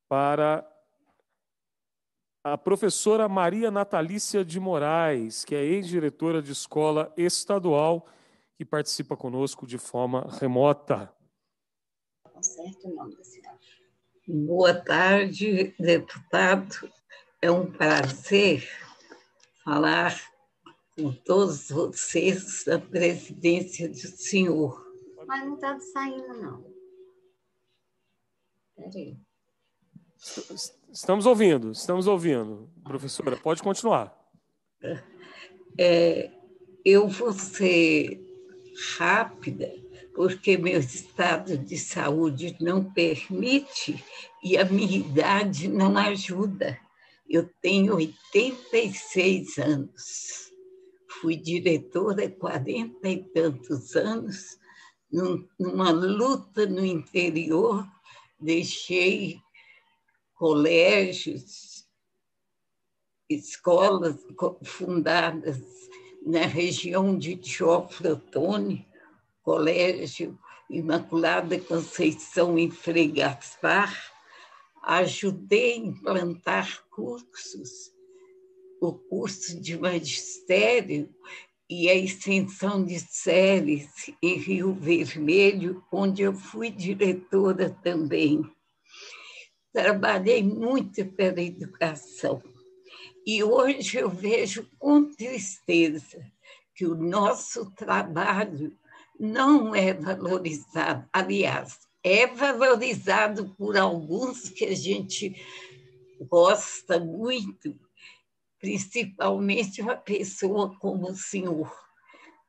para a professora Maria Natalícia de Moraes, que é ex-diretora de escola estadual que participa conosco de forma remota. Tá Boa tarde, deputado. É um prazer falar com todos vocês da presidência do senhor. Mas não está saindo, não. Peraí. Estamos ouvindo, estamos ouvindo. Professora, pode continuar. É, eu vou ser rápida, porque meu estado de saúde não permite e a minha idade não ajuda. Eu tenho 86 anos. Fui diretora 40 e tantos anos, numa luta no interior, deixei colégios, escolas fundadas na região de Teóflotone, Colégio Imaculada Conceição em Frei Gaspar, ajudei a implantar cursos, o curso de magistério e a extensão de séries em Rio Vermelho, onde eu fui diretora também. Trabalhei muito pela educação. E hoje eu vejo com tristeza que o nosso trabalho não é valorizado. Aliás, é valorizado por alguns que a gente gosta muito, principalmente uma pessoa como o senhor,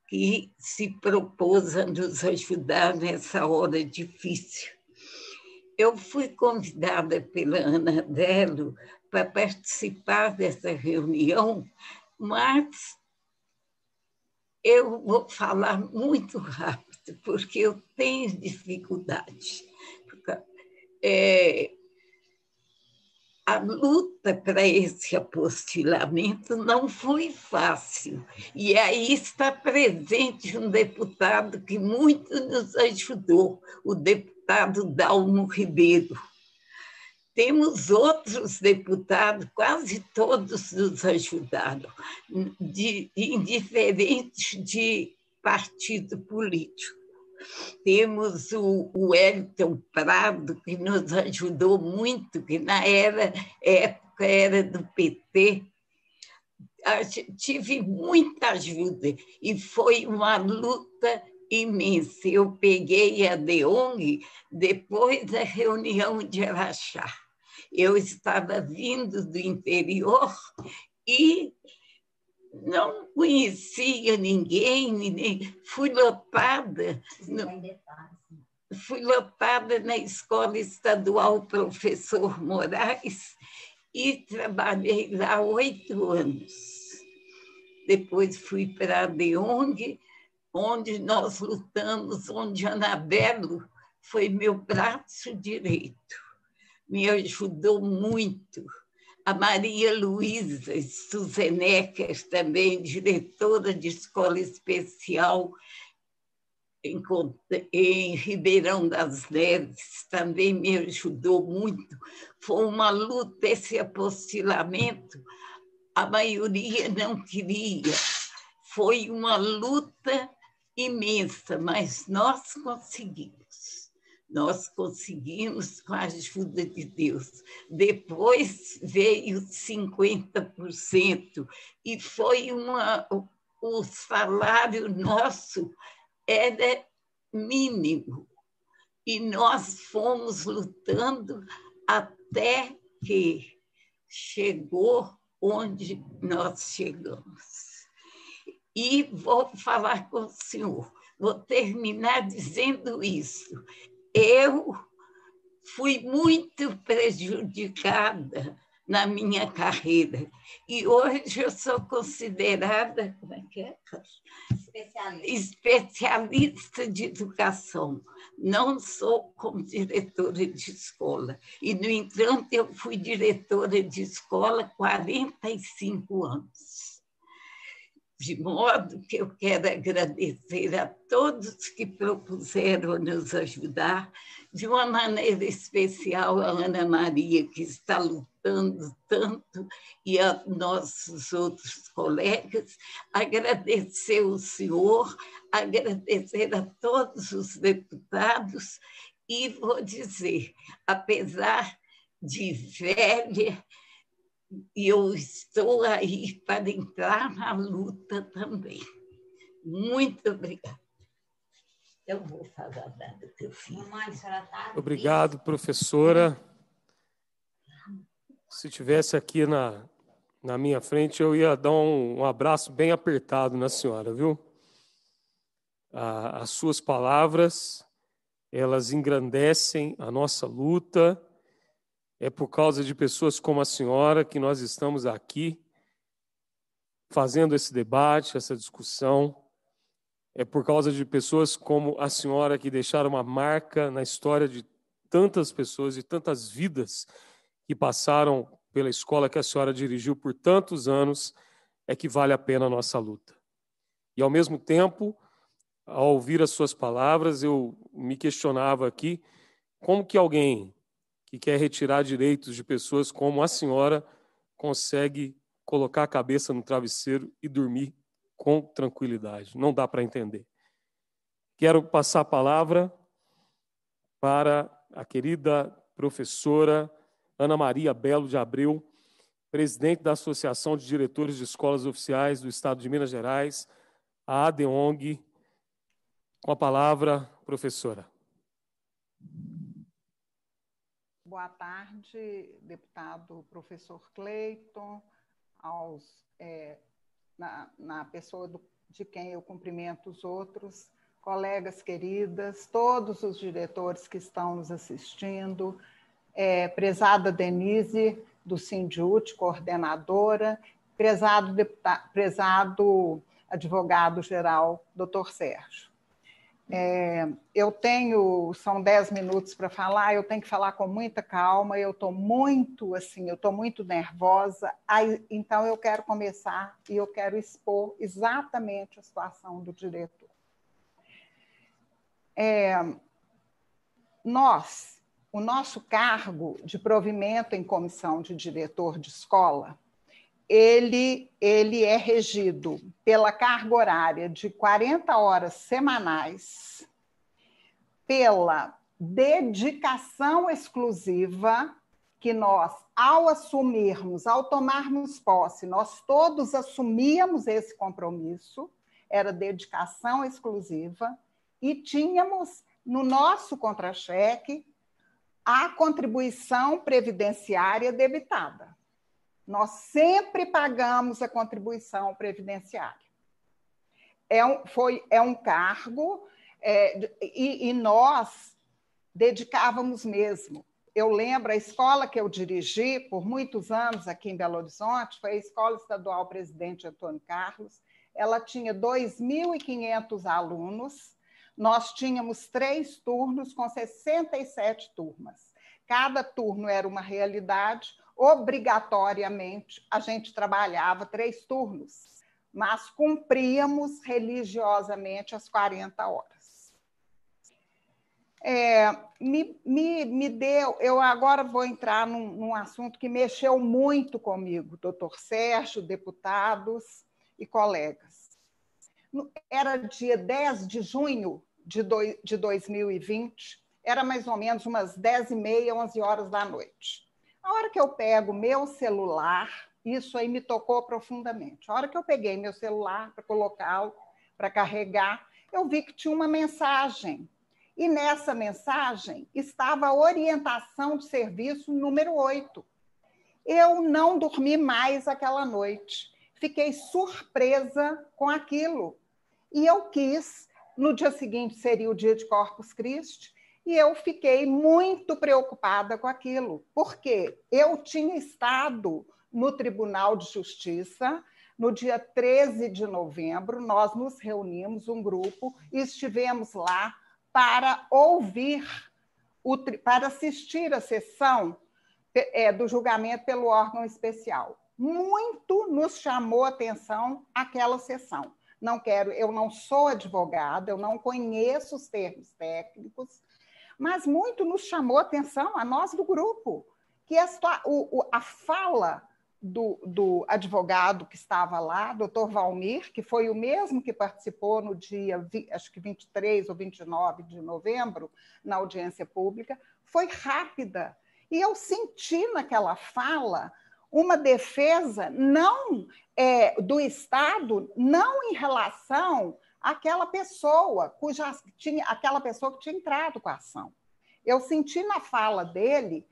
que se propôs a nos ajudar nessa hora difícil. Eu fui convidada pela Ana Delo para participar dessa reunião, mas eu vou falar muito rápido, porque eu tenho dificuldade. É, a luta para esse apostilamento não foi fácil. E aí está presente um deputado que muito nos ajudou, o deputado Dalmo Ribeiro. Temos outros deputados, quase todos nos ajudaram, de, indiferentes de partido político. Temos o, o Elton Prado, que nos ajudou muito, que na era, época era do PT. Tive muita ajuda e foi uma luta imensa. Eu peguei a Deong depois da reunião de Araxá. Eu estava vindo do interior e não conhecia ninguém, fui lotada. No, é fui lotada na escola estadual Professor Moraes e trabalhei lá oito anos. Depois fui para a Deong, onde nós lutamos, onde Anabelo foi meu braço direito, me ajudou muito. A Maria Luísa Suzenecker, também diretora de escola especial em, em Ribeirão das Neves, também me ajudou muito. Foi uma luta esse apostilamento, a maioria não queria. Foi uma luta imensa, mas nós conseguimos. Nós conseguimos com a ajuda de Deus. Depois veio 50%, e foi uma. O salário nosso era mínimo. E nós fomos lutando até que chegou onde nós chegamos. E vou falar com o senhor. Vou terminar dizendo isso. Eu fui muito prejudicada na minha carreira. E hoje eu sou considerada como é que é? Especialista. especialista de educação. Não sou como diretora de escola. E, no entanto, eu fui diretora de escola 45 anos de modo que eu quero agradecer a todos que propuseram nos ajudar, de uma maneira especial a Ana Maria, que está lutando tanto, e a nossos outros colegas. Agradecer o senhor, agradecer a todos os deputados, e vou dizer, apesar de velha, e eu estou aí para entrar na luta também. Muito obrigada. Eu vou falar nada que eu fiz. Mamãe, tá Obrigado, professora. Se tivesse aqui na, na minha frente, eu ia dar um, um abraço bem apertado na senhora, viu? A, as suas palavras, elas engrandecem a nossa luta é por causa de pessoas como a senhora que nós estamos aqui fazendo esse debate, essa discussão. É por causa de pessoas como a senhora que deixaram uma marca na história de tantas pessoas e tantas vidas que passaram pela escola que a senhora dirigiu por tantos anos, é que vale a pena a nossa luta. E ao mesmo tempo, ao ouvir as suas palavras, eu me questionava aqui como que alguém que quer retirar direitos de pessoas como a senhora consegue colocar a cabeça no travesseiro e dormir com tranquilidade. Não dá para entender. Quero passar a palavra para a querida professora Ana Maria Belo de Abreu, presidente da Associação de Diretores de Escolas Oficiais do Estado de Minas Gerais, a ADEONG. Com a palavra, professora. Boa tarde, deputado professor Cleiton, aos, é, na, na, pessoa do, de quem eu cumprimento os outros, colegas queridas, todos os diretores que estão nos assistindo, é, prezada Denise, do Sindiúte, coordenadora, prezado, deputado, prezado advogado-geral, doutor Sérgio. É, eu tenho, são dez minutos para falar, eu tenho que falar com muita calma, eu estou muito assim, eu estou muito nervosa, aí, então eu quero começar e eu quero expor exatamente a situação do diretor. É, nós, o nosso cargo de provimento em comissão de diretor de escola, ele, ele é regido pela carga horária de 40 horas semanais, pela dedicação exclusiva que nós, ao assumirmos, ao tomarmos posse, nós todos assumíamos esse compromisso, era dedicação exclusiva, e tínhamos no nosso contra-cheque a contribuição previdenciária debitada. Nós sempre pagamos a contribuição previdenciária. É um, foi, é um cargo é, e, e nós dedicávamos mesmo. Eu lembro a escola que eu dirigi por muitos anos aqui em Belo Horizonte, foi a Escola Estadual Presidente Antônio Carlos. Ela tinha 2.500 alunos. Nós tínhamos três turnos com 67 turmas. Cada turno era uma realidade obrigatoriamente a gente trabalhava três turnos, mas cumpríamos religiosamente as 40 horas. É, me, me, me deu, eu agora vou entrar num, num assunto que mexeu muito comigo, doutor Sérgio, deputados e colegas. Era dia 10 de junho de, do, de 2020, era mais ou menos umas 10 e meia, 11 horas da noite a hora que eu pego meu celular, isso aí me tocou profundamente. A hora que eu peguei meu celular para colocá-lo, para carregar, eu vi que tinha uma mensagem. E nessa mensagem estava a orientação de serviço número 8. Eu não dormi mais aquela noite. Fiquei surpresa com aquilo. E eu quis, no dia seguinte seria o dia de Corpus Christi, e eu fiquei muito preocupada com aquilo, porque eu tinha estado no Tribunal de Justiça no dia 13 de novembro, nós nos reunimos, um grupo, e estivemos lá para ouvir, o, para assistir a sessão é, do julgamento pelo órgão especial. Muito nos chamou atenção aquela sessão. Não quero, eu não sou advogada, eu não conheço os termos técnicos, mas muito nos chamou a atenção, a nós do grupo, que a, o, a fala do, do, advogado que estava lá, doutor Valmir, que foi o mesmo que participou no dia, acho que 23 ou 29 de novembro, na audiência pública, foi rápida. E eu senti naquela fala uma defesa não é, do Estado, não em relação aquela pessoa cuja tinha aquela pessoa que tinha entrado com a ação. Eu senti na fala dele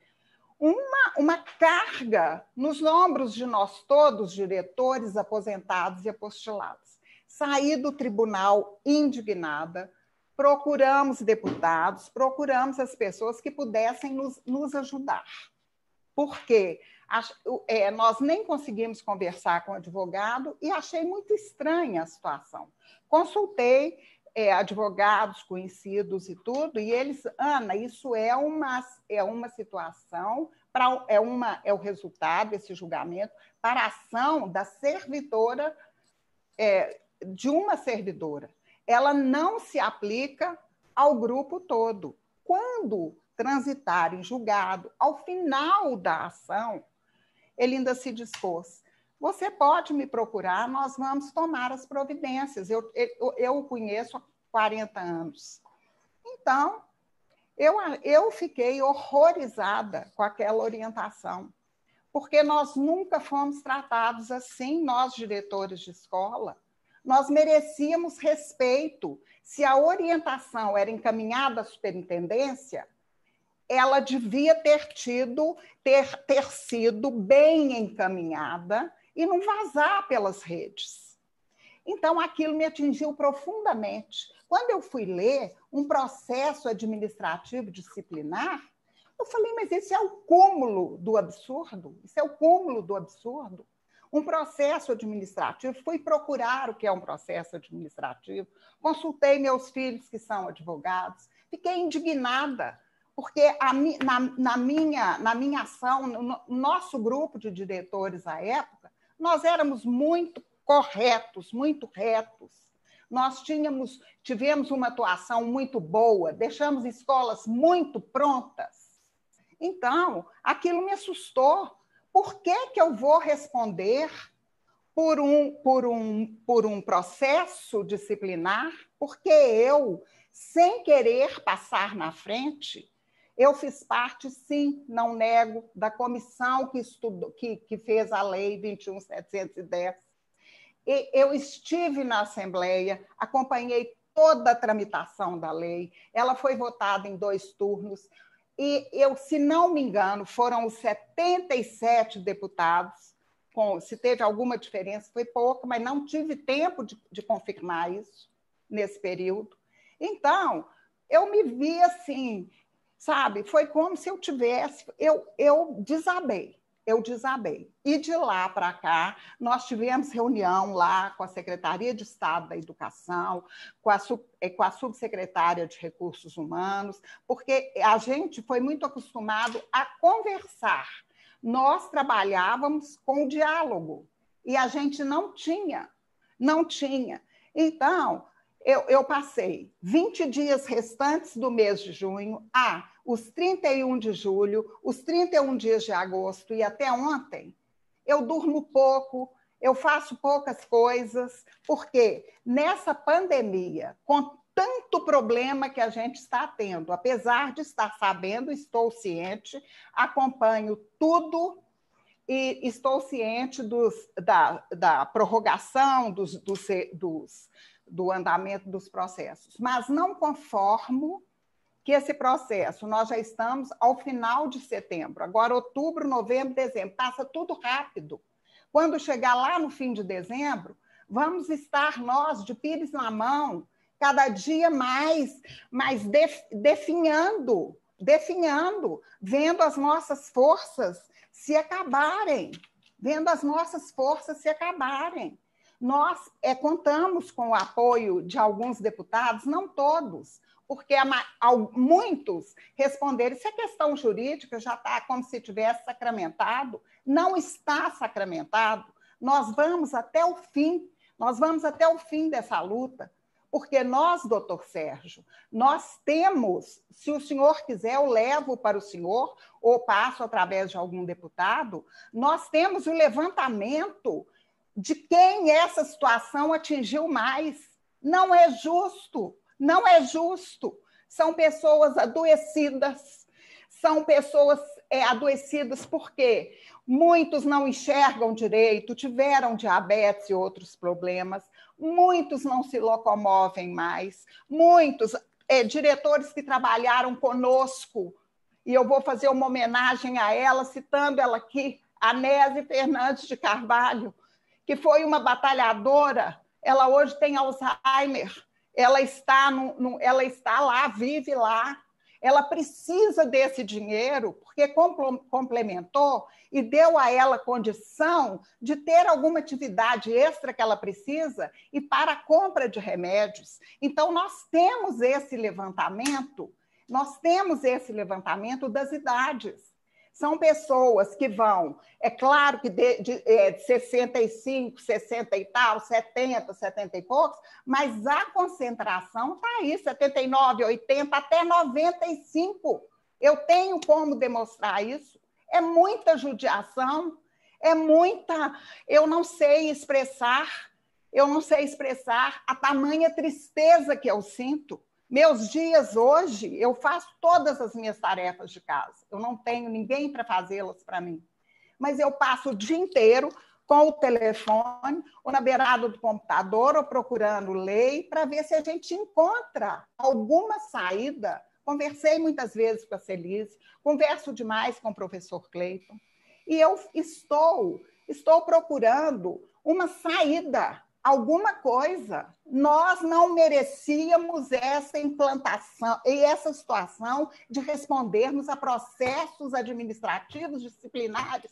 uma, uma carga nos ombros de nós todos, diretores, aposentados e apostilados. Saí do tribunal indignada, procuramos deputados, procuramos as pessoas que pudessem nos, nos ajudar. Porque é, nós nem conseguimos conversar com o advogado e achei muito estranha a situação. Consultei é, advogados conhecidos e tudo, e eles, Ana, isso é uma, é uma situação, pra, é, uma, é o resultado, esse julgamento, para a ação da servidora, é, de uma servidora. Ela não se aplica ao grupo todo. Quando transitar em julgado, ao final da ação, ele ainda se dispôs você pode me procurar, nós vamos tomar as providências. Eu, eu, eu o conheço há 40 anos. Então, eu, eu fiquei horrorizada com aquela orientação, porque nós nunca fomos tratados assim, nós, diretores de escola. Nós merecíamos respeito. Se a orientação era encaminhada à superintendência, ela devia ter tido, ter, ter sido bem encaminhada e não vazar pelas redes. Então, aquilo me atingiu profundamente. Quando eu fui ler um processo administrativo disciplinar, eu falei, mas esse é o cúmulo do absurdo, isso é o cúmulo do absurdo. Um processo administrativo, fui procurar o que é um processo administrativo, consultei meus filhos que são advogados, fiquei indignada, porque a, na, na, minha, na minha ação, no nosso grupo de diretores à época, nós éramos muito corretos, muito retos. Nós tínhamos, tivemos uma atuação muito boa, deixamos escolas muito prontas. Então, aquilo me assustou. Por que, que eu vou responder por um, por, um, por um processo disciplinar? Porque eu, sem querer passar na frente, eu fiz parte, sim, não nego, da comissão que, estudou, que, que fez a Lei 21710. E eu estive na Assembleia, acompanhei toda a tramitação da lei, ela foi votada em dois turnos, e eu, se não me engano, foram os 77 deputados. Com, se teve alguma diferença, foi pouca, mas não tive tempo de, de confirmar isso nesse período. Então, eu me vi assim, sabe? Foi como se eu tivesse, eu, eu desabei, eu desabei. E de lá para cá, nós tivemos reunião lá com a Secretaria de Estado da Educação, com a, eh, com a subsecretária de Recursos Humanos, porque a gente foi muito acostumado a conversar. Nós trabalhávamos com o diálogo e a gente não tinha, não tinha. Então, eu, eu, passei 20 dias restantes do mês de junho a os 31 de julho, os 31 dias de agosto e até ontem, eu durmo pouco, eu faço poucas coisas, porque nessa pandemia, com tanto problema que a gente está tendo, apesar de estar sabendo, estou ciente, acompanho tudo e estou ciente dos, da, da prorrogação dos, dos, dos do andamento dos processos, mas não conformo que esse processo, nós já estamos ao final de setembro, agora outubro, novembro, dezembro, passa tudo rápido. Quando chegar lá no fim de dezembro, vamos estar nós de pires na mão, cada dia mais, mais def, definhando, definhando, vendo as nossas forças se acabarem, vendo as nossas forças se acabarem. Nós é, contamos com o apoio de alguns deputados, não todos, porque muitos responderam: se a é questão jurídica, já está como se tivesse sacramentado. Não está sacramentado. Nós vamos até o fim, nós vamos até o fim dessa luta, porque nós, doutor Sérgio, nós temos, se o senhor quiser, eu levo para o senhor, ou passo através de algum deputado, nós temos o levantamento de quem essa situação atingiu mais. Não é justo, não é justo. São pessoas adoecidas, são pessoas é, adoecidas porque muitos não enxergam direito, tiveram diabetes e outros problemas, muitos não se locomovem mais, muitos é, diretores que trabalharam conosco, e eu vou fazer uma homenagem a ela, citando ela aqui, Anese Fernandes de Carvalho, que foi uma batalhadora, ela hoje tem Alzheimer, ela está, no, no, ela está lá, vive lá, ela precisa desse dinheiro porque complementou e deu a ela condição de ter alguma atividade extra que ela precisa e para a compra de remédios. Então nós temos esse levantamento, nós temos esse levantamento das idades. São pessoas que vão, é claro que de, de, é, de 65, 60 e tal, 70, 70 e poucos, mas a concentração está aí, 79, 80, até 95. Eu tenho como demonstrar isso. É muita judiação, é muita. Eu não sei expressar, eu não sei expressar a tamanha tristeza que eu sinto meus dias hoje, eu faço todas as minhas tarefas de casa. Eu não tenho ninguém para fazê-las para mim. Mas eu passo o dia inteiro com o telefone, ou na beirada do computador, ou procurando lei, para ver se a gente encontra alguma saída. Conversei muitas vezes com a Celise, converso demais com o professor Cleiton, e eu estou, estou procurando uma saída alguma coisa. Nós não merecíamos essa implantação e essa situação de respondermos a processos administrativos, disciplinares.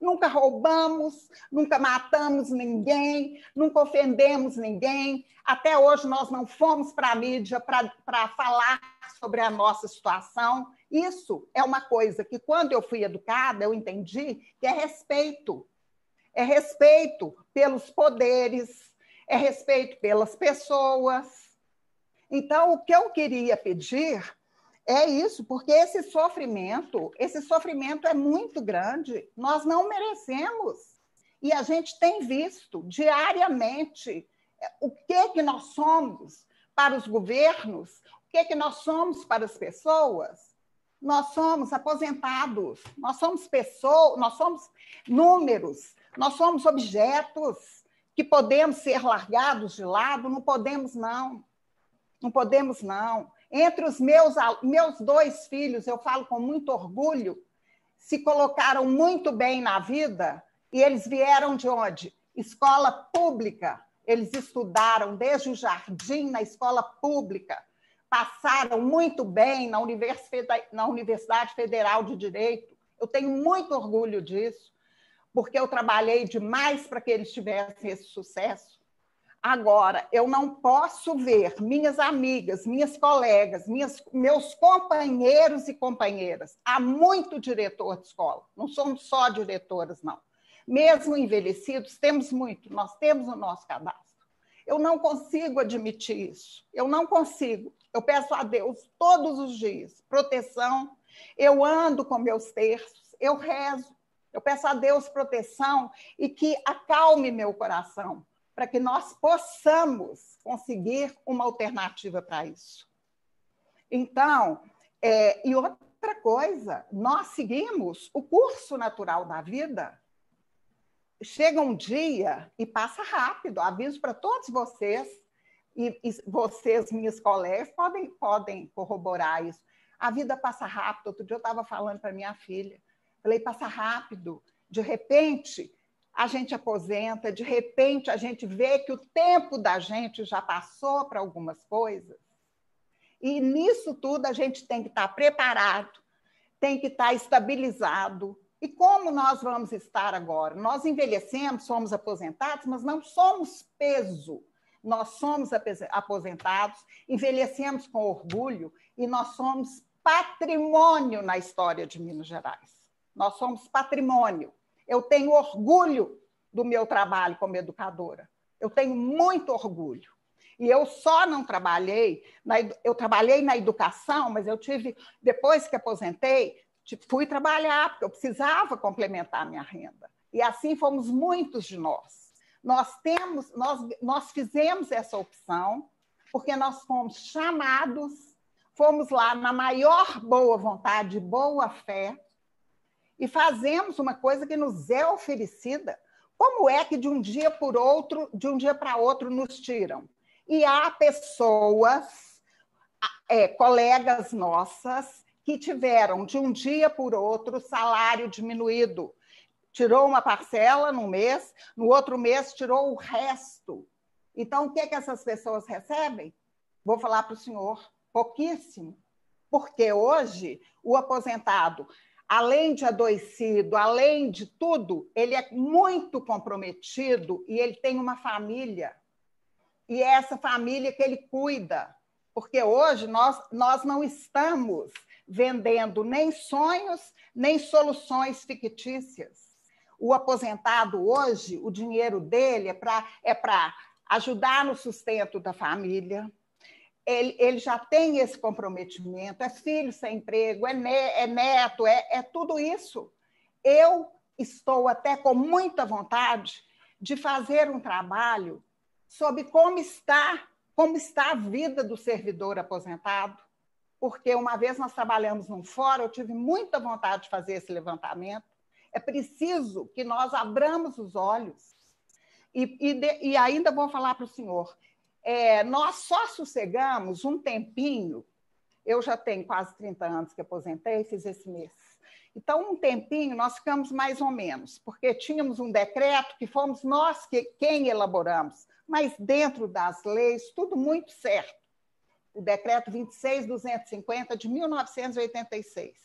Nunca roubamos, nunca matamos ninguém, nunca ofendemos ninguém. Até hoje nós não fomos para a mídia para falar sobre a nossa situação. Isso é uma coisa que, quando eu fui educada, eu entendi que é respeito é respeito pelos poderes, é respeito pelas pessoas. Então, o que eu queria pedir é isso, porque esse sofrimento, esse sofrimento é muito grande, nós não merecemos. E a gente tem visto diariamente é, o que que nós somos para os governos, o que que nós somos para as pessoas. Nós somos aposentados, nós somos pessoas, nós somos números, nós somos objetos que podemos ser largados de lado, não podemos não. Não podemos não. Entre os meus, meus dois filhos, eu falo com muito orgulho, se colocaram muito bem na vida e eles vieram de onde? Escola pública. Eles estudaram desde o jardim na escola pública, passaram muito bem na Universidade, na Universidade Federal de Direito. Eu tenho muito orgulho disso porque eu trabalhei demais para que eles tivessem esse sucesso. Agora, eu não posso ver minhas amigas, minhas colegas, minhas, meus companheiros e companheiras. Há muito diretor de escola, não somos só diretoras, não. Mesmo envelhecidos, temos muito, nós temos o nosso cadastro. Eu não consigo admitir isso, eu não consigo. Eu peço a Deus todos os dias proteção, eu ando com meus terços, eu rezo, eu peço a Deus proteção e que acalme meu coração, para que nós possamos conseguir uma alternativa para isso. Então, é, e outra coisa, nós seguimos o curso natural da vida. Chega um dia e passa rápido, aviso para todos vocês, e, e, vocês, minhas colegas, podem, podem corroborar isso. A vida passa rápido. Outro dia eu estava falando para minha filha, falei, passa rápido. De repente, a gente aposenta, de repente, a gente vê que o tempo da gente já passou para algumas coisas. E nisso tudo a gente tem que estar preparado, tem que estar estabilizado. E como nós vamos estar agora? Nós envelhecemos, somos aposentados, mas não somos peso. Nós somos aposentados, envelhecemos com orgulho e nós somos patrimônio na história de Minas Gerais. Nós somos patrimônio. Eu tenho orgulho do meu trabalho como educadora. Eu tenho muito orgulho. E eu só não trabalhei, na, eu trabalhei na educação, mas eu tive, depois que aposentei, fui trabalhar, porque eu precisava complementar a minha renda. E assim fomos muitos de nós. Nós temos, nós, nós fizemos essa opção porque nós fomos chamados, fomos lá na maior boa vontade, boa fé, e fazemos uma coisa que nos é oferecida, como é que de um dia por outro, de um dia para outro, nos tiram? E há pessoas, é, colegas nossas, que tiveram de um dia por outro salário diminuído. Tirou uma parcela num mês, no outro mês tirou o resto. Então, o que, é que essas pessoas recebem? Vou falar para o senhor, pouquíssimo. Porque hoje o aposentado além de adoecido, além de tudo, ele é muito comprometido e ele tem uma família. E é essa família que ele cuida. Porque hoje nós, nós não estamos vendendo nem sonhos, nem soluções fictícias. O aposentado hoje, o dinheiro dele é para é ajudar no sustento da família, ele, ele já tem esse comprometimento, é filho sem emprego, é, ne é neto, é, é tudo isso. Eu estou até com muita vontade de fazer um trabalho sobre como está, como está a vida do servidor aposentado, porque uma vez nós trabalhamos num fórum, eu tive muita vontade de fazer esse levantamento. É preciso que nós abramos os olhos. E, e, de, e ainda vou falar para o senhor, é, nós só sossegamos um tempinho. Eu já tenho quase 30 anos que aposentei, fiz esse mês. Então, um tempinho, nós ficamos mais ou menos, porque tínhamos um decreto que fomos nós que, quem elaboramos, mas dentro das leis, tudo muito certo. O decreto 26250 de 1986.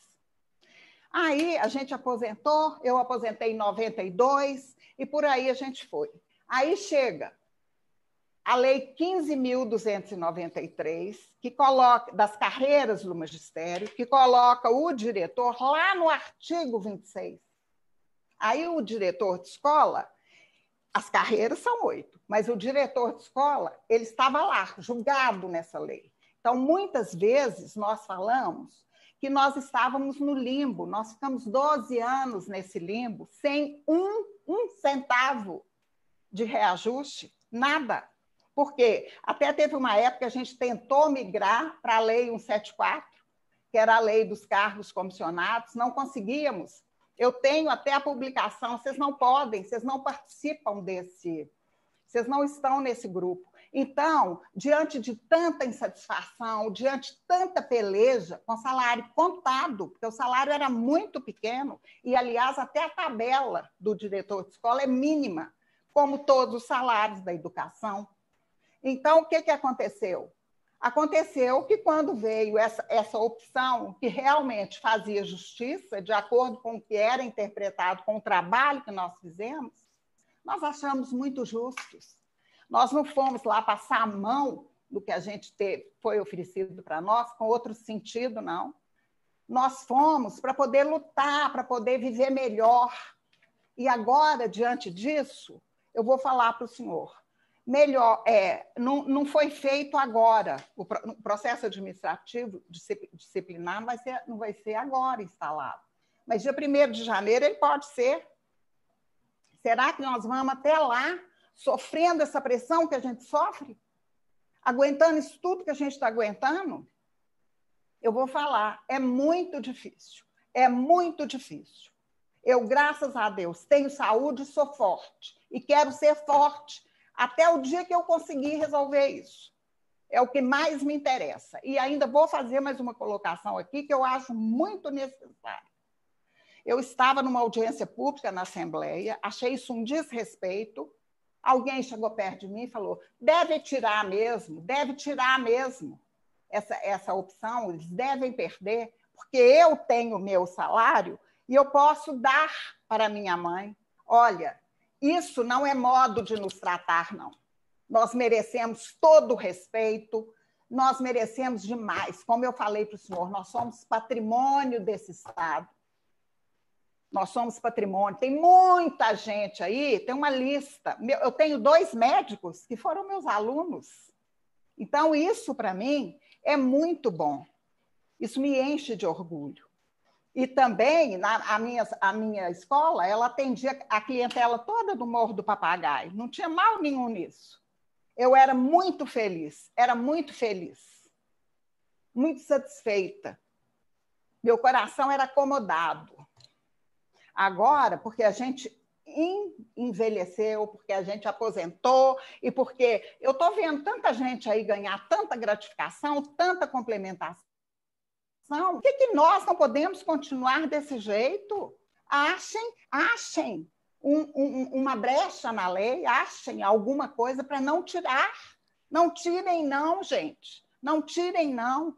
Aí a gente aposentou, eu aposentei em 92 e por aí a gente foi. Aí chega a Lei 15.293, que coloca das carreiras do magistério, que coloca o diretor lá no artigo 26. Aí o diretor de escola, as carreiras são oito, mas o diretor de escola ele estava lá, julgado nessa lei. Então, muitas vezes nós falamos que nós estávamos no limbo, nós ficamos 12 anos nesse limbo, sem um, um centavo de reajuste, nada. Porque até teve uma época que a gente tentou migrar para a Lei 174, que era a lei dos cargos comissionados, não conseguíamos. Eu tenho até a publicação, vocês não podem, vocês não participam desse, vocês não estão nesse grupo. Então, diante de tanta insatisfação, diante de tanta peleja, com salário contado, porque o salário era muito pequeno, e, aliás, até a tabela do diretor de escola é mínima, como todos os salários da educação, então, o que, que aconteceu? Aconteceu que, quando veio essa, essa opção, que realmente fazia justiça, de acordo com o que era interpretado com o trabalho que nós fizemos, nós achamos muito justos. Nós não fomos lá passar a mão do que a gente teve, foi oferecido para nós, com outro sentido, não. Nós fomos para poder lutar, para poder viver melhor. E agora, diante disso, eu vou falar para o senhor melhor, é, não, não foi feito agora. O, processo administrativo disciplinar não vai, ser, não vai ser agora instalado. Mas dia 1 de janeiro ele pode ser. Será que nós vamos até lá sofrendo essa pressão que a gente sofre? Aguentando isso tudo que a gente está aguentando? Eu vou falar, é muito difícil. É muito difícil. Eu, graças a Deus, tenho saúde e sou forte. E quero ser forte até o dia que eu conseguir resolver isso. É o que mais me interessa. E ainda vou fazer mais uma colocação aqui que eu acho muito necessária. Eu estava numa audiência pública na Assembleia, achei isso um desrespeito. Alguém chegou perto de mim e falou: deve tirar mesmo, deve tirar mesmo essa, essa opção, eles devem perder, porque eu tenho meu salário e eu posso dar para minha mãe. Olha, isso não é modo de nos tratar, não. Nós merecemos todo o respeito, nós merecemos demais. Como eu falei para o senhor, nós somos patrimônio desse Estado. Nós somos patrimônio. Tem muita gente aí, tem uma lista. Eu tenho dois médicos que foram meus alunos. Então, isso para mim é muito bom. Isso me enche de orgulho. E também, na, a, minha, a minha escola, ela atendia a clientela toda do Morro do Papagaio. Não tinha mal nenhum nisso. Eu era muito feliz, era muito feliz, muito satisfeita. Meu coração era acomodado. Agora, porque a gente envelheceu, porque a gente aposentou e porque eu estou vendo tanta gente aí ganhar tanta gratificação, tanta complementação situação. Por que, que nós não podemos continuar desse jeito? Achem, achem um, um, uma brecha na lei, achem alguma coisa para não tirar. Não tirem, não, gente. Não tirem, não.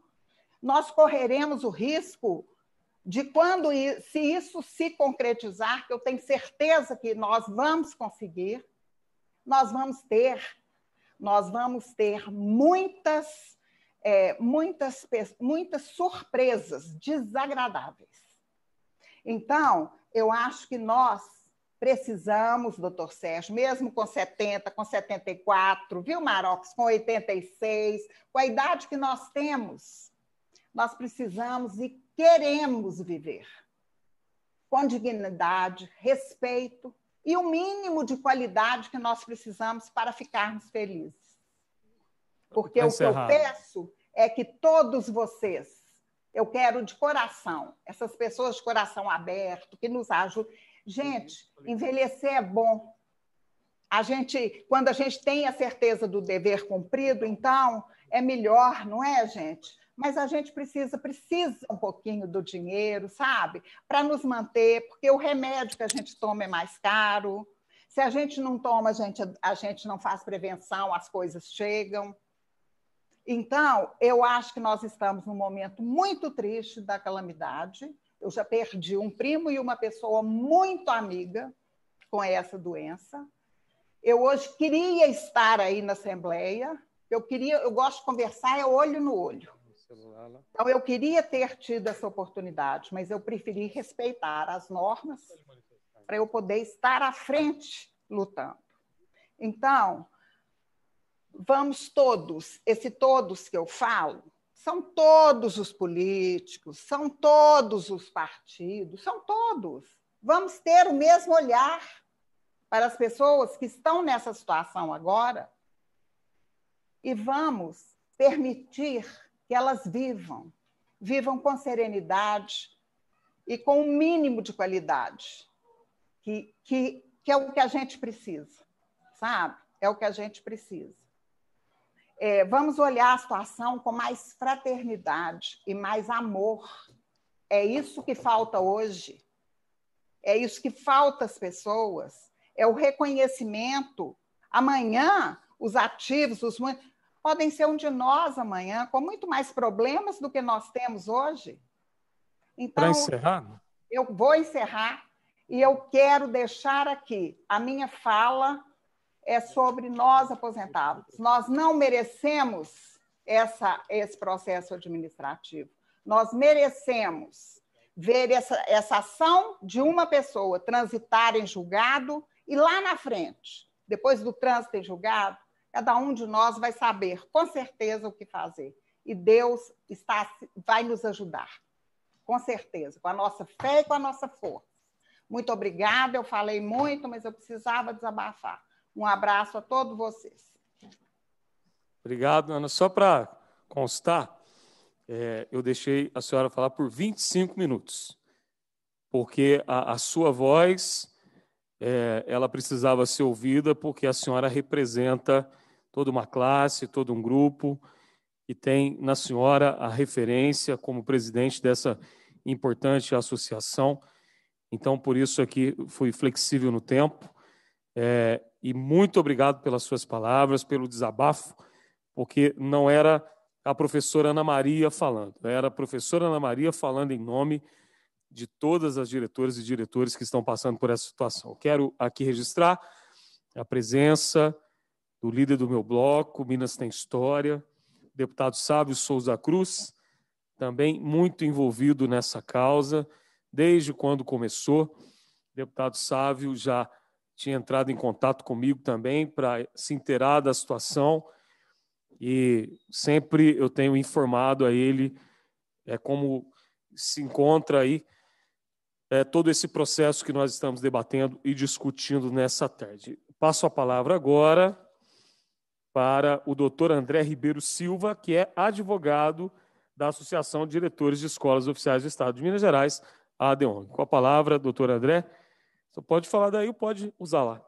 Nós correremos o risco de quando se isso se concretizar, que eu tenho certeza que nós vamos conseguir, nós vamos ter, nós vamos ter muitas é, muitas, muitas surpresas desagradáveis. Então, eu acho que nós precisamos, doutor Sérgio, mesmo com 70, com 74, viu, Marox, com 86, com a idade que nós temos, nós precisamos e queremos viver com dignidade, respeito e o mínimo de qualidade que nós precisamos para ficarmos felizes. Porque o que eu peço é que todos vocês, eu quero de coração, essas pessoas de coração aberto, que nos ajudam. Gente, uhum. envelhecer é bom. A gente, quando a gente tem a certeza do dever cumprido, então é melhor, não é, gente? Mas a gente precisa, precisa um pouquinho do dinheiro, sabe? Para nos manter, porque o remédio que a gente toma é mais caro. Se a gente não toma, a gente, a gente não faz prevenção, as coisas chegam. Então, eu acho que nós estamos num momento muito triste da calamidade. Eu já perdi um primo e uma pessoa muito amiga com essa doença. Eu hoje queria estar aí na Assembleia. Eu queria, eu gosto de conversar é olho no olho. Então eu queria ter tido essa oportunidade, mas eu preferi respeitar as normas para eu poder estar à frente lutando. Então, vamos todos, esse todos que eu falo, são todos os políticos, são todos os partidos, são todos. Vamos ter o mesmo olhar para as pessoas que estão nessa situação agora e vamos permitir que elas vivam, vivam com serenidade e com o um mínimo de qualidade, que, que, que é o que a gente precisa, sabe? É o que a gente precisa é, vamos olhar a situação com mais fraternidade e mais amor. É isso que falta hoje. É isso que falta às pessoas. É o reconhecimento. Amanhã, os ativos, os podem ser um de nós amanhã, com muito mais problemas do que nós temos hoje. Então, Para encerrar? Né? Eu vou encerrar e eu quero deixar aqui a minha fala é sobre nós aposentados. Nós não merecemos essa, esse processo administrativo. Nós merecemos ver essa, essa ação de uma pessoa transitar em julgado e lá na frente, depois do trânsito em julgado, cada um de nós vai saber com certeza o que fazer. E Deus está, vai nos ajudar, com certeza, com a nossa fé e com a nossa força. Muito obrigada, eu falei muito, mas eu precisava desabafar. Um abraço a todos vocês. Obrigado, Ana. Só para constar, é, eu deixei a senhora falar por 25 minutos, porque a, a sua voz é, ela precisava ser ouvida, porque a senhora representa toda uma classe, todo um grupo, e tem na senhora a referência como presidente dessa importante associação. Então, por isso aqui é fui flexível no tempo. É, e muito obrigado pelas suas palavras, pelo desabafo, porque não era a professora Ana Maria falando, era a professora Ana Maria falando em nome de todas as diretoras e diretores que estão passando por essa situação. Quero aqui registrar a presença do líder do meu bloco, Minas Tem História, deputado Sábio Souza Cruz, também muito envolvido nessa causa, desde quando começou. Deputado Sávio já tinha entrado em contato comigo também para se inteirar da situação e sempre eu tenho informado a ele é como se encontra aí é, todo esse processo que nós estamos debatendo e discutindo nessa tarde. Passo a palavra agora para o doutor André Ribeiro Silva, que é advogado da Associação de Diretores de Escolas Oficiais do Estado de Minas Gerais, a ADEON. Com a palavra, doutor André. Você pode falar daí ou pode usar lá.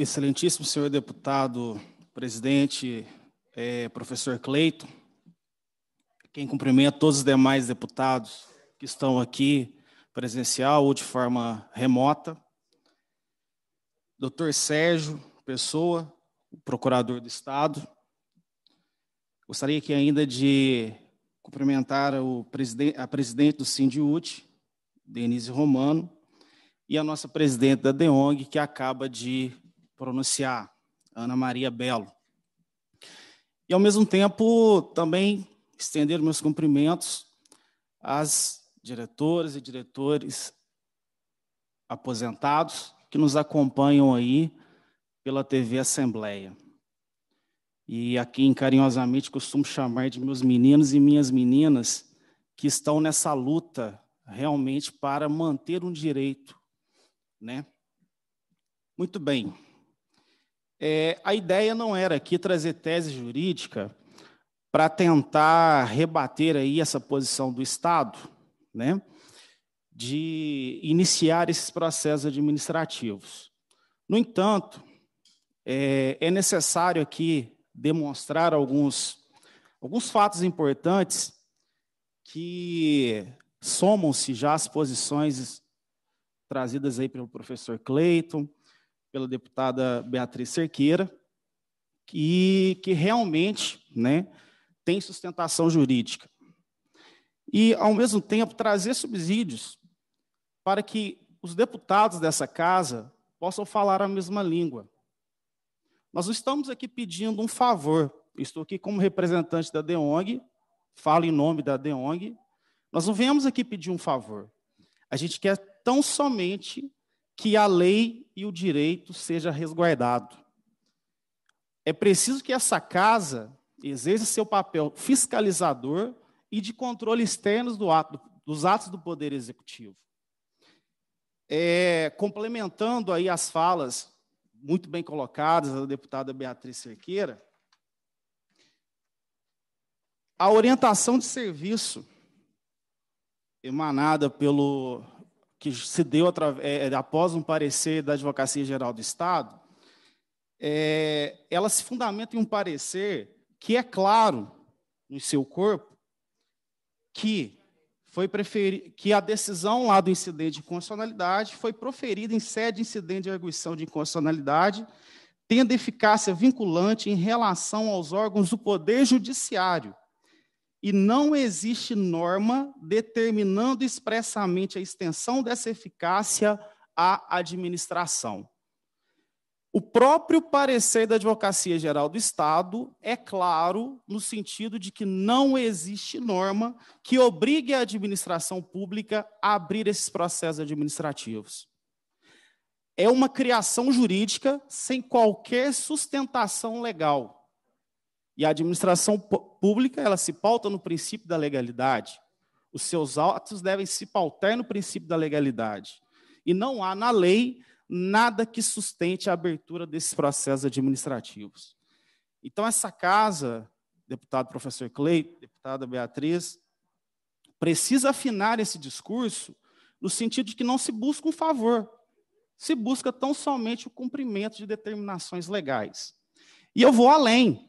Excelentíssimo senhor deputado, presidente, é, professor Cleiton, quem cumprimenta todos os demais deputados que estão aqui presencial ou de forma remota. Doutor Sérgio Pessoa, procurador do Estado. Gostaria aqui ainda de cumprimentar a presidente do Sindiut, Denise Romano, e a nossa presidente da DEONG, que acaba de pronunciar, Ana Maria Belo. E, ao mesmo tempo, também estender meus cumprimentos às diretoras e diretores aposentados que nos acompanham aí pela TV Assembleia. E aqui, carinhosamente, costumo chamar de meus meninos e minhas meninas que estão nessa luta realmente para manter um direito, né? Muito bem. É, a ideia não era aqui trazer tese jurídica, para tentar rebater aí essa posição do Estado, né, de iniciar esses processos administrativos. No entanto, é, é necessário aqui demonstrar alguns, alguns fatos importantes que somam-se já as posições trazidas aí pelo professor Cleiton, pela deputada Beatriz Cerqueira, e que realmente, né, tem sustentação jurídica. E, ao mesmo tempo, trazer subsídios para que os deputados dessa casa possam falar a mesma língua. Nós não estamos aqui pedindo um favor. estou aqui como representante da DEONG, falo em nome da DEONG. Nós não viemos aqui pedir um favor. A gente quer tão somente que a lei e o direito seja resguardado. É preciso que essa casa exerce seu papel fiscalizador e de controle externo do ato, dos atos do Poder Executivo. É, complementando aí as falas muito bem colocadas da deputada Beatriz Cerqueira, a orientação de serviço emanada pelo que se deu é, é, após um parecer da Advocacia Geral do Estado, é, ela se fundamenta em um parecer que é claro no seu corpo que foi preferi... que a decisão lá do incidente de constitucionalidade foi proferida em sede de incidente de arguição de inconstitucionalidade, tendo eficácia vinculante em relação aos órgãos do Poder Judiciário. E não existe norma determinando expressamente a extensão dessa eficácia à administração. O próprio parecer da Advocacia Geral do Estado é claro no sentido de que não existe norma que obrigue a administração pública a abrir esses processos administrativos. É uma criação jurídica sem qualquer sustentação legal. E a administração pública, ela se pauta no princípio da legalidade. Os seus atos devem se pautar no princípio da legalidade. E não há na lei nada que sustente a abertura desses processos administrativos. Então, essa casa, deputado professor Clay, deputada Beatriz, precisa afinar esse discurso no sentido de que não se busca um favor, se busca tão somente o cumprimento de determinações legais. E eu vou além.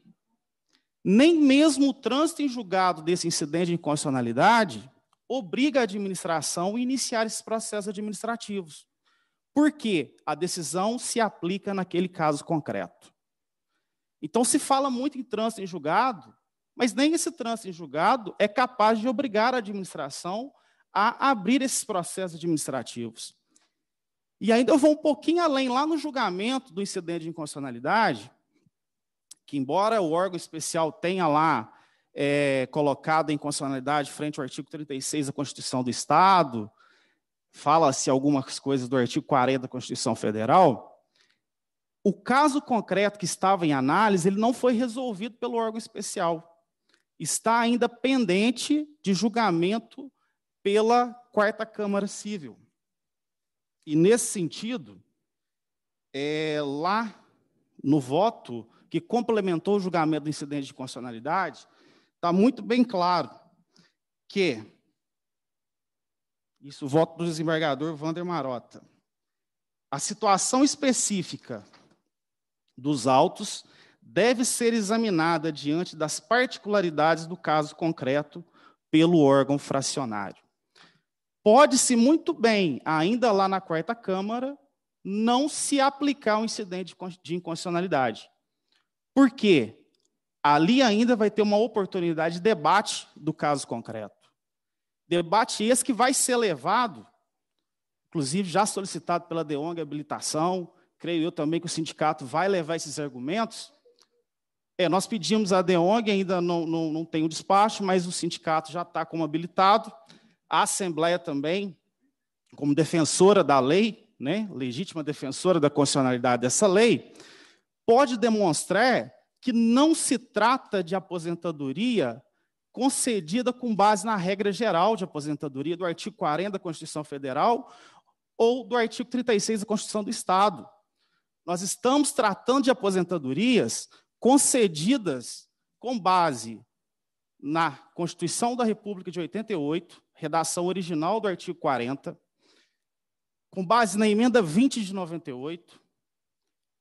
Nem mesmo o trânsito em julgado desse incidente de inconstitucionalidade obriga a administração a iniciar esses processos administrativos porque a decisão se aplica naquele caso concreto. Então, se fala muito em trânsito em julgado, mas nem esse trânsito em julgado é capaz de obrigar a administração a abrir esses processos administrativos. E ainda eu vou um pouquinho além, lá no julgamento do incidente de inconstitucionalidade, que embora o órgão especial tenha lá é, colocado a inconstitucionalidade frente ao artigo 36 da Constituição do Estado, fala-se algumas coisas do artigo 40 da Constituição Federal, o caso concreto que estava em análise, ele não foi resolvido pelo órgão especial. Está ainda pendente de julgamento pela Quarta Câmara Civil. E nesse sentido, é, lá no voto que complementou o julgamento do incidente de constitucionalidade, está muito bem claro que isso, voto do desembargador Vander Marota. A situação específica dos autos deve ser examinada diante das particularidades do caso concreto pelo órgão fracionário. Pode-se muito bem, ainda lá na quarta Câmara, não se aplicar o um incidente de inconstitucionalidade. Por quê? Ali ainda vai ter uma oportunidade de debate do caso concreto. Debate esse que vai ser levado, inclusive já solicitado pela DEONG habilitação, creio eu também que o sindicato vai levar esses argumentos. É, nós pedimos à DEONG, ainda não, não, não tem o despacho, mas o sindicato já está como habilitado, a Assembleia também, como defensora da lei, né, legítima defensora da constitucionalidade dessa lei, pode demonstrar que não se trata de aposentadoria concedida com base na regra geral de aposentadoria do artigo 40 da Constituição Federal ou do artigo 36 da Constituição do Estado. Nós estamos tratando de aposentadorias concedidas com base na Constituição da República de 88, redação original do artigo 40, com base na emenda 20 de 98,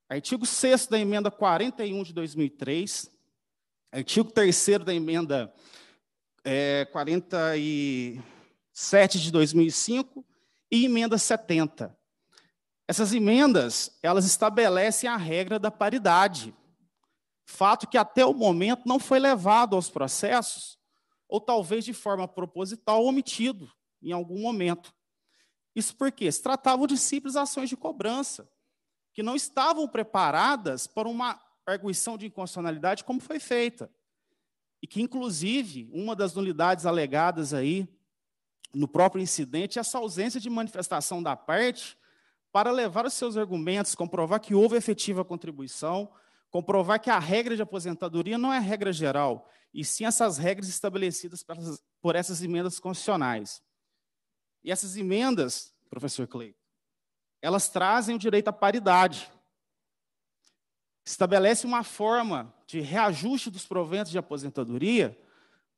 artigo 6 da emenda 41 de 2003, artigo 3 da emenda é, 47 de 2005 e emenda 70. Essas emendas, elas estabelecem a regra da paridade. Fato que até o momento não foi levado aos processos, ou talvez de forma proposital omitido em algum momento. Isso porque se tratavam de simples ações de cobrança, que não estavam preparadas para uma arguição de inconstitucionalidade como foi feita. E que, inclusive, uma das nulidades alegadas aí no próprio incidente é essa ausência de manifestação da parte para levar os seus argumentos, comprovar que houve efetiva contribuição, comprovar que a regra de aposentadoria não é regra geral, e sim essas regras estabelecidas por essas emendas constitucionais. E essas emendas, professor Clay, elas trazem o direito à paridade. Estabelece uma forma de reajuste dos proventos de aposentadoria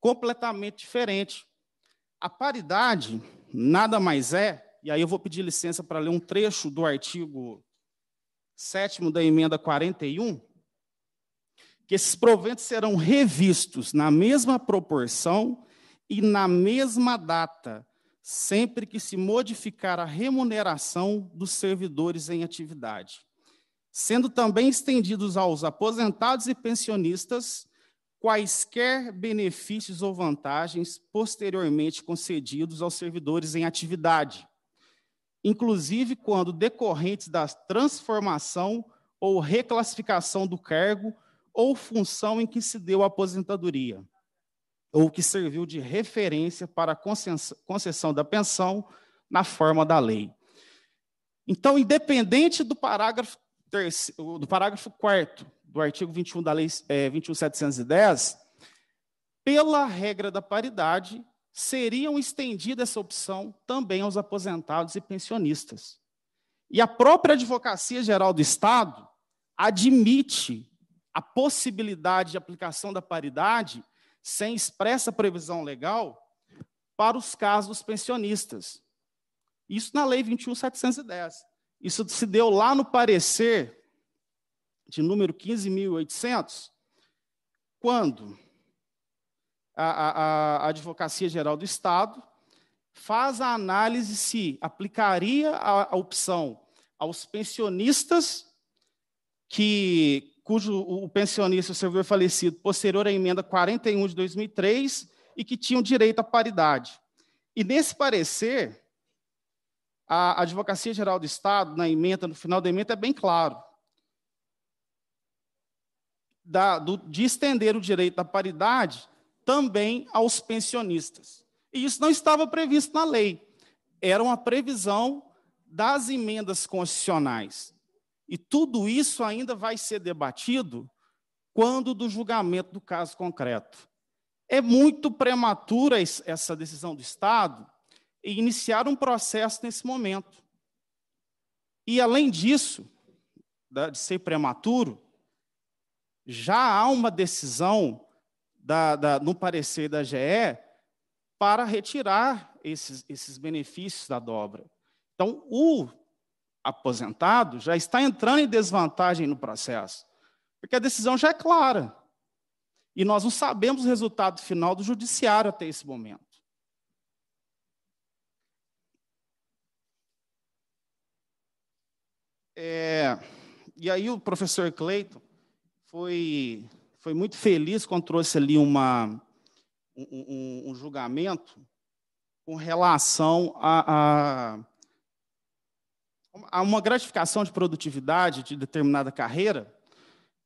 completamente diferente. A paridade nada mais é, e aí eu vou pedir licença para ler um trecho do artigo 7 da emenda 41, que esses proventos serão revistos na mesma proporção e na mesma data, sempre que se modificar a remuneração dos servidores em atividade sendo também estendidos aos aposentados e pensionistas quaisquer benefícios ou vantagens posteriormente concedidos aos servidores em atividade, inclusive quando decorrentes da transformação ou reclassificação do cargo ou função em que se deu a aposentadoria, ou que serviu de referência para a concessão da pensão na forma da lei. Então, independente do parágrafo terceiro, do parágrafo 4 do artigo 21 da Lei é, 21710, pela regra da paridade, seriam estendida essa opção também aos aposentados e pensionistas. E a própria Advocacia Geral do Estado admite a possibilidade de aplicação da paridade sem expressa previsão legal para os casos dos pensionistas. Isso na Lei 21710. Isso se deu lá no parecer de número 15.800, quando a, a, a, Advocacia Geral do Estado faz a análise se aplicaria a, a opção aos pensionistas que cujo o pensionista serviu falecido posterior à emenda 41 de 2003 e que tinham direito à paridade. E nesse parecer, a Advocacia Geral do Estado, na emenda, no final da emenda, é bem claro. Da, do, de estender o direito à paridade também aos pensionistas. E isso não estava previsto na lei. Era uma previsão das emendas constitucionais. E tudo isso ainda vai ser debatido quando do julgamento do caso concreto. É muito prematura essa decisão do Estado, e iniciar um processo nesse momento. E além disso, de ser prematuro, já há uma decisão da, da, no parecer da GE para retirar esses, esses benefícios da dobra. Então, o aposentado já está entrando em desvantagem no processo, porque a decisão já é clara. E nós não sabemos o resultado final do judiciário até esse momento. É, e aí o professor Cleiton foi, foi muito feliz quando trouxe ali uma, um, um, um julgamento com relação a, a, a, uma gratificação de produtividade de determinada carreira,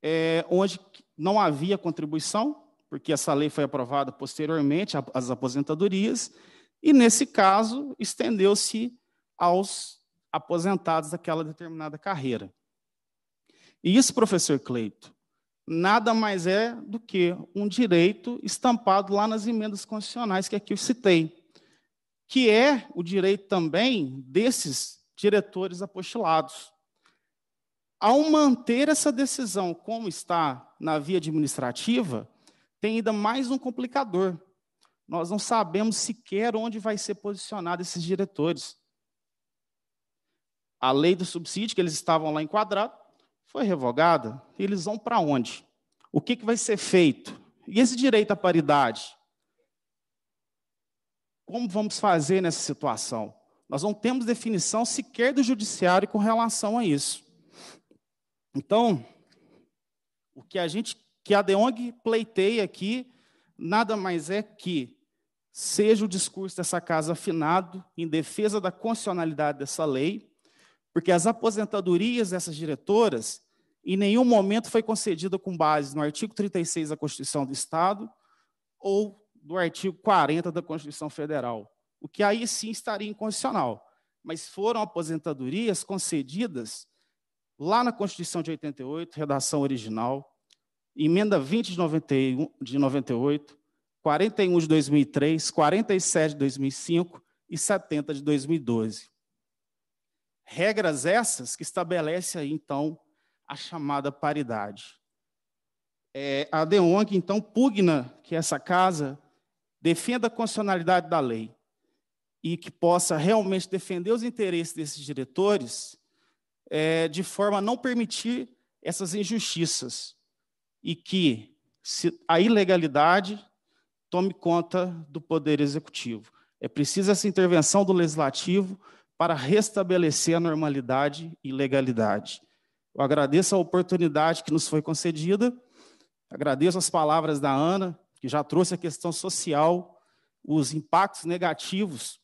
é, onde não havia contribuição, porque essa lei foi aprovada posteriormente às aposentadorias, e nesse caso estendeu-se aos aposentados daquela determinada carreira. E isso, professor Cleito, nada mais é do que um direito estampado lá nas emendas constitucionais que aqui eu citei, que é o direito também desses diretores apostilados. Ao manter essa decisão como está na via administrativa, tem ainda mais um complicador. Nós não sabemos sequer onde vai ser posicionado esses diretores a lei do subsídio que eles estavam lá enquadrados foi revogada. eles vão para onde? O que, que vai ser feito? E esse direito à paridade? Como vamos fazer nessa situação? Nós não temos definição sequer do judiciário com relação a isso. Então, o que a gente, que a Deong pleiteia aqui, nada mais é que seja o discurso dessa casa afinado em defesa da constitucionalidade dessa lei, porque as aposentadorias dessas diretoras, em nenhum momento foi concedida com base no artigo 36 da Constituição do Estado ou do artigo 40 da Constituição Federal, o que aí sim estaria inconstitucional. Mas foram aposentadorias concedidas lá na Constituição de 88, redação original, emenda 20 de, 91, de 98, 41 de 2003, 47 de 2005 e 70 de 2012. Regras essas que estabelece aí, então, a chamada paridade. É, a Deong então, pugna que essa casa defenda a constitucionalidade da lei e que possa realmente defender os interesses desses diretores é, de forma a não permitir essas injustiças e que a ilegalidade tome conta do Poder Executivo. É preciso essa intervenção do Legislativo para restabelecer a normalidade e legalidade. Eu agradeço a oportunidade que nos foi concedida, agradeço as palavras da Ana, que já trouxe a questão social, os impactos negativos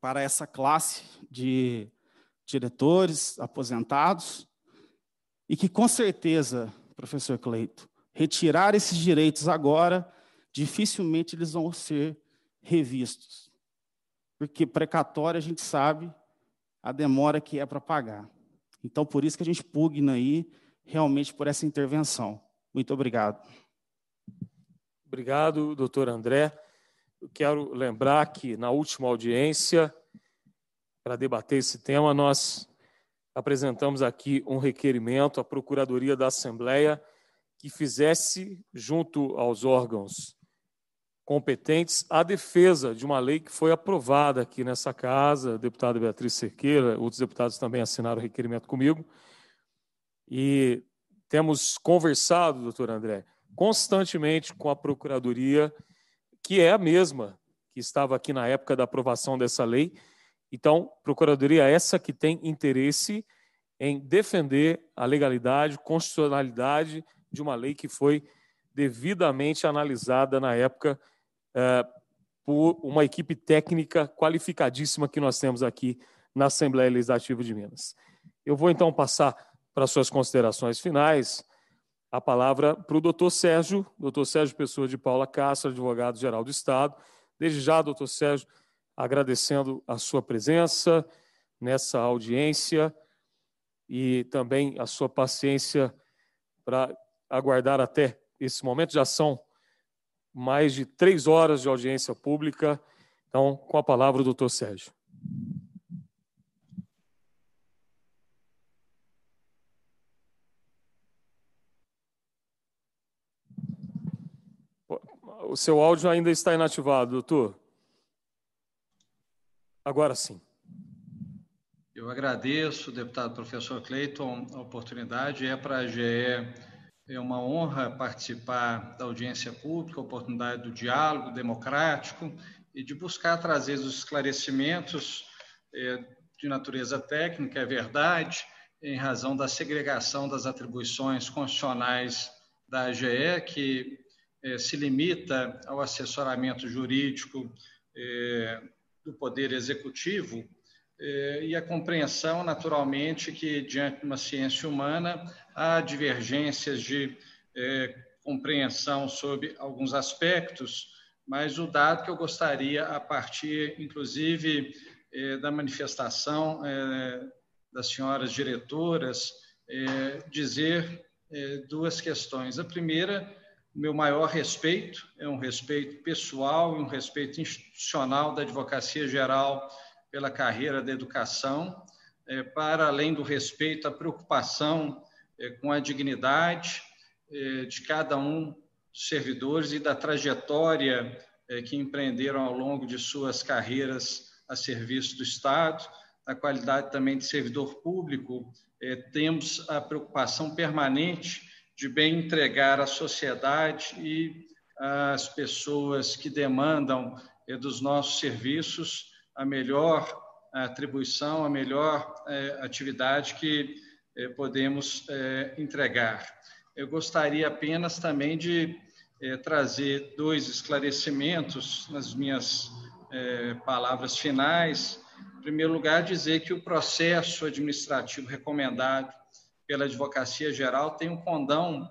para essa classe de diretores aposentados, e que com certeza, professor Cleito, retirar esses direitos agora, dificilmente eles vão ser revistos porque precatório a gente sabe a demora que é para pagar. Então, por isso que a gente pugna aí realmente por essa intervenção. Muito obrigado. Obrigado, doutor André. Eu quero lembrar que na última audiência, para debater esse tema, nós apresentamos aqui um requerimento à Procuradoria da Assembleia que fizesse, junto aos órgãos competentes à defesa de uma lei que foi aprovada aqui nessa casa, a deputada Beatriz Cerqueira, outros deputados também assinaram o requerimento comigo, e temos conversado, doutor André, constantemente com a Procuradoria, que é a mesma que estava aqui na época da aprovação dessa lei. Então, Procuradoria essa que tem interesse em defender a legalidade, constitucionalidade de uma lei que foi devidamente analisada na época é, por uma equipe técnica qualificadíssima que nós temos aqui na Assembleia Legislativa de Minas. Eu vou então passar para suas considerações finais a palavra para o doutor Sérgio, doutor Sérgio Pessoa de Paula Castro, advogado-geral do Estado. Desde já, doutor Sérgio, agradecendo a sua presença nessa audiência e também a sua paciência para aguardar até esse momento. Já são mais de três horas de audiência pública. Então, com a palavra o doutor Sérgio. O seu áudio ainda está inativado, doutor. Agora sim. Eu agradeço, deputado professor Clayton, a oportunidade. É para a GE é uma honra participar da audiência pública, oportunidade do diálogo democrático e de buscar trazer os esclarecimentos é, de natureza técnica, é verdade, em razão da segregação das atribuições constitucionais da AGE, que é, se limita ao assessoramento jurídico é, do Poder Executivo eh, e a compreensão, naturalmente, que diante de uma ciência humana há divergências de eh, compreensão sobre alguns aspectos, mas o dado que eu gostaria, a partir, inclusive, eh, da manifestação das senhoras diretoras, dizer duas questões. A primeira, meu maior respeito, é um respeito pessoal e um respeito institucional da Advocacia Geral pela carreira da educação, é, para além do respeito, a preocupação é, com a dignidade é, de cada um dos servidores e da trajetória que empreenderam ao longo de suas carreiras a serviço do Estado, na qualidade também de servidor público, temos a preocupação permanente de bem entregar à sociedade e às pessoas que demandam dos nossos serviços a melhor atribuição, a melhor é, atividade que é, podemos é, entregar. Eu gostaria apenas também de trazer dois esclarecimentos nas minhas palavras finais. Em primeiro lugar, dizer que o processo administrativo recomendado pela Advocacia Geral tem um condão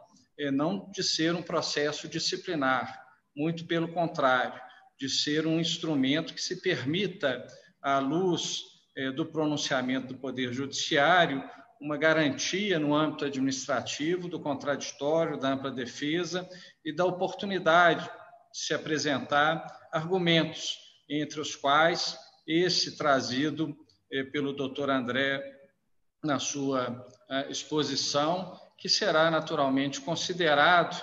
não de ser um processo disciplinar, muito pelo contrário de ser um instrumento que se permita, à luz eh, do pronunciamento do Poder Judiciário, uma garantia no âmbito administrativo do contraditório, da ampla defesa e da oportunidade de se apresentar argumentos, entre os quais esse trazido eh, pelo doutor André na sua eh, exposição, que será naturalmente considerado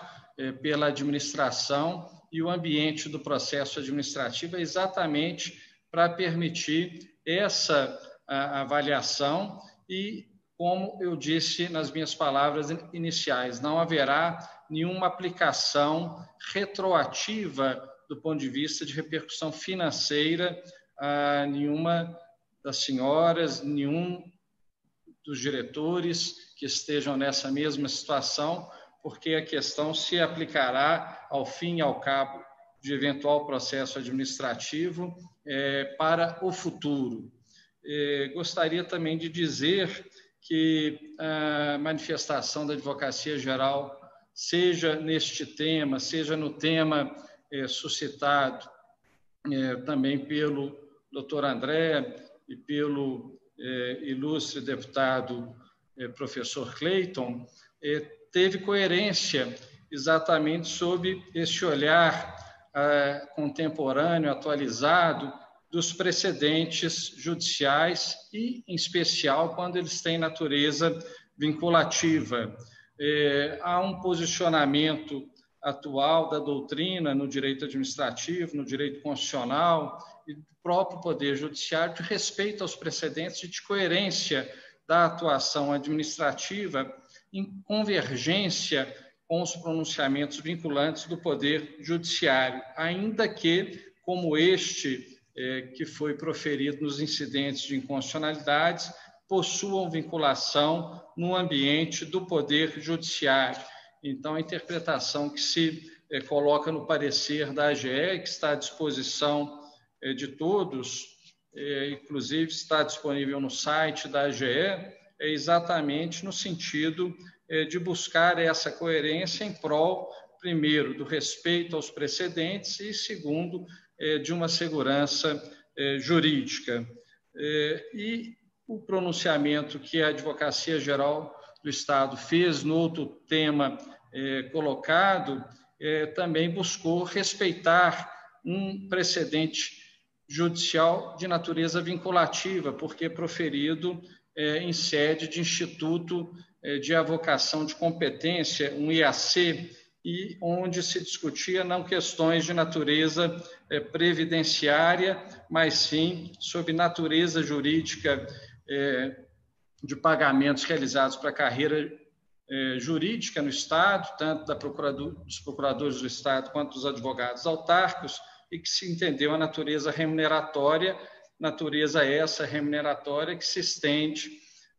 pela administração e o ambiente do processo administrativo é exatamente para permitir essa avaliação e, como eu disse nas minhas palavras iniciais, não haverá nenhuma aplicação retroativa do ponto de vista de repercussão financeira a nenhuma das senhoras, nenhum dos diretores que estejam nessa mesma situação, porque a questão se aplicará ao fim e ao cabo de eventual processo administrativo é, para o futuro. É, gostaria também de dizer que a manifestação da Advocacia Geral, seja neste tema, seja no tema é, suscitado é, também pelo doutor André e pelo é, ilustre deputado é, professor Cleiton, teve coerência exatamente sobre este olhar ah, contemporâneo, atualizado, dos precedentes judiciais e, em especial, quando eles têm natureza vinculativa. É, há um posicionamento atual da doutrina no direito administrativo, no direito constitucional e do próprio Poder Judiciário de respeito aos precedentes e de coerência da atuação administrativa em convergência com os pronunciamentos vinculantes do Poder Judiciário, ainda que, como este é, que foi proferido nos incidentes de inconstitucionalidades, possuam vinculação no ambiente do Poder Judiciário. Então, a interpretação que se é, coloca no parecer da AGE, que está à disposição é, de todos, inclusive está disponível no site da AGE, exatamente no sentido eh, de buscar essa coerência em prol, primeiro, do respeito aos precedentes e, segundo, eh, de uma segurança eh, jurídica. E o pronunciamento que a Advocacia Geral do Estado fez no outro tema colocado também buscou respeitar um precedente judicial de natureza vinculativa, porque proferido é, em sede de Instituto é, de Avocação de Competência, um IAC, e onde se discutia não questões de natureza é, previdenciária, mas sim sobre natureza jurídica é, de pagamentos realizados para a carreira jurídica no Estado, tanto procurador, dos procuradores do Estado quanto dos advogados autárquicos, e que se entendeu a natureza remuneratória natureza essa remuneratória que se estende,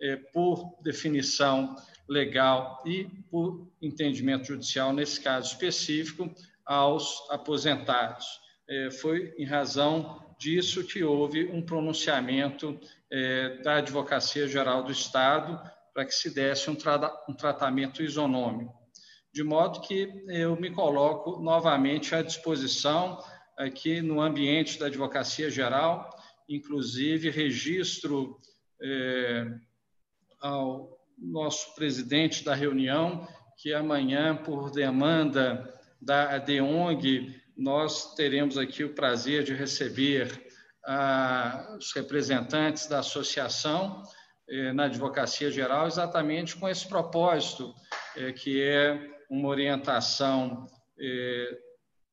eh, por definição legal e por entendimento judicial, nesse caso específico, aos aposentados. Eh, foi em razão disso que houve um pronunciamento eh, da Advocacia Geral do Estado para que se desse um, tra um tratamento isonômico. De modo que eu me coloco novamente à disposição aqui no ambiente da Advocacia Geral, inclusive registro é, ao nosso presidente da reunião que amanhã, por demanda da ADONG nós teremos aqui o prazer de receber ah, os representantes da associação eh, na Advocacia Geral, exatamente com esse propósito, eh, que é uma orientação eh,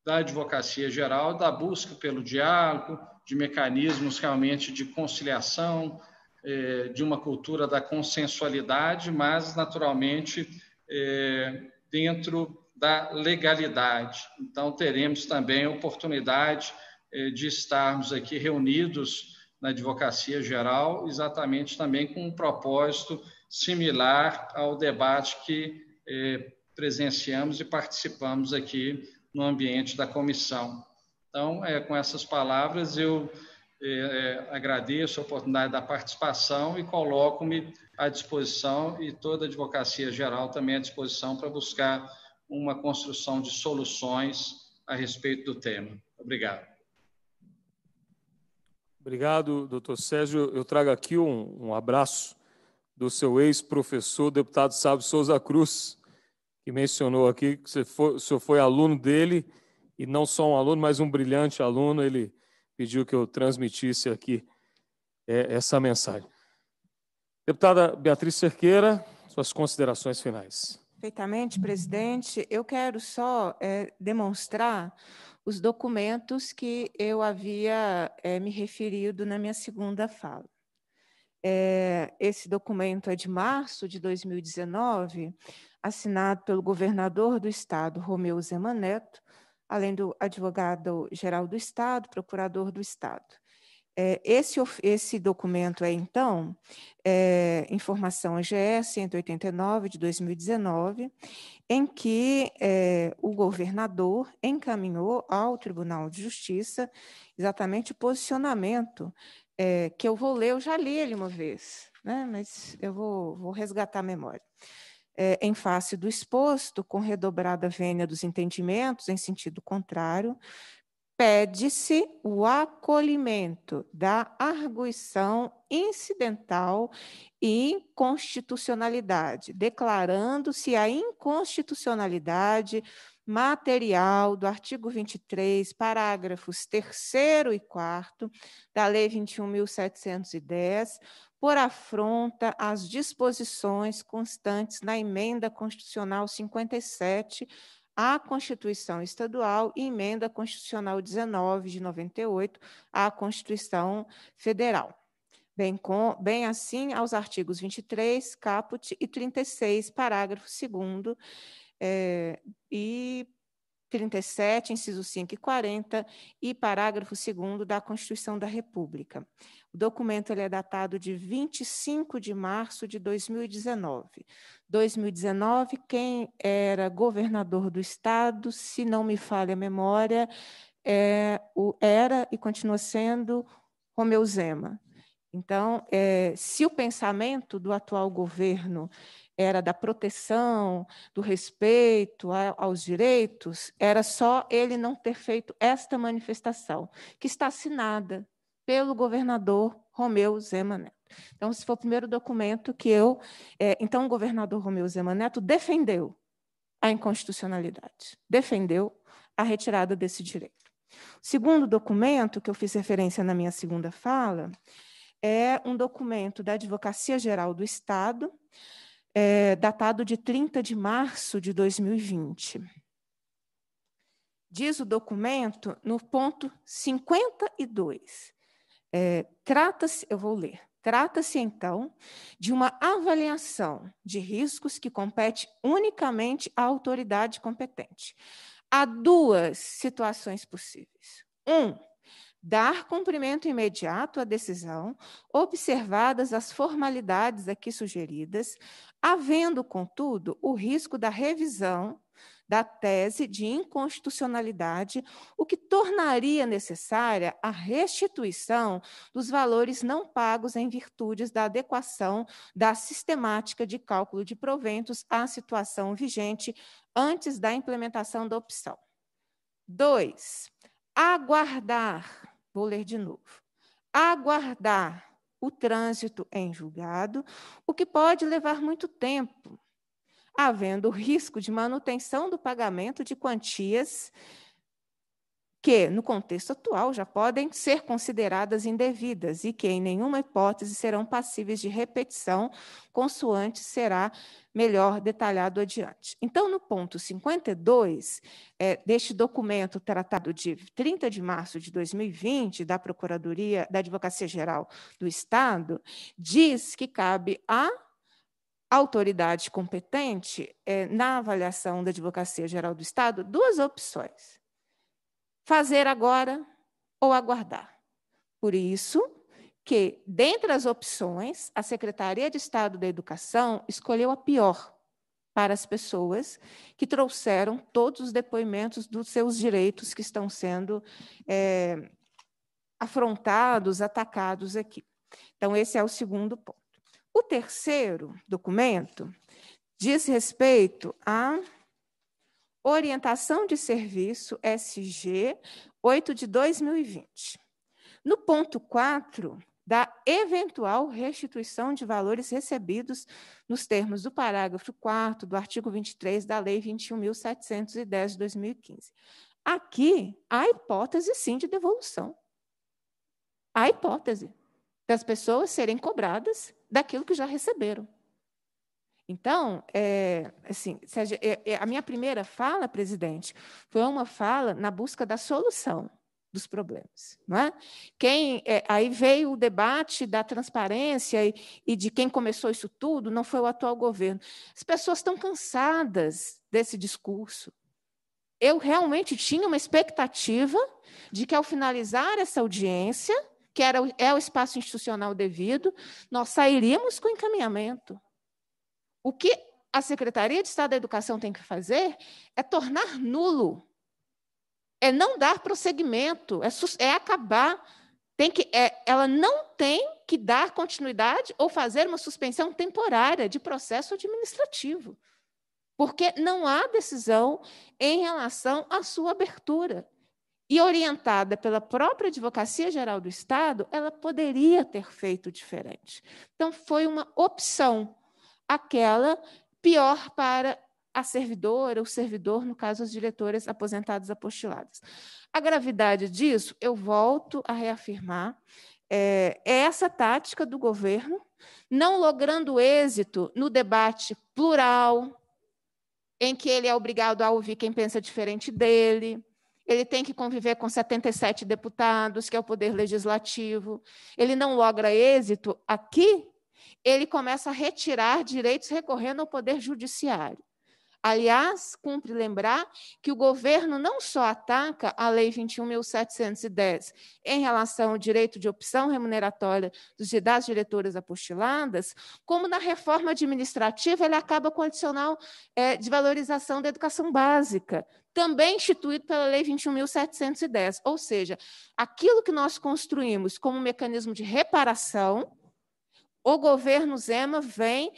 da Advocacia Geral, da busca pelo diálogo, de mecanismos realmente de conciliação, é, de uma cultura da consensualidade, mas, naturalmente, é, dentro da legalidade. Então, teremos também a oportunidade é, de estarmos aqui reunidos na Advocacia Geral, exatamente também com um propósito similar ao debate que presenciamos e participamos aqui no ambiente da comissão. Então, é, com essas palavras, eu é, é, agradeço a oportunidade da participação e coloco-me à disposição e toda a advocacia geral também à disposição para buscar uma construção de soluções a respeito do tema. Obrigado. Obrigado, doutor Sérgio. Eu trago aqui um, um abraço do seu ex-professor, deputado Sábio Souza Cruz, que mencionou aqui que você foi, o senhor foi aluno dele e não só um aluno, mas um brilhante aluno, ele pediu que eu transmitisse aqui é, essa mensagem. Deputada Beatriz Cerqueira, suas considerações finais. Perfeitamente, presidente. Eu quero só é, demonstrar os documentos que eu havia é, me referido na minha segunda fala. É, esse documento é de março de 2019, assinado pelo governador do estado, Romeu Zema Neto, além do advogado-geral do Estado, procurador do Estado. É, esse, esse documento é, então, é, informação AGE 189 de 2019, em que é, o governador encaminhou ao Tribunal de Justiça exatamente o posicionamento é, que eu vou ler, eu já li ele uma vez, né? mas eu vou, vou resgatar a memória é, em face do exposto, com redobrada vênia dos entendimentos, em sentido contrário, pede-se o acolhimento da arguição incidental e inconstitucionalidade, declarando-se a inconstitucionalidade material do artigo 23, parágrafos 3 e 4 da Lei 21.710, por afronta às disposições constantes na Emenda Constitucional 57 à Constituição Estadual e Emenda Constitucional 19 de 98 à Constituição Federal. Bem, com, bem, assim aos artigos 23, caput e 36, parágrafo 2 é, eh, e 37, inciso 5 e 40, e parágrafo 2 da Constituição da República. O documento ele é datado de 25 de março de 2019. 2019, quem era governador do Estado, se não me falha a memória, é, o, era e continua sendo Romeu Zema. Então, é, se o pensamento do atual governo era da proteção, do respeito aos direitos, era só ele não ter feito esta manifestação, que está assinada pelo governador Romeu Zema Neto. Então, esse foi o primeiro documento que eu, é, então, o governador Romeu Zema Neto defendeu a inconstitucionalidade, defendeu a retirada desse direito. O segundo documento, que eu fiz referência na minha segunda fala, é um documento da Advocacia Geral do Estado, é, datado de 30 de março de 2020. Diz o documento no ponto 52. É, eh, Trata-se, eu vou ler. Trata-se, então, de uma avaliação de riscos que compete unicamente à autoridade competente. Há duas situações possíveis. Um, dar cumprimento imediato à decisão, observadas as formalidades aqui sugeridas, havendo, contudo, o risco da revisão da tese de inconstitucionalidade, o que tornaria necessária a restituição dos valores não pagos em virtude da adequação da sistemática de cálculo de proventos à situação vigente antes da implementação da opção. 2. Aguardar Vou ler de novo. Aguardar o trânsito em julgado, o que pode levar muito tempo, havendo risco de manutenção do pagamento de quantias que, no contexto atual, já podem ser consideradas indevidas e que, em nenhuma hipótese, serão passíveis de repetição, consoante será melhor detalhado adiante. Então, no ponto 52 é, deste documento tratado de 30 de março de 2020 da Procuradoria da Advocacia Geral do Estado, diz que cabe à autoridade competente, é, na avaliação da Advocacia Geral do Estado, duas opções fazer agora ou aguardar. Por isso que, dentre as opções, a Secretaria de Estado da Educação escolheu a pior para as pessoas que trouxeram todos os depoimentos dos seus direitos que estão sendo é, afrontados, atacados aqui. Então, esse é o segundo ponto. O terceiro documento diz respeito a Orientação de Serviço SG 8 de 2020. No ponto 4, da eventual restituição de valores recebidos nos termos do parágrafo 4 do artigo 23 da Lei 21.710 de 2015. Aqui há hipótese sim de devolução. Há hipótese das pessoas serem cobradas daquilo que já receberam. Então, é, assim, eh, eh, a, minha primeira fala, presidente, foi uma fala na busca da solução dos problemas, não é? Quem é, aí veio o debate da transparência e, e de quem começou isso tudo não foi o atual governo. As pessoas estão cansadas desse discurso. Eu realmente tinha uma expectativa de que ao finalizar essa audiência, que era é o espaço institucional devido, nós sairíamos com encaminhamento o que a Secretaria de Estado da Educação tem que fazer é tornar nulo, é não dar prosseguimento, é, é acabar. Tem que, é, ela não tem que dar continuidade ou fazer uma suspensão temporária de processo administrativo, porque não há decisão em relação à sua abertura. E orientada pela própria Advocacia Geral do Estado, ela poderia ter feito diferente. Então, foi uma opção aquela pior para a servidora, o servidor, no caso, as diretoras aposentadas apostiladas. A gravidade disso, eu volto a reafirmar, é, é, essa tática do governo, não logrando êxito no debate plural, em que ele é obrigado a ouvir quem pensa diferente dele, ele tem que conviver com 77 deputados, que é o poder legislativo, ele não logra êxito aqui ele começa a retirar direitos recorrendo ao Poder Judiciário. Aliás, cumpre lembrar que o governo não só ataca a Lei 21.710 em relação ao direito de opção remuneratória dos, das diretoras apostiladas, como na reforma administrativa ele acaba com o adicional é, de valorização da educação básica, também instituído pela Lei 21.710. Ou seja, aquilo que nós construímos como mecanismo de reparação o governo Zema vem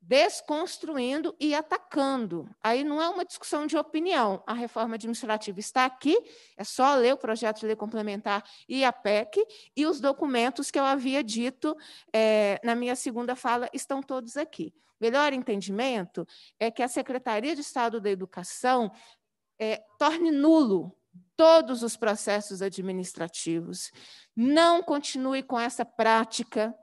desconstruindo e atacando. Aí não é uma discussão de opinião. A reforma administrativa está aqui, é só ler o projeto de lei complementar e a PEC, e os documentos que eu havia dito é, na minha segunda fala estão todos aqui. Melhor entendimento é que a Secretaria de Estado da Educação é, torne nulo todos os processos administrativos. Não continue com essa prática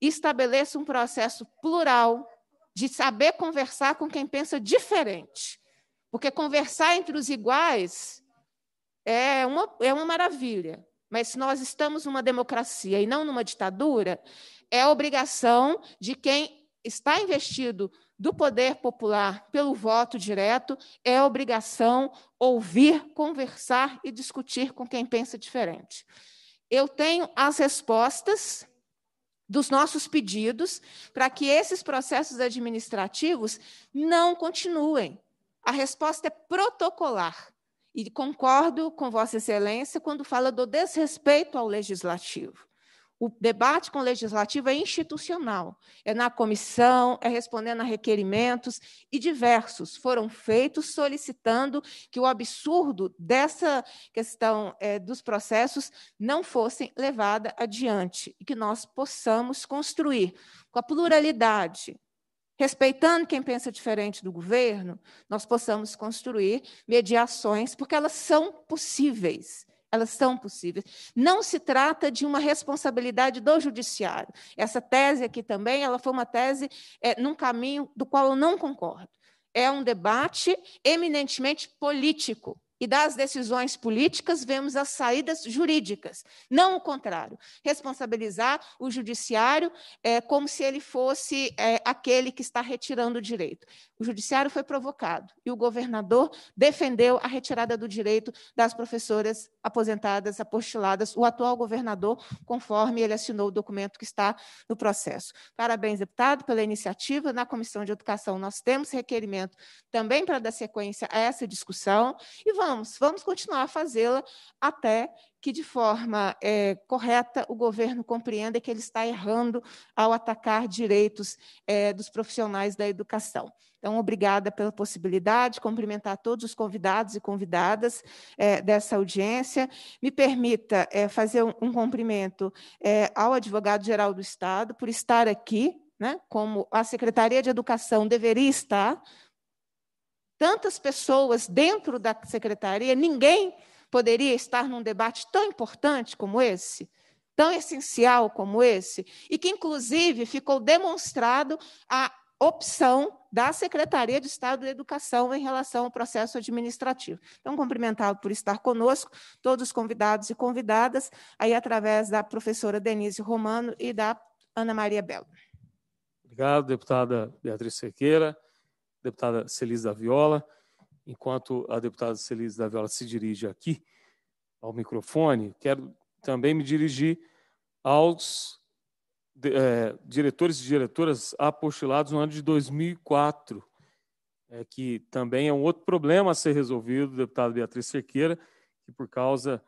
estabeleça um processo plural de saber conversar com quem pensa diferente. Porque conversar entre os iguais é uma, é uma maravilha, mas se nós estamos numa democracia e não numa ditadura, é obrigação de quem está investido do poder popular pelo voto direto, é obrigação ouvir, conversar e discutir com quem pensa diferente. Eu tenho as respostas dos nossos pedidos para que esses processos administrativos não continuem. A resposta é protocolar. E concordo com Vossa Excelência quando fala do desrespeito ao legislativo. O debate com o legislativo é institucional, é na comissão, é respondendo a requerimentos e diversos foram feitos solicitando que o absurdo dessa questão é, dos processos não fossem levada adiante e que nós possamos construir com a pluralidade, respeitando quem pensa diferente do governo, nós possamos construir mediações porque elas são possíveis. Elas são possíveis. Não se trata de uma responsabilidade do judiciário. Essa tese aqui também, ela foi uma tese é, num caminho do qual eu não concordo. É um debate eminentemente político e das decisões políticas, vemos as saídas jurídicas, não o contrário. Responsabilizar o judiciário é, como se ele fosse é, aquele que está retirando o direito. O judiciário foi provocado e o governador defendeu a retirada do direito das professoras aposentadas, apostiladas, o atual governador, conforme ele assinou o documento que está no processo. Parabéns, deputado, pela iniciativa. Na Comissão de Educação, nós temos requerimento também para dar sequência a essa discussão e vamos Vamos, vamos continuar a fazê-la até que, de forma é, correta, o governo compreenda que ele está errando ao atacar direitos é, dos profissionais da educação. Então, obrigada pela possibilidade, cumprimentar todos os convidados e convidadas é, dessa audiência. Me permita é, fazer um, um cumprimento é, ao advogado-geral do Estado por estar aqui, né, como a Secretaria de Educação deveria estar, tantas pessoas dentro da secretaria, ninguém poderia estar num debate tão importante como esse, tão essencial como esse, e que, inclusive, ficou demonstrado a opção da Secretaria de Estado da Educação em relação ao processo administrativo. Então, cumprimentá-lo por estar conosco, todos os convidados e convidadas, aí através da professora Denise Romano e da Ana Maria Belo. Obrigado, deputada Beatriz Sequeira deputada Celise da Viola. Enquanto a deputada Celise da Viola se dirige aqui ao microfone, quero também me dirigir aos é, diretores e diretoras apostilados no ano de 2004, é, que também é um outro problema a ser resolvido, deputada Beatriz Cerqueira, que por causa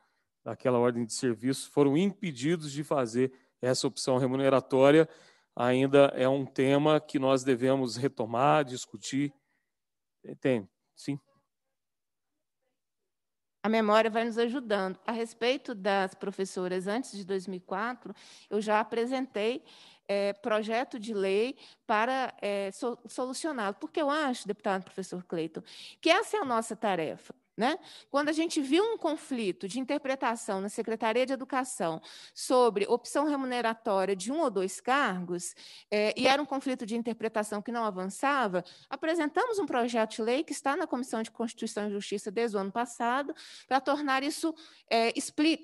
daquela ordem de serviço foram impedidos de fazer essa opção remuneratória ainda é um tema que nós devemos retomar, discutir. Tem, sim. A memória vai nos ajudando. A respeito das professoras, antes de 2004, eu já apresentei é, projeto de lei para é, solucioná-lo. Porque eu acho, deputado professor Cleiton, que essa é a nossa tarefa. Né? Quando a gente viu um conflito de interpretação na Secretaria de Educação sobre opção remuneratória de um ou dois cargos, é, e era um conflito de interpretação que não avançava, apresentamos um projeto de lei que está na Comissão de Constituição e Justiça desde o ano passado, para tornar isso é,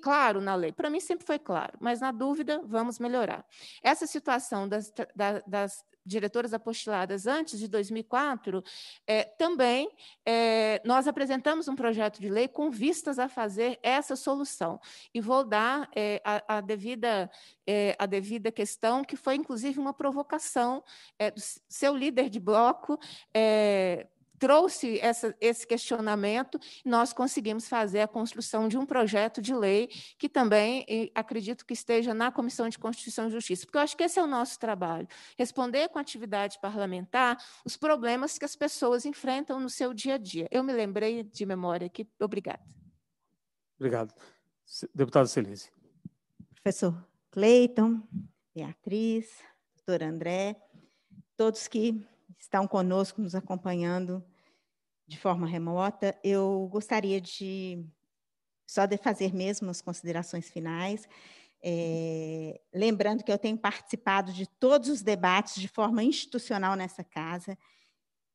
claro na lei. Para mim sempre foi claro, mas na dúvida, vamos melhorar. Essa situação das, da, das diretoras apostiladas antes de 2004, é, também é, nós apresentamos um projeto de lei com vistas a fazer essa solução. E vou dar é, a, a, devida, é, a devida questão, que foi inclusive uma provocação é, do seu líder de bloco é, trouxe essa, esse questionamento, nós conseguimos fazer a construção de um projeto de lei que também acredito que esteja na Comissão de Constituição e Justiça, porque eu acho que esse é o nosso trabalho, responder com atividade parlamentar os problemas que as pessoas enfrentam no seu dia a dia. Eu me lembrei de memória aqui. Obrigada. Obrigado. Deputado Celise. Professor Cleiton, Beatriz, doutor André, todos que estão conosco, nos acompanhando de forma remota, eu gostaria de só de fazer mesmo as considerações finais. É, lembrando que eu tenho participado de todos os debates de forma institucional nessa casa,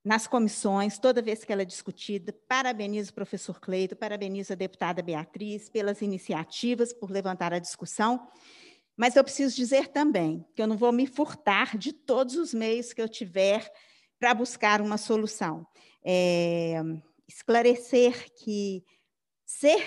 nas comissões, toda vez que ela é discutida. Parabenizo o professor Cleito, parabenizo a deputada Beatriz pelas iniciativas, por levantar a discussão. Mas eu preciso dizer também que eu não vou me furtar de todos os meios que eu tiver para buscar uma solução é, esclarecer que ser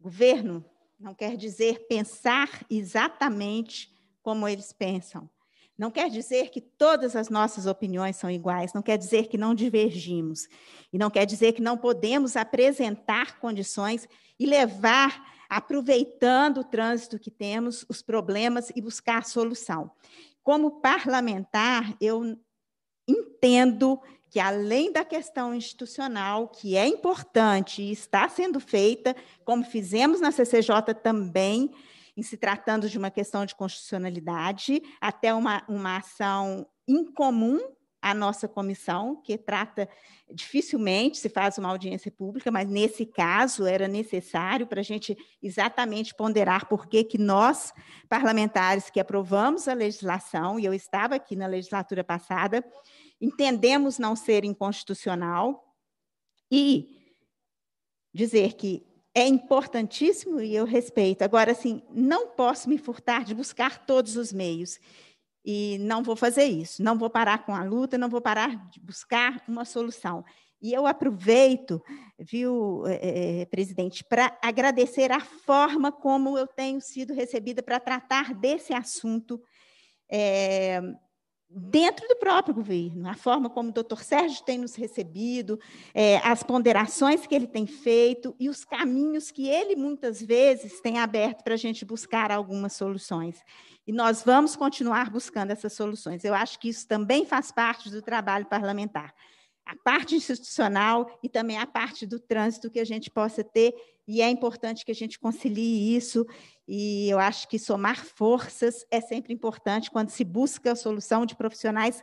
governo não quer dizer pensar exatamente como eles pensam. Não quer dizer que todas as nossas opiniões são iguais, não quer dizer que não divergimos, e não quer dizer que não podemos apresentar condições e levar, aproveitando o trânsito que temos, os problemas e buscar solução. Como parlamentar, eu entendo que além da questão institucional, que é importante e está sendo feita, como fizemos na CCJ também, em se tratando de uma questão de constitucionalidade, até uma, uma ação incomum à nossa comissão, que trata dificilmente se faz uma audiência pública, mas nesse caso era necessário para a gente exatamente ponderar por que, que nós, parlamentares que aprovamos a legislação, e eu estava aqui na legislatura passada, entendemos não ser inconstitucional e dizer que é importantíssimo e eu respeito. Agora, assim, não posso me furtar de buscar todos os meios. E não vou fazer isso, não vou parar com a luta, não vou parar de buscar uma solução. E eu aproveito, viu, eh, eh, presidente, para agradecer a forma como eu tenho sido recebida para tratar desse assunto. Eh, dentro do próprio governo, a forma como o doutor Sérgio tem nos recebido, é, as ponderações que ele tem feito e os caminhos que ele muitas vezes tem aberto para a gente buscar algumas soluções. E nós vamos continuar buscando essas soluções. Eu acho que isso também faz parte do trabalho parlamentar. A parte institucional e também a parte do trânsito que a gente possa ter e é importante que a gente concilie isso. E eu acho que somar forças é sempre importante quando se busca a solução de profissionais,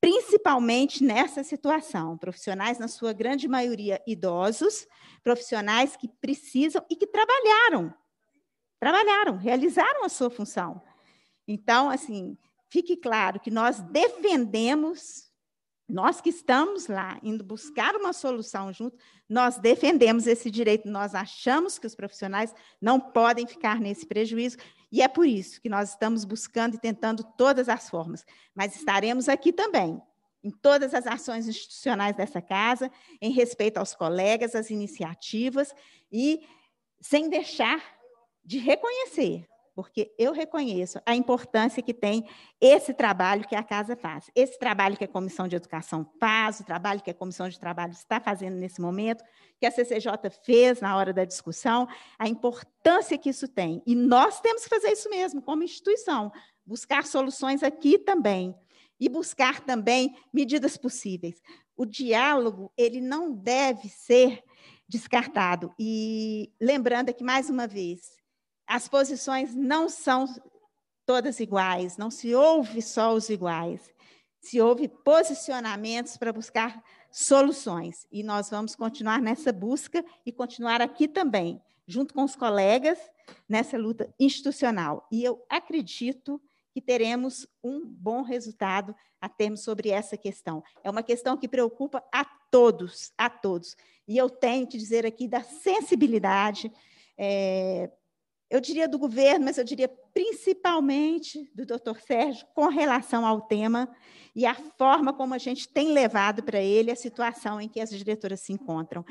principalmente nessa situação. Profissionais, na sua grande maioria, idosos, profissionais que precisam e que trabalharam, trabalharam, realizaram a sua função. Então, assim, fique claro que nós defendemos nós que estamos lá, indo buscar uma solução junto, nós defendemos esse direito, nós achamos que os profissionais não podem ficar nesse prejuízo, e é por isso que nós estamos buscando e tentando todas as formas. Mas estaremos aqui também, em todas as ações institucionais dessa casa, em respeito aos colegas, às iniciativas, e sem deixar de reconhecer porque eu reconheço a importância que tem esse trabalho que a casa faz, esse trabalho que a Comissão de Educação faz, o trabalho que a Comissão de Trabalho está fazendo nesse momento, que a CCJ fez na hora da discussão, a importância que isso tem. E nós temos que fazer isso mesmo, como instituição, buscar soluções aqui também e buscar também medidas possíveis. O diálogo, ele não deve ser descartado. E lembrando aqui mais uma vez, as posições não são todas iguais, não se ouve só os iguais, se ouve posicionamentos para buscar soluções. E nós vamos continuar nessa busca e continuar aqui também, junto com os colegas, nessa luta institucional. E eu acredito que teremos um bom resultado a termos sobre essa questão. É uma questão que preocupa a todos, a todos. E eu tenho que dizer aqui da sensibilidade. É, eu diria do governo, mas eu diria principalmente do doutor Sérgio, com relação ao tema e à forma como a gente tem levado para ele a situação em que as diretoras se encontram.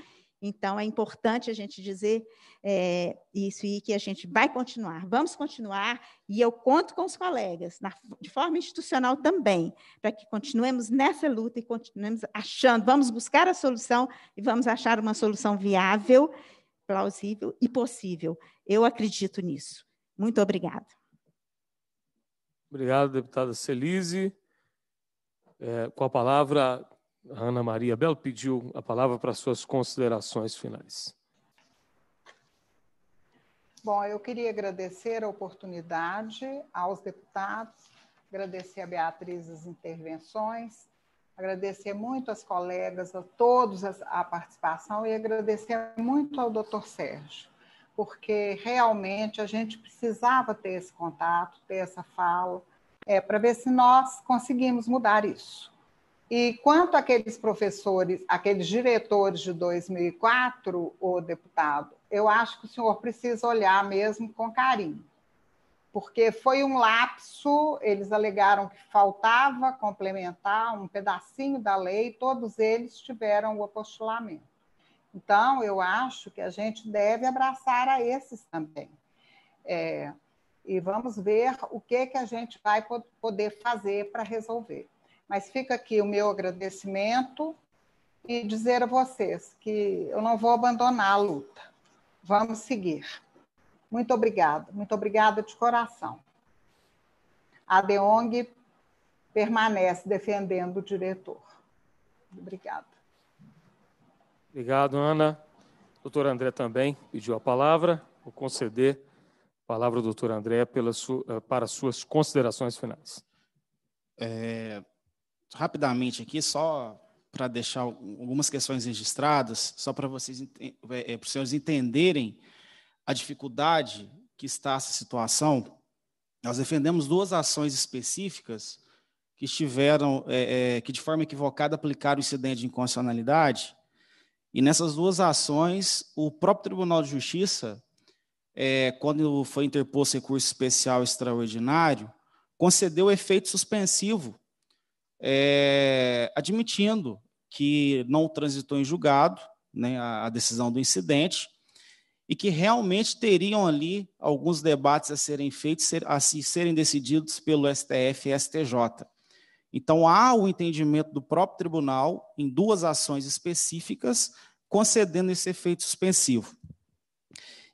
Então, é importante a gente dizer é, isso e que a gente vai continuar, vamos continuar, e eu conto com os colegas, na, de forma institucional também, para que continuemos nessa luta e continuemos achando, vamos buscar a solução e vamos achar uma solução viável plausível e possível. Eu acredito nisso. Muito obrigada. Obrigado, deputada Celise. É, com a palavra, a Ana Maria Belo pediu a palavra para suas considerações finais. Bom, eu queria agradecer a oportunidade aos deputados, agradecer a Beatriz as intervenções, Agradecer muito às colegas, a todos a participação e agradecer muito ao doutor Sérgio, porque realmente a gente precisava ter esse contato, ter essa fala, é, para ver se nós conseguimos mudar isso. E quanto àqueles professores, aqueles diretores de 2004, o deputado, eu acho que o senhor precisa olhar mesmo com carinho porque foi um lapso, eles alegaram que faltava complementar um pedacinho da lei, todos eles tiveram o apostilamento. Então, eu acho que a gente deve abraçar a esses também. É, e vamos ver o que, que a gente vai poder fazer para resolver. Mas fica aqui o meu agradecimento e dizer a vocês que eu não vou abandonar a luta. Vamos seguir. Muito obrigada, muito obrigada de coração. A Deong permanece defendendo o diretor. Obrigada. Obrigado, Ana. Doutor André também pediu a palavra. Vou conceder a palavra ao doutor André sua, eh, para suas considerações finais. É, rapidamente aqui, só para deixar algumas questões registradas, só para vocês, eh, eh, para os senhores entenderem a dificuldade que está essa situação, nós defendemos duas ações específicas que estiveram, é, é, que de forma equivocada aplicaram o incidente de inconstitucionalidade. E nessas duas ações, o próprio Tribunal de Justiça, é, quando foi interposto recurso especial extraordinário, concedeu efeito suspensivo, é, admitindo que não transitou em julgado né, a, a decisão do incidente, e que realmente teriam ali alguns debates a serem feitos, a serem decididos pelo STF e STJ. Então, há o entendimento do próprio tribunal em duas ações específicas, concedendo esse efeito suspensivo.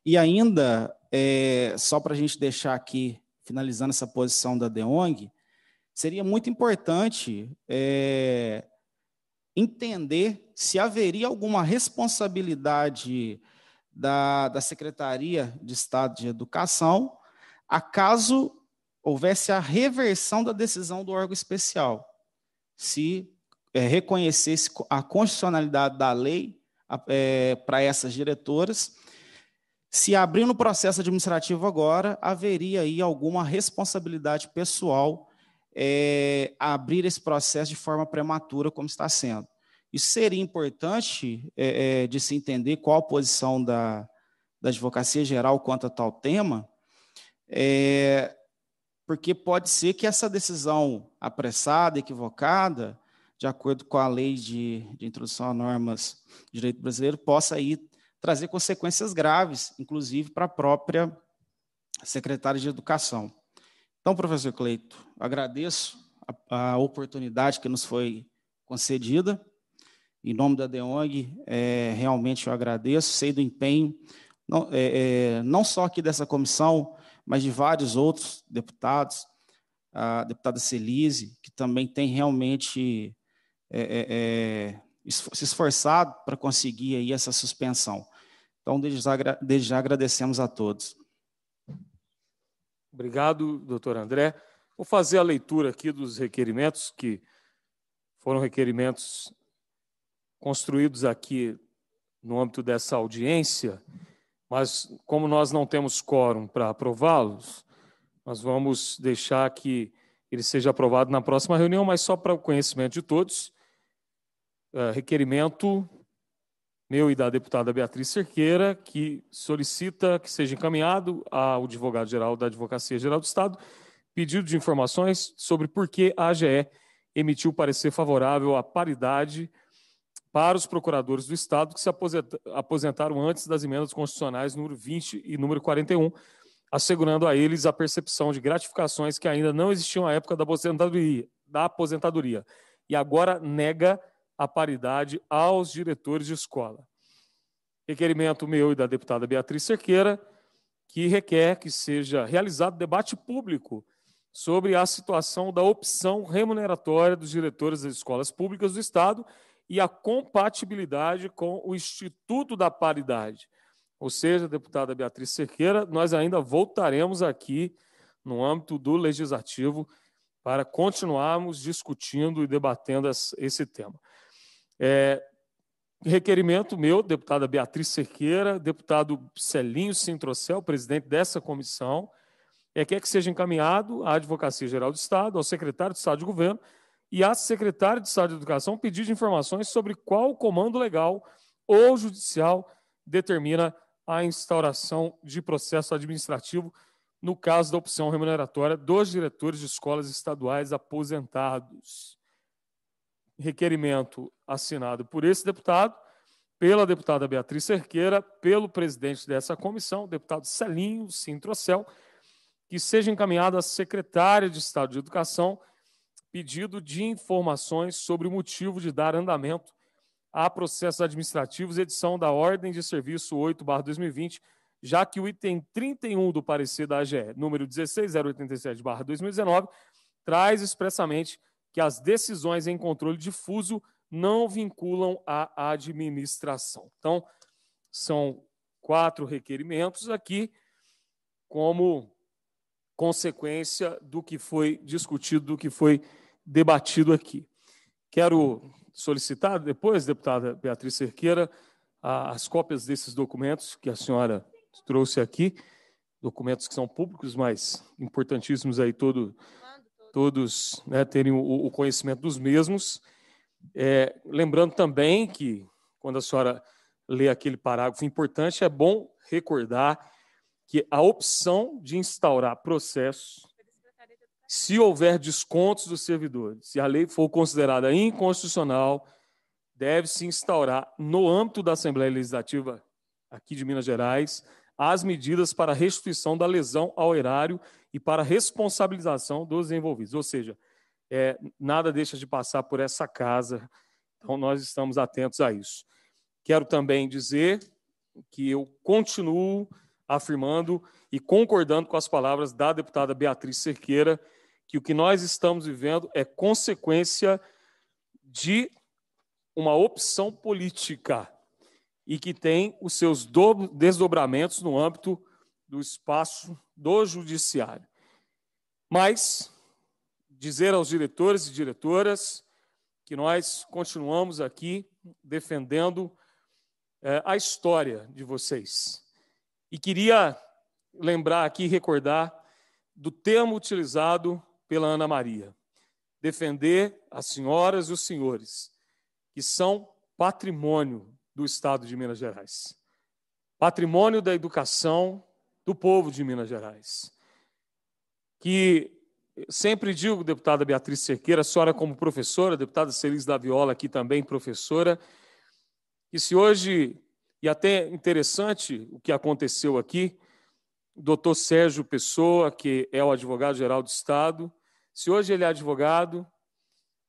E ainda, é, só para a gente deixar aqui, finalizando essa posição da DEONG, seria muito importante é, entender se haveria alguma responsabilidade da, da Secretaria de Estado de Educação, a caso houvesse a reversão da decisão do órgão especial, se é, reconhecesse a constitucionalidade da lei é, eh, para essas diretoras. Se abrindo o processo administrativo agora, haveria aí alguma responsabilidade pessoal é, abrir esse processo de forma prematura, como está sendo. Isso seria importante é, é, de se entender qual a posição da, da advocacia geral quanto a tal tema, é, porque pode ser que essa decisão apressada, equivocada, de acordo com a lei de, de introdução a normas de direito brasileiro, possa aí trazer consequências graves, inclusive para a própria secretária de Educação. Então, professor Cleito, agradeço a, a oportunidade que nos foi concedida em nome da DEONG, é, realmente eu agradeço, sei do empenho, não, é, é, não só aqui dessa comissão, mas de vários outros deputados, a deputada Celise, que também tem realmente é, é, é se esforçado para conseguir aí essa suspensão. Então, desde já agradecemos a todos. Obrigado, doutor André. Vou fazer a leitura aqui dos requerimentos, que foram requerimentos construídos aqui no âmbito dessa audiência, mas como nós não temos quórum para aprová-los, nós vamos deixar que ele seja aprovado na próxima reunião, mas só para o conhecimento de todos, é, requerimento meu e da deputada Beatriz Cerqueira, que solicita que seja encaminhado ao advogado-geral da Advocacia Geral do Estado pedido de informações sobre por que a AGE emitiu parecer favorável à paridade para os procuradores do Estado que se aposentaram antes das emendas constitucionais número 20 e número 41, assegurando a eles a percepção de gratificações que ainda não existiam à época da aposentadoria, da aposentadoria e agora nega a paridade aos diretores de escola. Requerimento meu e da deputada Beatriz Cerqueira, que requer que seja realizado debate público sobre a situação da opção remuneratória dos diretores das escolas públicas do Estado e a compatibilidade com o Instituto da Paridade. Ou seja, deputada Beatriz Cerqueira, nós ainda voltaremos aqui no âmbito do legislativo para continuarmos discutindo e debatendo esse tema. É, requerimento meu, deputada Beatriz Cerqueira, deputado Celinho Sintrocel, presidente dessa comissão, é que, é que seja encaminhado à Advocacia Geral do Estado, ao secretário de Estado de Governo, e à secretária de Estado de Educação pedido de informações sobre qual comando legal ou judicial determina a instauração de processo administrativo no caso da opção remuneratória dos diretores de escolas estaduais aposentados. Requerimento assinado por esse deputado, pela deputada Beatriz Cerqueira, pelo presidente dessa comissão, deputado Celinho Sintrocel, que seja encaminhado à secretária de Estado de Educação pedido de informações sobre o motivo de dar andamento a processos administrativos, edição da Ordem de Serviço 8-2020, já que o item 31 do parecer da AGE, número 16087-2019, traz expressamente que as decisões em controle difuso não vinculam a administração. Então, são quatro requerimentos aqui, como consequência do que foi discutido, do que foi debatido aqui. Quero solicitar depois, deputada Beatriz Cerqueira, as cópias desses documentos que a senhora trouxe aqui, documentos que são públicos, mas importantíssimos aí todo, todos né, terem o, o, conhecimento dos mesmos. É, lembrando também que, quando a senhora lê aquele parágrafo importante, é bom recordar que a opção de instaurar processo se houver descontos dos servidores, se a lei for considerada inconstitucional, deve-se instaurar, no âmbito da Assembleia Legislativa aqui de Minas Gerais, as medidas para restituição da lesão ao erário e para responsabilização dos envolvidos. Ou seja, é, nada deixa de passar por essa casa, então nós estamos atentos a isso. Quero também dizer que eu continuo afirmando e concordando com as palavras da deputada Beatriz Cerqueira, que o que nós estamos vivendo é consequência de uma opção política e que tem os seus desdobramentos no âmbito do espaço do judiciário. Mas dizer aos diretores e diretoras que nós continuamos aqui defendendo é, a história de vocês e queria lembrar aqui, recordar do termo utilizado pela Ana Maria: defender as senhoras e os senhores, que são patrimônio do Estado de Minas Gerais, patrimônio da educação do povo de Minas Gerais. Que sempre digo, deputada Beatriz Cerqueira, a senhora como professora, deputada Celis da Viola aqui também professora, que se hoje e até interessante o que aconteceu aqui. O doutor Sérgio Pessoa, que é o advogado-geral do Estado, se hoje ele é advogado,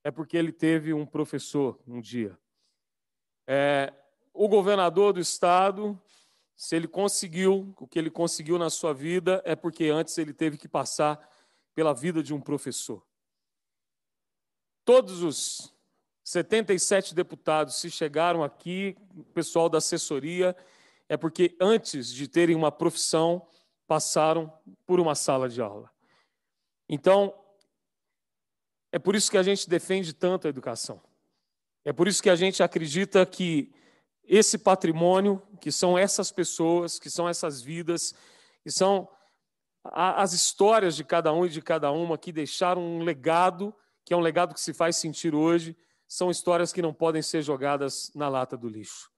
é porque ele teve um professor um dia. É, o governador do Estado, se ele conseguiu o que ele conseguiu na sua vida, é porque antes ele teve que passar pela vida de um professor. Todos os 77 deputados, se chegaram aqui, o pessoal da assessoria, é porque antes de terem uma profissão, passaram por uma sala de aula. Então, é por isso que a gente defende tanto a educação. É por isso que a gente acredita que esse patrimônio, que são essas pessoas, que são essas vidas, que são as histórias de cada um e de cada uma que deixaram um legado, que é um legado que se faz sentir hoje, são histórias que não podem ser jogadas na lata do lixo.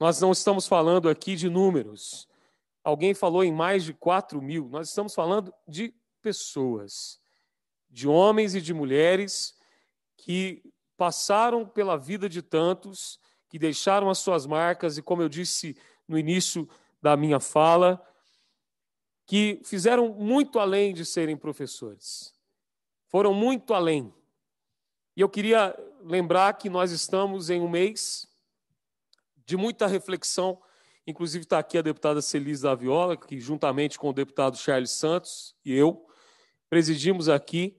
Nós não estamos falando aqui de números. Alguém falou em mais de 4 mil. Nós estamos falando de pessoas, de homens e de mulheres que passaram pela vida de tantos, que deixaram as suas marcas e, como eu disse no início da minha fala, que fizeram muito além de serem professores. Foram muito além e eu queria lembrar que nós estamos em um mês de muita reflexão. Inclusive está aqui a deputada Celis da Viola, que juntamente com o deputado Charles Santos e eu presidimos aqui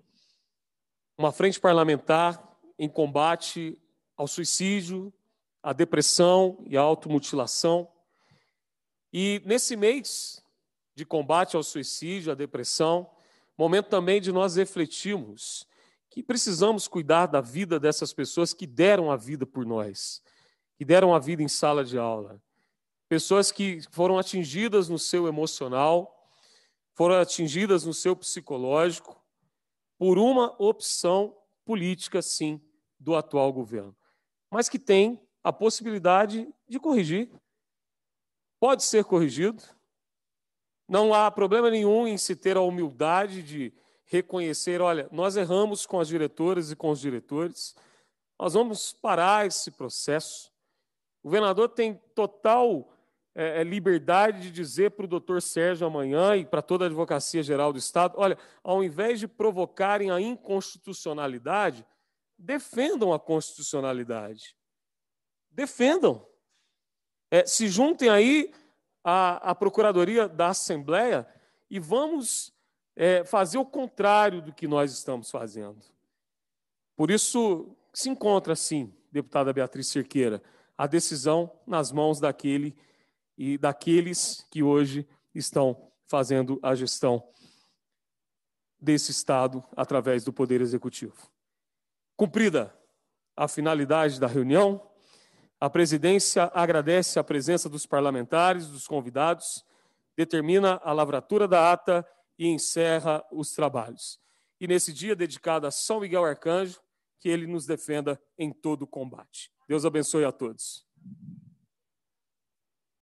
uma frente parlamentar em combate ao suicídio, à depressão e à automutilação. E nesse mês de combate ao suicídio, à depressão, momento também de nós refletirmos que precisamos cuidar da vida dessas pessoas que deram a vida por nós, que deram a vida em sala de aula. Pessoas que foram atingidas no seu emocional, foram atingidas no seu psicológico, por uma opção política, sim, do atual governo, mas que tem a possibilidade de corrigir. Pode ser corrigido. Não há problema nenhum em se ter a humildade de reconhecer: olha, nós erramos com as diretoras e com os diretores, nós vamos parar esse processo. O governador tem total é, liberdade de dizer para o doutor Sérgio amanhã e para toda a Advocacia Geral do Estado: olha, ao invés de provocarem a inconstitucionalidade, defendam a constitucionalidade. Defendam. É, se juntem aí à, à Procuradoria da Assembleia e vamos é, fazer o contrário do que nós estamos fazendo. Por isso, se encontra, sim, deputada Beatriz Cerqueira, a decisão nas mãos daquele e daqueles que hoje estão fazendo a gestão desse Estado através do Poder Executivo. Cumprida a finalidade da reunião, a presidência agradece a presença dos parlamentares, dos convidados, determina a lavratura da ata e encerra os trabalhos. E nesse dia dedicado a São Miguel Arcanjo, que ele nos defenda em todo o combate. Deus abençoe a todos.